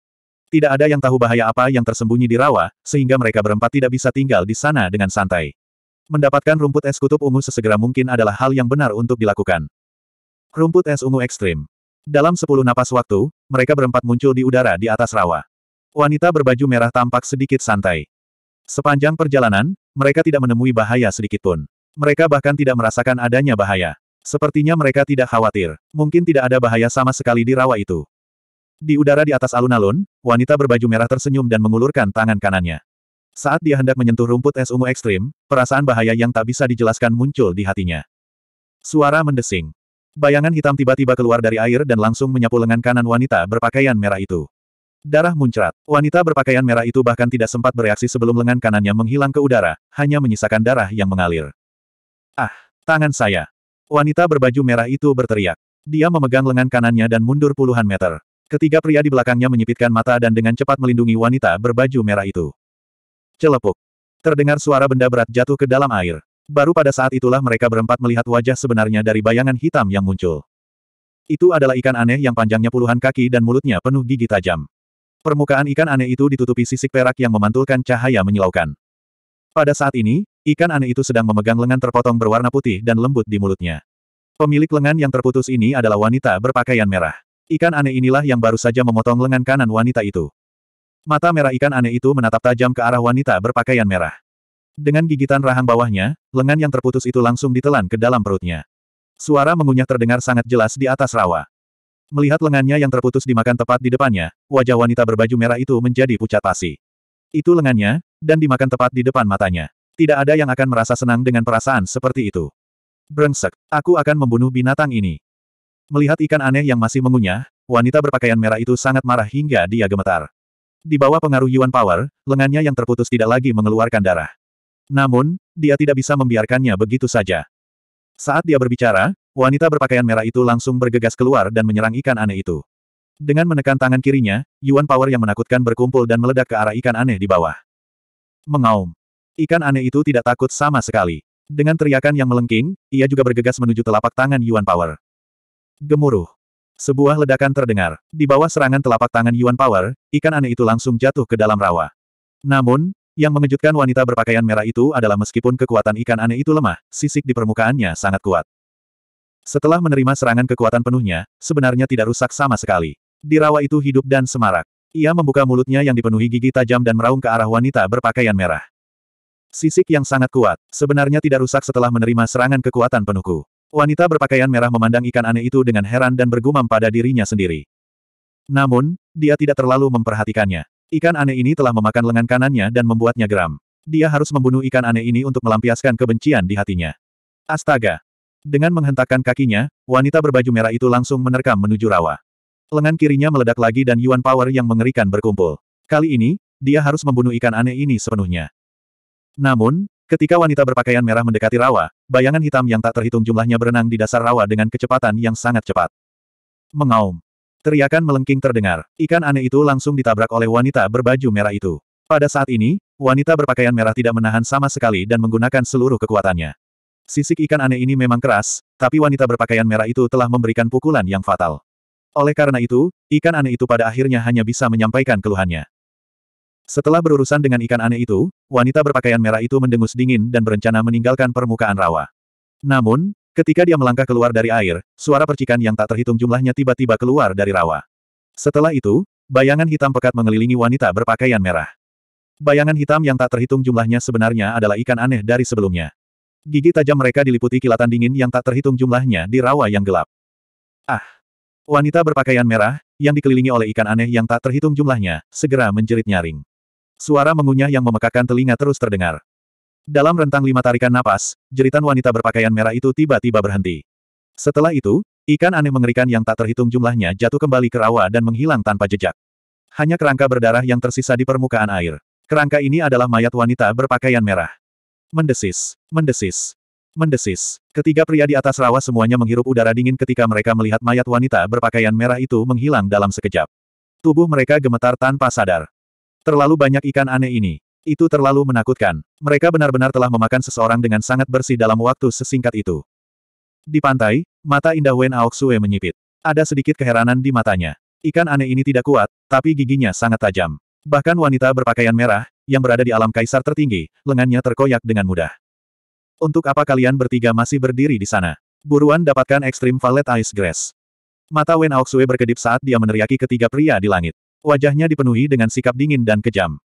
A: Tidak ada yang tahu bahaya apa yang tersembunyi di rawa, sehingga mereka berempat tidak bisa tinggal di sana dengan santai. Mendapatkan rumput es kutub ungu sesegera mungkin adalah hal yang benar untuk dilakukan. Rumput es ungu ekstrim. Dalam sepuluh napas waktu, mereka berempat muncul di udara di atas rawa. Wanita berbaju merah tampak sedikit santai. Sepanjang perjalanan, mereka tidak menemui bahaya sedikitpun. Mereka bahkan tidak merasakan adanya bahaya. Sepertinya mereka tidak khawatir. Mungkin tidak ada bahaya sama sekali di rawa itu. Di udara di atas alun-alun, wanita berbaju merah tersenyum dan mengulurkan tangan kanannya. Saat dia hendak menyentuh rumput es ungu ekstrim, perasaan bahaya yang tak bisa dijelaskan muncul di hatinya. Suara mendesing. Bayangan hitam tiba-tiba keluar dari air dan langsung menyapu lengan kanan wanita berpakaian merah itu. Darah muncrat. Wanita berpakaian merah itu bahkan tidak sempat bereaksi sebelum lengan kanannya menghilang ke udara, hanya menyisakan darah yang mengalir. Ah, tangan saya. Wanita berbaju merah itu berteriak. Dia memegang lengan kanannya dan mundur puluhan meter. Ketiga pria di belakangnya menyipitkan mata dan dengan cepat melindungi wanita berbaju merah itu. Celepuk. Terdengar suara benda berat jatuh ke dalam air. Baru pada saat itulah mereka berempat melihat wajah sebenarnya dari bayangan hitam yang muncul. Itu adalah ikan aneh yang panjangnya puluhan kaki dan mulutnya penuh gigi tajam. Permukaan ikan aneh itu ditutupi sisik perak yang memantulkan cahaya menyilaukan. Pada saat ini, ikan aneh itu sedang memegang lengan terpotong berwarna putih dan lembut di mulutnya. Pemilik lengan yang terputus ini adalah wanita berpakaian merah. Ikan aneh inilah yang baru saja memotong lengan kanan wanita itu. Mata merah ikan aneh itu menatap tajam ke arah wanita berpakaian merah. Dengan gigitan rahang bawahnya, lengan yang terputus itu langsung ditelan ke dalam perutnya. Suara mengunyah terdengar sangat jelas di atas rawa. Melihat lengannya yang terputus dimakan tepat di depannya, wajah wanita berbaju merah itu menjadi pucat pasi. Itu lengannya, dan dimakan tepat di depan matanya. Tidak ada yang akan merasa senang dengan perasaan seperti itu. Brengsek, aku akan membunuh binatang ini. Melihat ikan aneh yang masih mengunyah, wanita berpakaian merah itu sangat marah hingga dia gemetar. Di bawah pengaruh Yuan Power, lengannya yang terputus tidak lagi mengeluarkan darah. Namun, dia tidak bisa membiarkannya begitu saja. Saat dia berbicara, wanita berpakaian merah itu langsung bergegas keluar dan menyerang ikan aneh itu. Dengan menekan tangan kirinya, Yuan Power yang menakutkan berkumpul dan meledak ke arah ikan aneh di bawah. Mengaum. Ikan aneh itu tidak takut sama sekali. Dengan teriakan yang melengking, ia juga bergegas menuju telapak tangan Yuan Power. Gemuruh. Sebuah ledakan terdengar. Di bawah serangan telapak tangan Yuan Power, ikan aneh itu langsung jatuh ke dalam rawa. Namun, yang mengejutkan wanita berpakaian merah itu adalah meskipun kekuatan ikan aneh itu lemah, sisik di permukaannya sangat kuat. Setelah menerima serangan kekuatan penuhnya, sebenarnya tidak rusak sama sekali. Di rawa itu hidup dan semarak. Ia membuka mulutnya yang dipenuhi gigi tajam dan meraung ke arah wanita berpakaian merah. Sisik yang sangat kuat, sebenarnya tidak rusak setelah menerima serangan kekuatan penuhku. Wanita berpakaian merah memandang ikan aneh itu dengan heran dan bergumam pada dirinya sendiri. Namun, dia tidak terlalu memperhatikannya. Ikan aneh ini telah memakan lengan kanannya dan membuatnya geram. Dia harus membunuh ikan aneh ini untuk melampiaskan kebencian di hatinya. Astaga! Dengan menghentakkan kakinya, wanita berbaju merah itu langsung menerkam menuju rawa. Lengan kirinya meledak lagi dan Yuan Power yang mengerikan berkumpul. Kali ini, dia harus membunuh ikan aneh ini sepenuhnya. Namun, Ketika wanita berpakaian merah mendekati rawa, bayangan hitam yang tak terhitung jumlahnya berenang di dasar rawa dengan kecepatan yang sangat cepat. Mengaum. Teriakan melengking terdengar. Ikan aneh itu langsung ditabrak oleh wanita berbaju merah itu. Pada saat ini, wanita berpakaian merah tidak menahan sama sekali dan menggunakan seluruh kekuatannya. Sisik ikan aneh ini memang keras, tapi wanita berpakaian merah itu telah memberikan pukulan yang fatal. Oleh karena itu, ikan aneh itu pada akhirnya hanya bisa menyampaikan keluhannya. Setelah berurusan dengan ikan aneh itu, wanita berpakaian merah itu mendengus dingin dan berencana meninggalkan permukaan rawa. Namun, ketika dia melangkah keluar dari air, suara percikan yang tak terhitung jumlahnya tiba-tiba keluar dari rawa. Setelah itu, bayangan hitam pekat mengelilingi wanita berpakaian merah. Bayangan hitam yang tak terhitung jumlahnya sebenarnya adalah ikan aneh dari sebelumnya. Gigi tajam mereka diliputi kilatan dingin yang tak terhitung jumlahnya di rawa yang gelap. Ah! Wanita berpakaian merah, yang dikelilingi oleh ikan aneh yang tak terhitung jumlahnya, segera menjerit nyaring. Suara mengunyah yang memekakan telinga terus terdengar. Dalam rentang lima tarikan napas, jeritan wanita berpakaian merah itu tiba-tiba berhenti. Setelah itu, ikan aneh mengerikan yang tak terhitung jumlahnya jatuh kembali ke rawa dan menghilang tanpa jejak. Hanya kerangka berdarah yang tersisa di permukaan air. Kerangka ini adalah mayat wanita berpakaian merah. Mendesis, mendesis, mendesis. Ketiga pria di atas rawa semuanya menghirup udara dingin ketika mereka melihat mayat wanita berpakaian merah itu menghilang dalam sekejap. Tubuh mereka gemetar tanpa sadar. Terlalu banyak ikan aneh ini. Itu terlalu menakutkan. Mereka benar-benar telah memakan seseorang dengan sangat bersih dalam waktu sesingkat itu. Di pantai, mata indah Wen Aoksue menyipit. Ada sedikit keheranan di matanya. Ikan aneh ini tidak kuat, tapi giginya sangat tajam. Bahkan wanita berpakaian merah, yang berada di alam kaisar tertinggi, lengannya terkoyak dengan mudah. Untuk apa kalian bertiga masih berdiri di sana? Buruan dapatkan ekstrim valet ice grass. Mata Wen Aoksue berkedip saat dia meneriaki ketiga pria di langit. Wajahnya dipenuhi dengan sikap dingin dan kejam.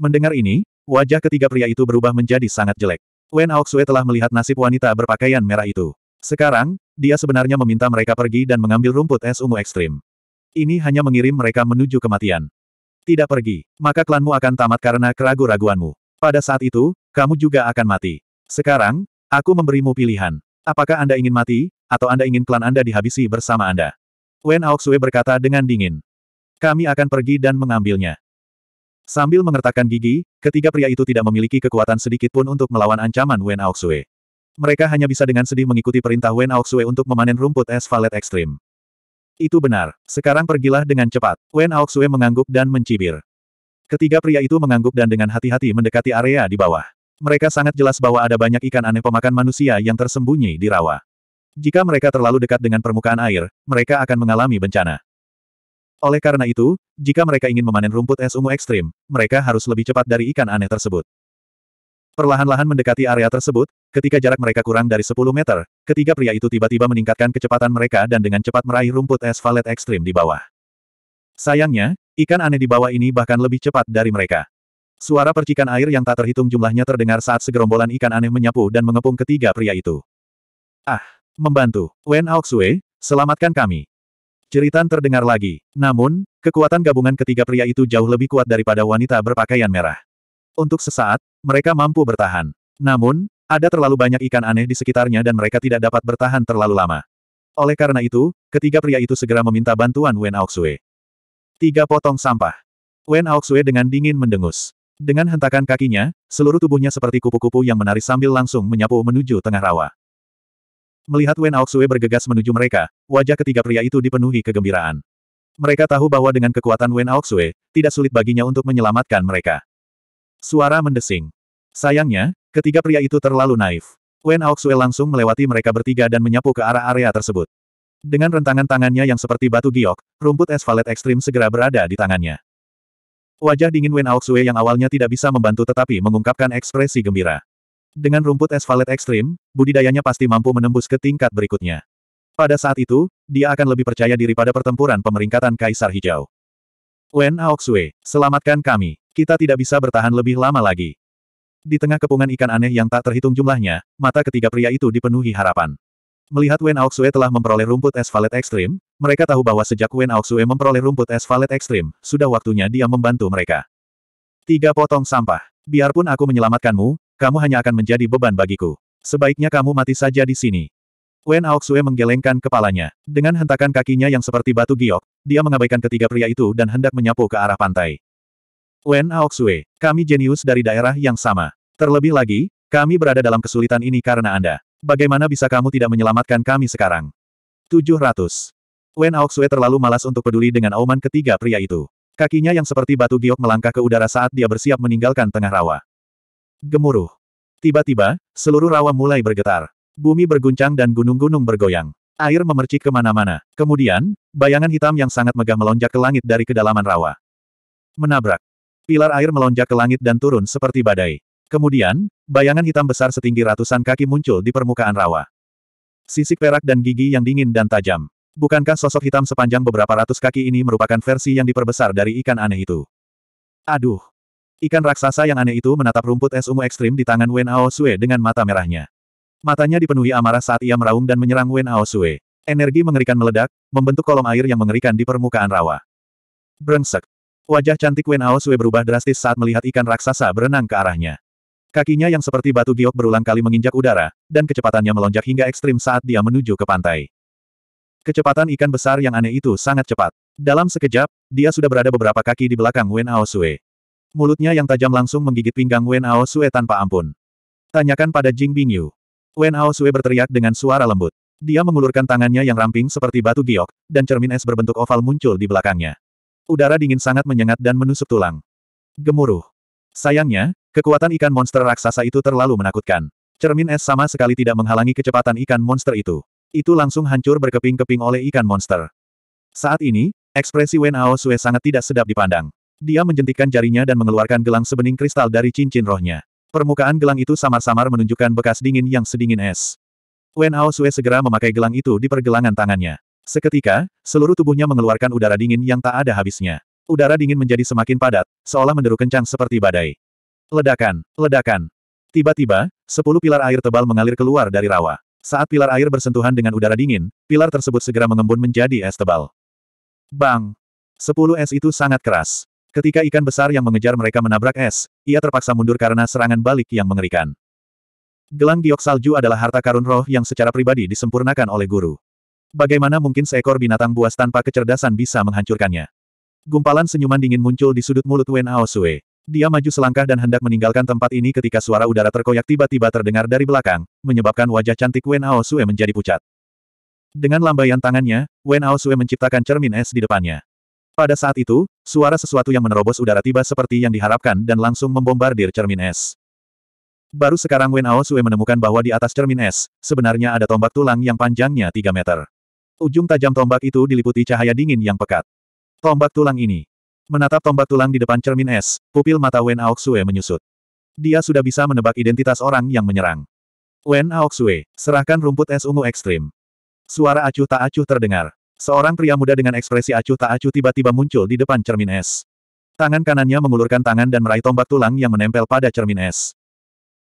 A: Mendengar ini, wajah ketiga pria itu berubah menjadi sangat jelek. Wen Aoxue telah melihat nasib wanita berpakaian merah itu. Sekarang, dia sebenarnya meminta mereka pergi dan mengambil rumput es ungu ekstrim. Ini hanya mengirim mereka menuju kematian. Tidak pergi, maka klanmu akan tamat karena keragu-raguanmu. Pada saat itu, kamu juga akan mati. Sekarang, aku memberimu pilihan. Apakah Anda ingin mati, atau Anda ingin klan Anda dihabisi bersama Anda? Wen Aoxue berkata dengan dingin. Kami akan pergi dan mengambilnya. Sambil mengertakkan gigi, ketiga pria itu tidak memiliki kekuatan sedikit pun untuk melawan ancaman Wen Aoxue. Mereka hanya bisa dengan sedih mengikuti perintah Wen Aoxue untuk memanen rumput es valet ekstrim. Itu benar. Sekarang pergilah dengan cepat. Wen Aoxue mengangguk dan mencibir. Ketiga pria itu mengangguk dan dengan hati-hati mendekati area di bawah. Mereka sangat jelas bahwa ada banyak ikan aneh pemakan manusia yang tersembunyi di rawa. Jika mereka terlalu dekat dengan permukaan air, mereka akan mengalami bencana. Oleh karena itu, jika mereka ingin memanen rumput es ungu ekstrim, mereka harus lebih cepat dari ikan aneh tersebut. Perlahan-lahan mendekati area tersebut, ketika jarak mereka kurang dari 10 meter, ketiga pria itu tiba-tiba meningkatkan kecepatan mereka dan dengan cepat meraih rumput es valet ekstrim di bawah. Sayangnya, ikan aneh di bawah ini bahkan lebih cepat dari mereka. Suara percikan air yang tak terhitung jumlahnya terdengar saat segerombolan ikan aneh menyapu dan mengepung ketiga pria itu. Ah, membantu. Wen Aoxue, selamatkan kami. Jeritan terdengar lagi. Namun, kekuatan gabungan ketiga pria itu jauh lebih kuat daripada wanita berpakaian merah. Untuk sesaat, mereka mampu bertahan. Namun, ada terlalu banyak ikan aneh di sekitarnya dan mereka tidak dapat bertahan terlalu lama. Oleh karena itu, ketiga pria itu segera meminta bantuan Wen Aoxue. Tiga potong sampah. Wen Aoxue dengan dingin mendengus. Dengan hentakan kakinya, seluruh tubuhnya seperti kupu-kupu yang menari sambil langsung menyapu menuju tengah rawa. Melihat Wen Aoxue bergegas menuju mereka, wajah ketiga pria itu dipenuhi kegembiraan. Mereka tahu bahwa dengan kekuatan Wen Aoxue, tidak sulit baginya untuk menyelamatkan mereka. Suara mendesing. Sayangnya, ketiga pria itu terlalu naif. Wen Aoxue langsung melewati mereka bertiga dan menyapu ke arah area tersebut. Dengan rentangan tangannya yang seperti batu giok, rumput es valet ekstrim segera berada di tangannya. Wajah dingin Wen Aoxue yang awalnya tidak bisa membantu tetapi mengungkapkan ekspresi gembira. Dengan rumput es valet ekstrim, budidayanya pasti mampu menembus ke tingkat berikutnya. Pada saat itu, dia akan lebih percaya diri pada pertempuran pemeringkatan Kaisar Hijau. Wen Aoxue, selamatkan kami. Kita tidak bisa bertahan lebih lama lagi. Di tengah kepungan ikan aneh yang tak terhitung jumlahnya, mata ketiga pria itu dipenuhi harapan. Melihat Wen Aoxue telah memperoleh rumput es valet ekstrim, mereka tahu bahwa sejak Wen Aoxue memperoleh rumput es valet ekstrim, sudah waktunya dia membantu mereka. Tiga potong sampah. Biarpun aku menyelamatkanmu, kamu hanya akan menjadi beban bagiku. Sebaiknya kamu mati saja di sini. Wen Aoxue menggelengkan kepalanya. Dengan hentakan kakinya yang seperti batu giok, dia mengabaikan ketiga pria itu dan hendak menyapu ke arah pantai. Wen Aoxue, kami jenius dari daerah yang sama. Terlebih lagi, kami berada dalam kesulitan ini karena Anda. Bagaimana bisa kamu tidak menyelamatkan kami sekarang? 700. Wen Aoxue terlalu malas untuk peduli dengan auman ketiga pria itu. Kakinya yang seperti batu giok melangkah ke udara saat dia bersiap meninggalkan tengah rawa. Gemuruh. Tiba-tiba, seluruh rawa mulai bergetar. Bumi berguncang dan gunung-gunung bergoyang. Air memercik kemana-mana. Kemudian, bayangan hitam yang sangat megah melonjak ke langit dari kedalaman rawa. Menabrak. Pilar air melonjak ke langit dan turun seperti badai. Kemudian, bayangan hitam besar setinggi ratusan kaki muncul di permukaan rawa. Sisik perak dan gigi yang dingin dan tajam. Bukankah sosok hitam sepanjang beberapa ratus kaki ini merupakan versi yang diperbesar dari ikan aneh itu? Aduh, Ikan raksasa yang aneh itu menatap rumput es ungu ekstrim di tangan Wen Ao Sue dengan mata merahnya. Matanya dipenuhi amarah saat ia meraung dan menyerang Wen Ao Sue. Energi mengerikan meledak, membentuk kolom air yang mengerikan di permukaan rawa. Brengsek. Wajah cantik Wen Ao Sue berubah drastis saat melihat ikan raksasa berenang ke arahnya. Kakinya yang seperti batu giok berulang kali menginjak udara, dan kecepatannya melonjak hingga ekstrim saat dia menuju ke pantai. Kecepatan ikan besar yang aneh itu sangat cepat. Dalam sekejap, dia sudah berada beberapa kaki di belakang Wen Ao Sue. Mulutnya yang tajam langsung menggigit pinggang Wen Ao Sue tanpa ampun. Tanyakan pada Jing Bingyu. Wen Ao Sue berteriak dengan suara lembut. Dia mengulurkan tangannya yang ramping seperti batu giok, dan cermin es berbentuk oval muncul di belakangnya. Udara dingin sangat menyengat dan menusuk tulang. Gemuruh. Sayangnya, kekuatan ikan monster raksasa itu terlalu menakutkan. Cermin es sama sekali tidak menghalangi kecepatan ikan monster itu. Itu langsung hancur berkeping-keping oleh ikan monster. Saat ini, ekspresi Wen Ao Sue sangat tidak sedap dipandang. Dia menjentikan jarinya dan mengeluarkan gelang sebening kristal dari cincin rohnya. Permukaan gelang itu samar-samar menunjukkan bekas dingin yang sedingin es. Wen Ao Sue segera memakai gelang itu di pergelangan tangannya. Seketika, seluruh tubuhnya mengeluarkan udara dingin yang tak ada habisnya. Udara dingin menjadi semakin padat, seolah menderu kencang seperti badai. Ledakan, ledakan. Tiba-tiba, sepuluh pilar air tebal mengalir keluar dari rawa. Saat pilar air bersentuhan dengan udara dingin, pilar tersebut segera mengembun menjadi es tebal. Bang! Sepuluh es itu sangat keras. Ketika ikan besar yang mengejar mereka menabrak es, ia terpaksa mundur karena serangan balik yang mengerikan. Gelang giok salju adalah harta karun roh yang secara pribadi disempurnakan oleh guru. Bagaimana mungkin seekor binatang buas tanpa kecerdasan bisa menghancurkannya? Gumpalan senyuman dingin muncul di sudut mulut Wen Aosue. Dia maju selangkah dan hendak meninggalkan tempat ini ketika suara udara terkoyak tiba-tiba terdengar dari belakang, menyebabkan wajah cantik Wen Aosue menjadi pucat. Dengan lambaian tangannya, Wen Aosue menciptakan cermin es di depannya. Pada saat itu, suara sesuatu yang menerobos udara tiba seperti yang diharapkan dan langsung membombardir cermin es. Baru sekarang Wen Ao Sue menemukan bahwa di atas cermin es, sebenarnya ada tombak tulang yang panjangnya 3 meter. Ujung tajam tombak itu diliputi cahaya dingin yang pekat. Tombak tulang ini. Menatap tombak tulang di depan cermin es, pupil mata Wen Ao Sue menyusut. Dia sudah bisa menebak identitas orang yang menyerang. Wen Ao serahkan rumput es ungu ekstrim. Suara acuh tak acuh terdengar. Seorang pria muda dengan ekspresi acuh tak acuh tiba-tiba muncul di depan cermin es. Tangan kanannya mengulurkan tangan dan meraih tombak tulang yang menempel pada cermin es.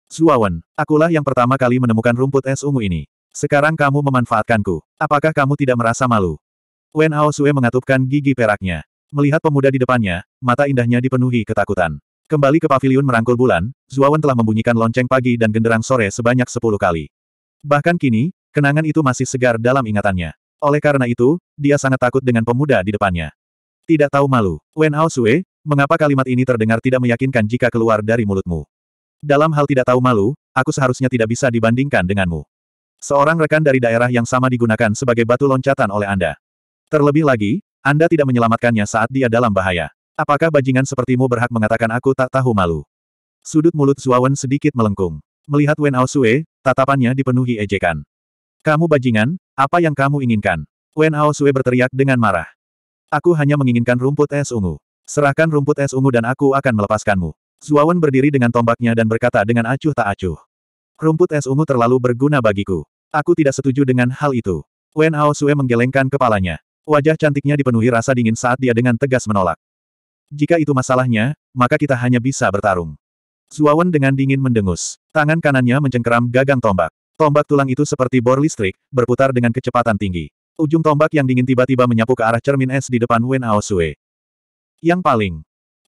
A: Zuawan, akulah yang pertama kali menemukan rumput es ungu ini. Sekarang kamu memanfaatkanku. Apakah kamu tidak merasa malu? Wen Hao Sue mengatupkan gigi peraknya. Melihat pemuda di depannya, mata indahnya dipenuhi ketakutan. Kembali ke pavilion merangkul bulan, Zuawan telah membunyikan lonceng pagi dan genderang sore sebanyak sepuluh kali. Bahkan kini, kenangan itu masih segar dalam ingatannya. Oleh karena itu, dia sangat takut dengan pemuda di depannya. Tidak tahu malu. Wen Ao Sui, mengapa kalimat ini terdengar tidak meyakinkan jika keluar dari mulutmu? Dalam hal tidak tahu malu, aku seharusnya tidak bisa dibandingkan denganmu. Seorang rekan dari daerah yang sama digunakan sebagai batu loncatan oleh Anda. Terlebih lagi, Anda tidak menyelamatkannya saat dia dalam bahaya. Apakah bajingan sepertimu berhak mengatakan aku tak tahu malu? Sudut mulut Zuawan sedikit melengkung. Melihat Wen Ao tatapannya dipenuhi ejekan. Kamu bajingan, apa yang kamu inginkan? Wen Hao Sui berteriak dengan marah. Aku hanya menginginkan rumput es ungu. Serahkan rumput es ungu dan aku akan melepaskanmu. Zuawan berdiri dengan tombaknya dan berkata dengan acuh tak acuh. Rumput es ungu terlalu berguna bagiku. Aku tidak setuju dengan hal itu. Wen Hao Sui menggelengkan kepalanya. Wajah cantiknya dipenuhi rasa dingin saat dia dengan tegas menolak. Jika itu masalahnya, maka kita hanya bisa bertarung. Zuawan dengan dingin mendengus. Tangan kanannya mencengkeram gagang tombak. Tombak tulang itu seperti bor listrik, berputar dengan kecepatan tinggi. Ujung tombak yang dingin tiba-tiba menyapu ke arah cermin es di depan Wen Aosue. Yang paling,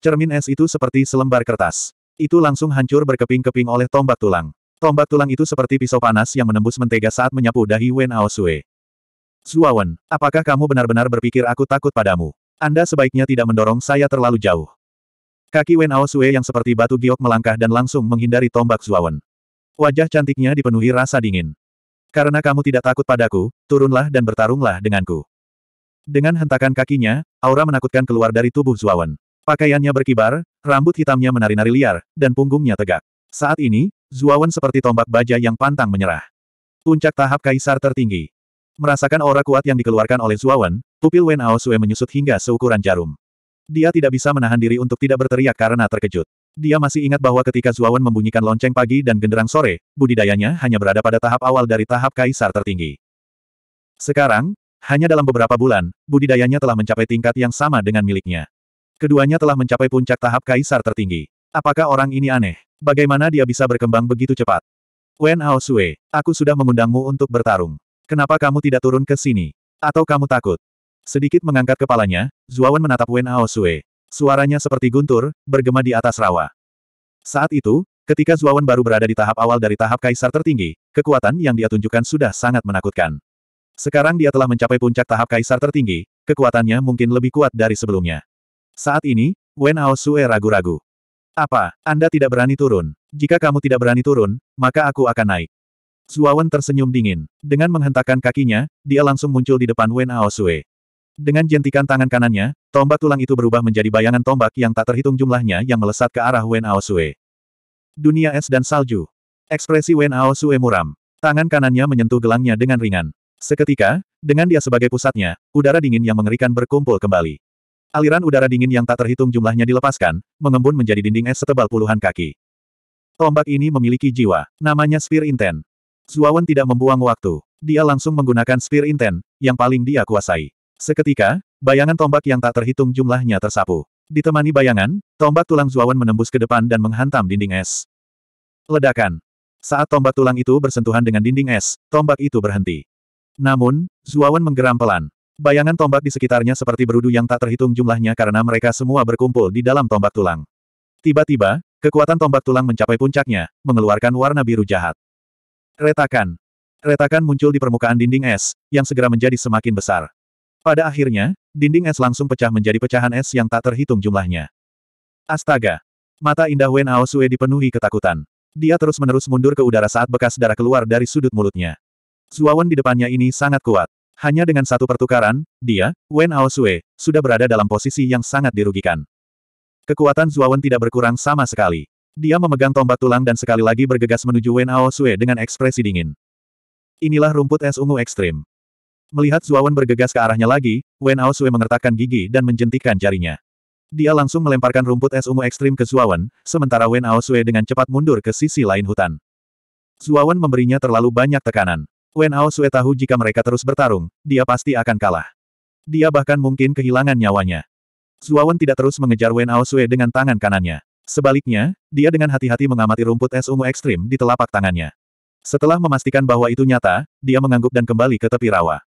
A: cermin es itu seperti selembar kertas. Itu langsung hancur berkeping-keping oleh tombak tulang. Tombak tulang itu seperti pisau panas yang menembus mentega saat menyapu dahi Wen Aosue. Zuawan, apakah kamu benar-benar berpikir aku takut padamu? Anda sebaiknya tidak mendorong saya terlalu jauh. Kaki Wen Aosue yang seperti batu giok melangkah dan langsung menghindari tombak Zuawan. Wajah cantiknya dipenuhi rasa dingin. Karena kamu tidak takut padaku, turunlah dan bertarunglah denganku. Dengan hentakan kakinya, aura menakutkan keluar dari tubuh Zuawan. Pakaiannya berkibar, rambut hitamnya menari-nari liar, dan punggungnya tegak. Saat ini, Zuawan seperti tombak baja yang pantang menyerah. Puncak tahap kaisar tertinggi. Merasakan aura kuat yang dikeluarkan oleh Zuawan, pupil Wen Aosue menyusut hingga seukuran jarum. Dia tidak bisa menahan diri untuk tidak berteriak karena terkejut. Dia masih ingat bahwa ketika Zuawan membunyikan lonceng pagi dan genderang sore, budidayanya hanya berada pada tahap awal dari tahap kaisar tertinggi. Sekarang, hanya dalam beberapa bulan, budidayanya telah mencapai tingkat yang sama dengan miliknya. Keduanya telah mencapai puncak tahap kaisar tertinggi. Apakah orang ini aneh? Bagaimana dia bisa berkembang begitu cepat? Wen Ao Sue, aku sudah mengundangmu untuk bertarung. Kenapa kamu tidak turun ke sini? Atau kamu takut? Sedikit mengangkat kepalanya, Zuawan menatap Wen Ao Sue. Suaranya seperti guntur, bergema di atas rawa. Saat itu, ketika Zuawan baru berada di tahap awal dari tahap kaisar tertinggi, kekuatan yang dia tunjukkan sudah sangat menakutkan. Sekarang dia telah mencapai puncak tahap kaisar tertinggi, kekuatannya mungkin lebih kuat dari sebelumnya. Saat ini, Wen Sue ragu-ragu. Apa, Anda tidak berani turun? Jika kamu tidak berani turun, maka aku akan naik. Zuawan tersenyum dingin. Dengan menghentakkan kakinya, dia langsung muncul di depan Wen Sue. Dengan jentikan tangan kanannya, tombak tulang itu berubah menjadi bayangan tombak yang tak terhitung jumlahnya yang melesat ke arah Wen Aosue. Dunia es dan salju. Ekspresi Wen Aosue muram. Tangan kanannya menyentuh gelangnya dengan ringan. Seketika, dengan dia sebagai pusatnya, udara dingin yang mengerikan berkumpul kembali. Aliran udara dingin yang tak terhitung jumlahnya dilepaskan, mengembun menjadi dinding es setebal puluhan kaki. Tombak ini memiliki jiwa. Namanya Spear Inten. Zuawan tidak membuang waktu. Dia langsung menggunakan Spear Inten, yang paling dia kuasai. Seketika, bayangan tombak yang tak terhitung jumlahnya tersapu. Ditemani bayangan, tombak tulang Zuawan menembus ke depan dan menghantam dinding es. Ledakan. Saat tombak tulang itu bersentuhan dengan dinding es, tombak itu berhenti. Namun, Zuawan menggeram pelan. Bayangan tombak di sekitarnya seperti berudu yang tak terhitung jumlahnya karena mereka semua berkumpul di dalam tombak tulang. Tiba-tiba, kekuatan tombak tulang mencapai puncaknya, mengeluarkan warna biru jahat. Retakan. Retakan muncul di permukaan dinding es, yang segera menjadi semakin besar. Pada akhirnya, dinding es langsung pecah menjadi pecahan es yang tak terhitung jumlahnya. Astaga! Mata indah Wen Ao dipenuhi ketakutan. Dia terus-menerus mundur ke udara saat bekas darah keluar dari sudut mulutnya. Zuawan di depannya ini sangat kuat. Hanya dengan satu pertukaran, dia, Wen Ao sudah berada dalam posisi yang sangat dirugikan. Kekuatan Zuawan tidak berkurang sama sekali. Dia memegang tombak tulang dan sekali lagi bergegas menuju Wen Ao dengan ekspresi dingin. Inilah rumput es ungu ekstrim. Melihat Zuawan bergegas ke arahnya lagi, Wen Ao Sui mengertakkan gigi dan menjentikan jarinya. Dia langsung melemparkan rumput es ungu ekstrim ke Zuawan, sementara Wen Ao dengan cepat mundur ke sisi lain hutan. Zuawan memberinya terlalu banyak tekanan. Wen Ao tahu jika mereka terus bertarung, dia pasti akan kalah. Dia bahkan mungkin kehilangan nyawanya. Zuawan tidak terus mengejar Wen Ao dengan tangan kanannya. Sebaliknya, dia dengan hati-hati mengamati rumput es ungu ekstrim di telapak tangannya. Setelah memastikan bahwa itu nyata, dia mengangguk dan kembali ke tepi rawa.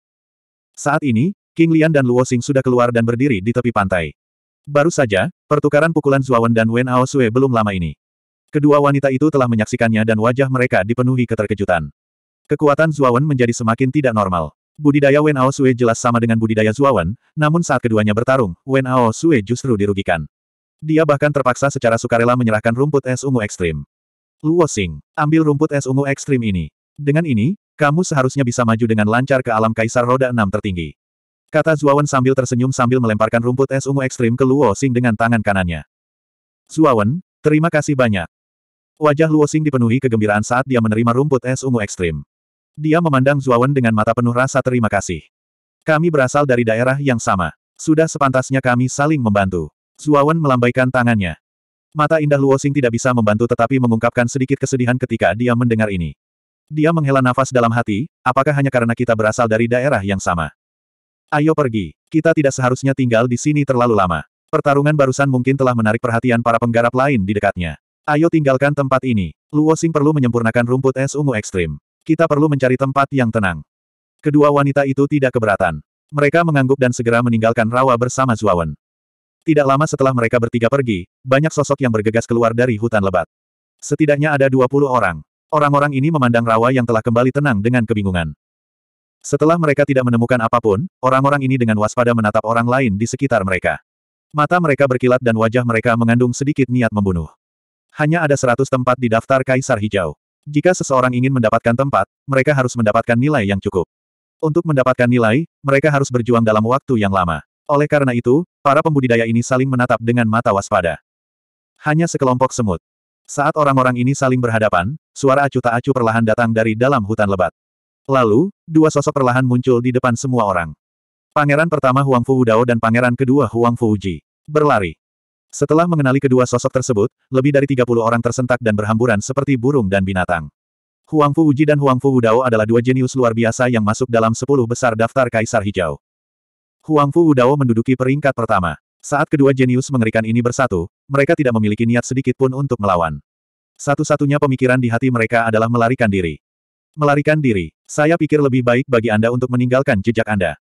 A: Saat ini, King Lian dan Luo Xing sudah keluar dan berdiri di tepi pantai. Baru saja, pertukaran pukulan Zuawan dan Wen Ao Sue belum lama ini. Kedua wanita itu telah menyaksikannya dan wajah mereka dipenuhi keterkejutan. Kekuatan Zuawan menjadi semakin tidak normal. Budidaya Wen Ao Sue jelas sama dengan budidaya Zuawan, namun saat keduanya bertarung, Wen Ao Sue justru dirugikan. Dia bahkan terpaksa secara sukarela menyerahkan rumput es ungu ekstrim. Luo Xing, ambil rumput es ungu ekstrim ini. Dengan ini, kamu seharusnya bisa maju dengan lancar ke alam kaisar roda enam tertinggi. Kata Zuawan sambil tersenyum sambil melemparkan rumput es ungu ekstrim ke Luo Xing dengan tangan kanannya. Zuawan, terima kasih banyak. Wajah Luo Xing dipenuhi kegembiraan saat dia menerima rumput es ungu ekstrim. Dia memandang Zuawan dengan mata penuh rasa terima kasih. Kami berasal dari daerah yang sama. Sudah sepantasnya kami saling membantu. Zuawan melambaikan tangannya. Mata indah Luo Xing tidak bisa membantu tetapi mengungkapkan sedikit kesedihan ketika dia mendengar ini. Dia menghela nafas dalam hati, apakah hanya karena kita berasal dari daerah yang sama? Ayo pergi. Kita tidak seharusnya tinggal di sini terlalu lama. Pertarungan barusan mungkin telah menarik perhatian para penggarap lain di dekatnya. Ayo tinggalkan tempat ini. Luo Xing perlu menyempurnakan rumput es ungu ekstrim. Kita perlu mencari tempat yang tenang. Kedua wanita itu tidak keberatan. Mereka mengangguk dan segera meninggalkan rawa bersama Zuawan. Tidak lama setelah mereka bertiga pergi, banyak sosok yang bergegas keluar dari hutan lebat. Setidaknya ada 20 orang. Orang-orang ini memandang rawa yang telah kembali tenang dengan kebingungan. Setelah mereka tidak menemukan apapun, orang-orang ini dengan waspada menatap orang lain di sekitar mereka. Mata mereka berkilat dan wajah mereka mengandung sedikit niat membunuh. Hanya ada seratus tempat di daftar Kaisar Hijau. Jika seseorang ingin mendapatkan tempat, mereka harus mendapatkan nilai yang cukup. Untuk mendapatkan nilai, mereka harus berjuang dalam waktu yang lama. Oleh karena itu, para pembudidaya ini saling menatap dengan mata waspada. Hanya sekelompok semut, saat orang-orang ini saling berhadapan, suara acu tak acu perlahan datang dari dalam hutan lebat. Lalu, dua sosok perlahan muncul di depan semua orang. Pangeran pertama Huang Fu Wudao dan pangeran kedua Huang Fu Uji. Berlari. Setelah mengenali kedua sosok tersebut, lebih dari 30 orang tersentak dan berhamburan seperti burung dan binatang. Huang Fu Uji dan Huang Fu Wudao adalah dua jenius luar biasa yang masuk dalam sepuluh besar daftar Kaisar Hijau. Huang Fu Wudao menduduki peringkat pertama. Saat kedua jenius mengerikan ini bersatu, mereka tidak memiliki niat sedikit pun untuk melawan. Satu-satunya pemikiran di hati mereka adalah melarikan diri. Melarikan diri, saya pikir lebih baik bagi Anda untuk meninggalkan jejak Anda.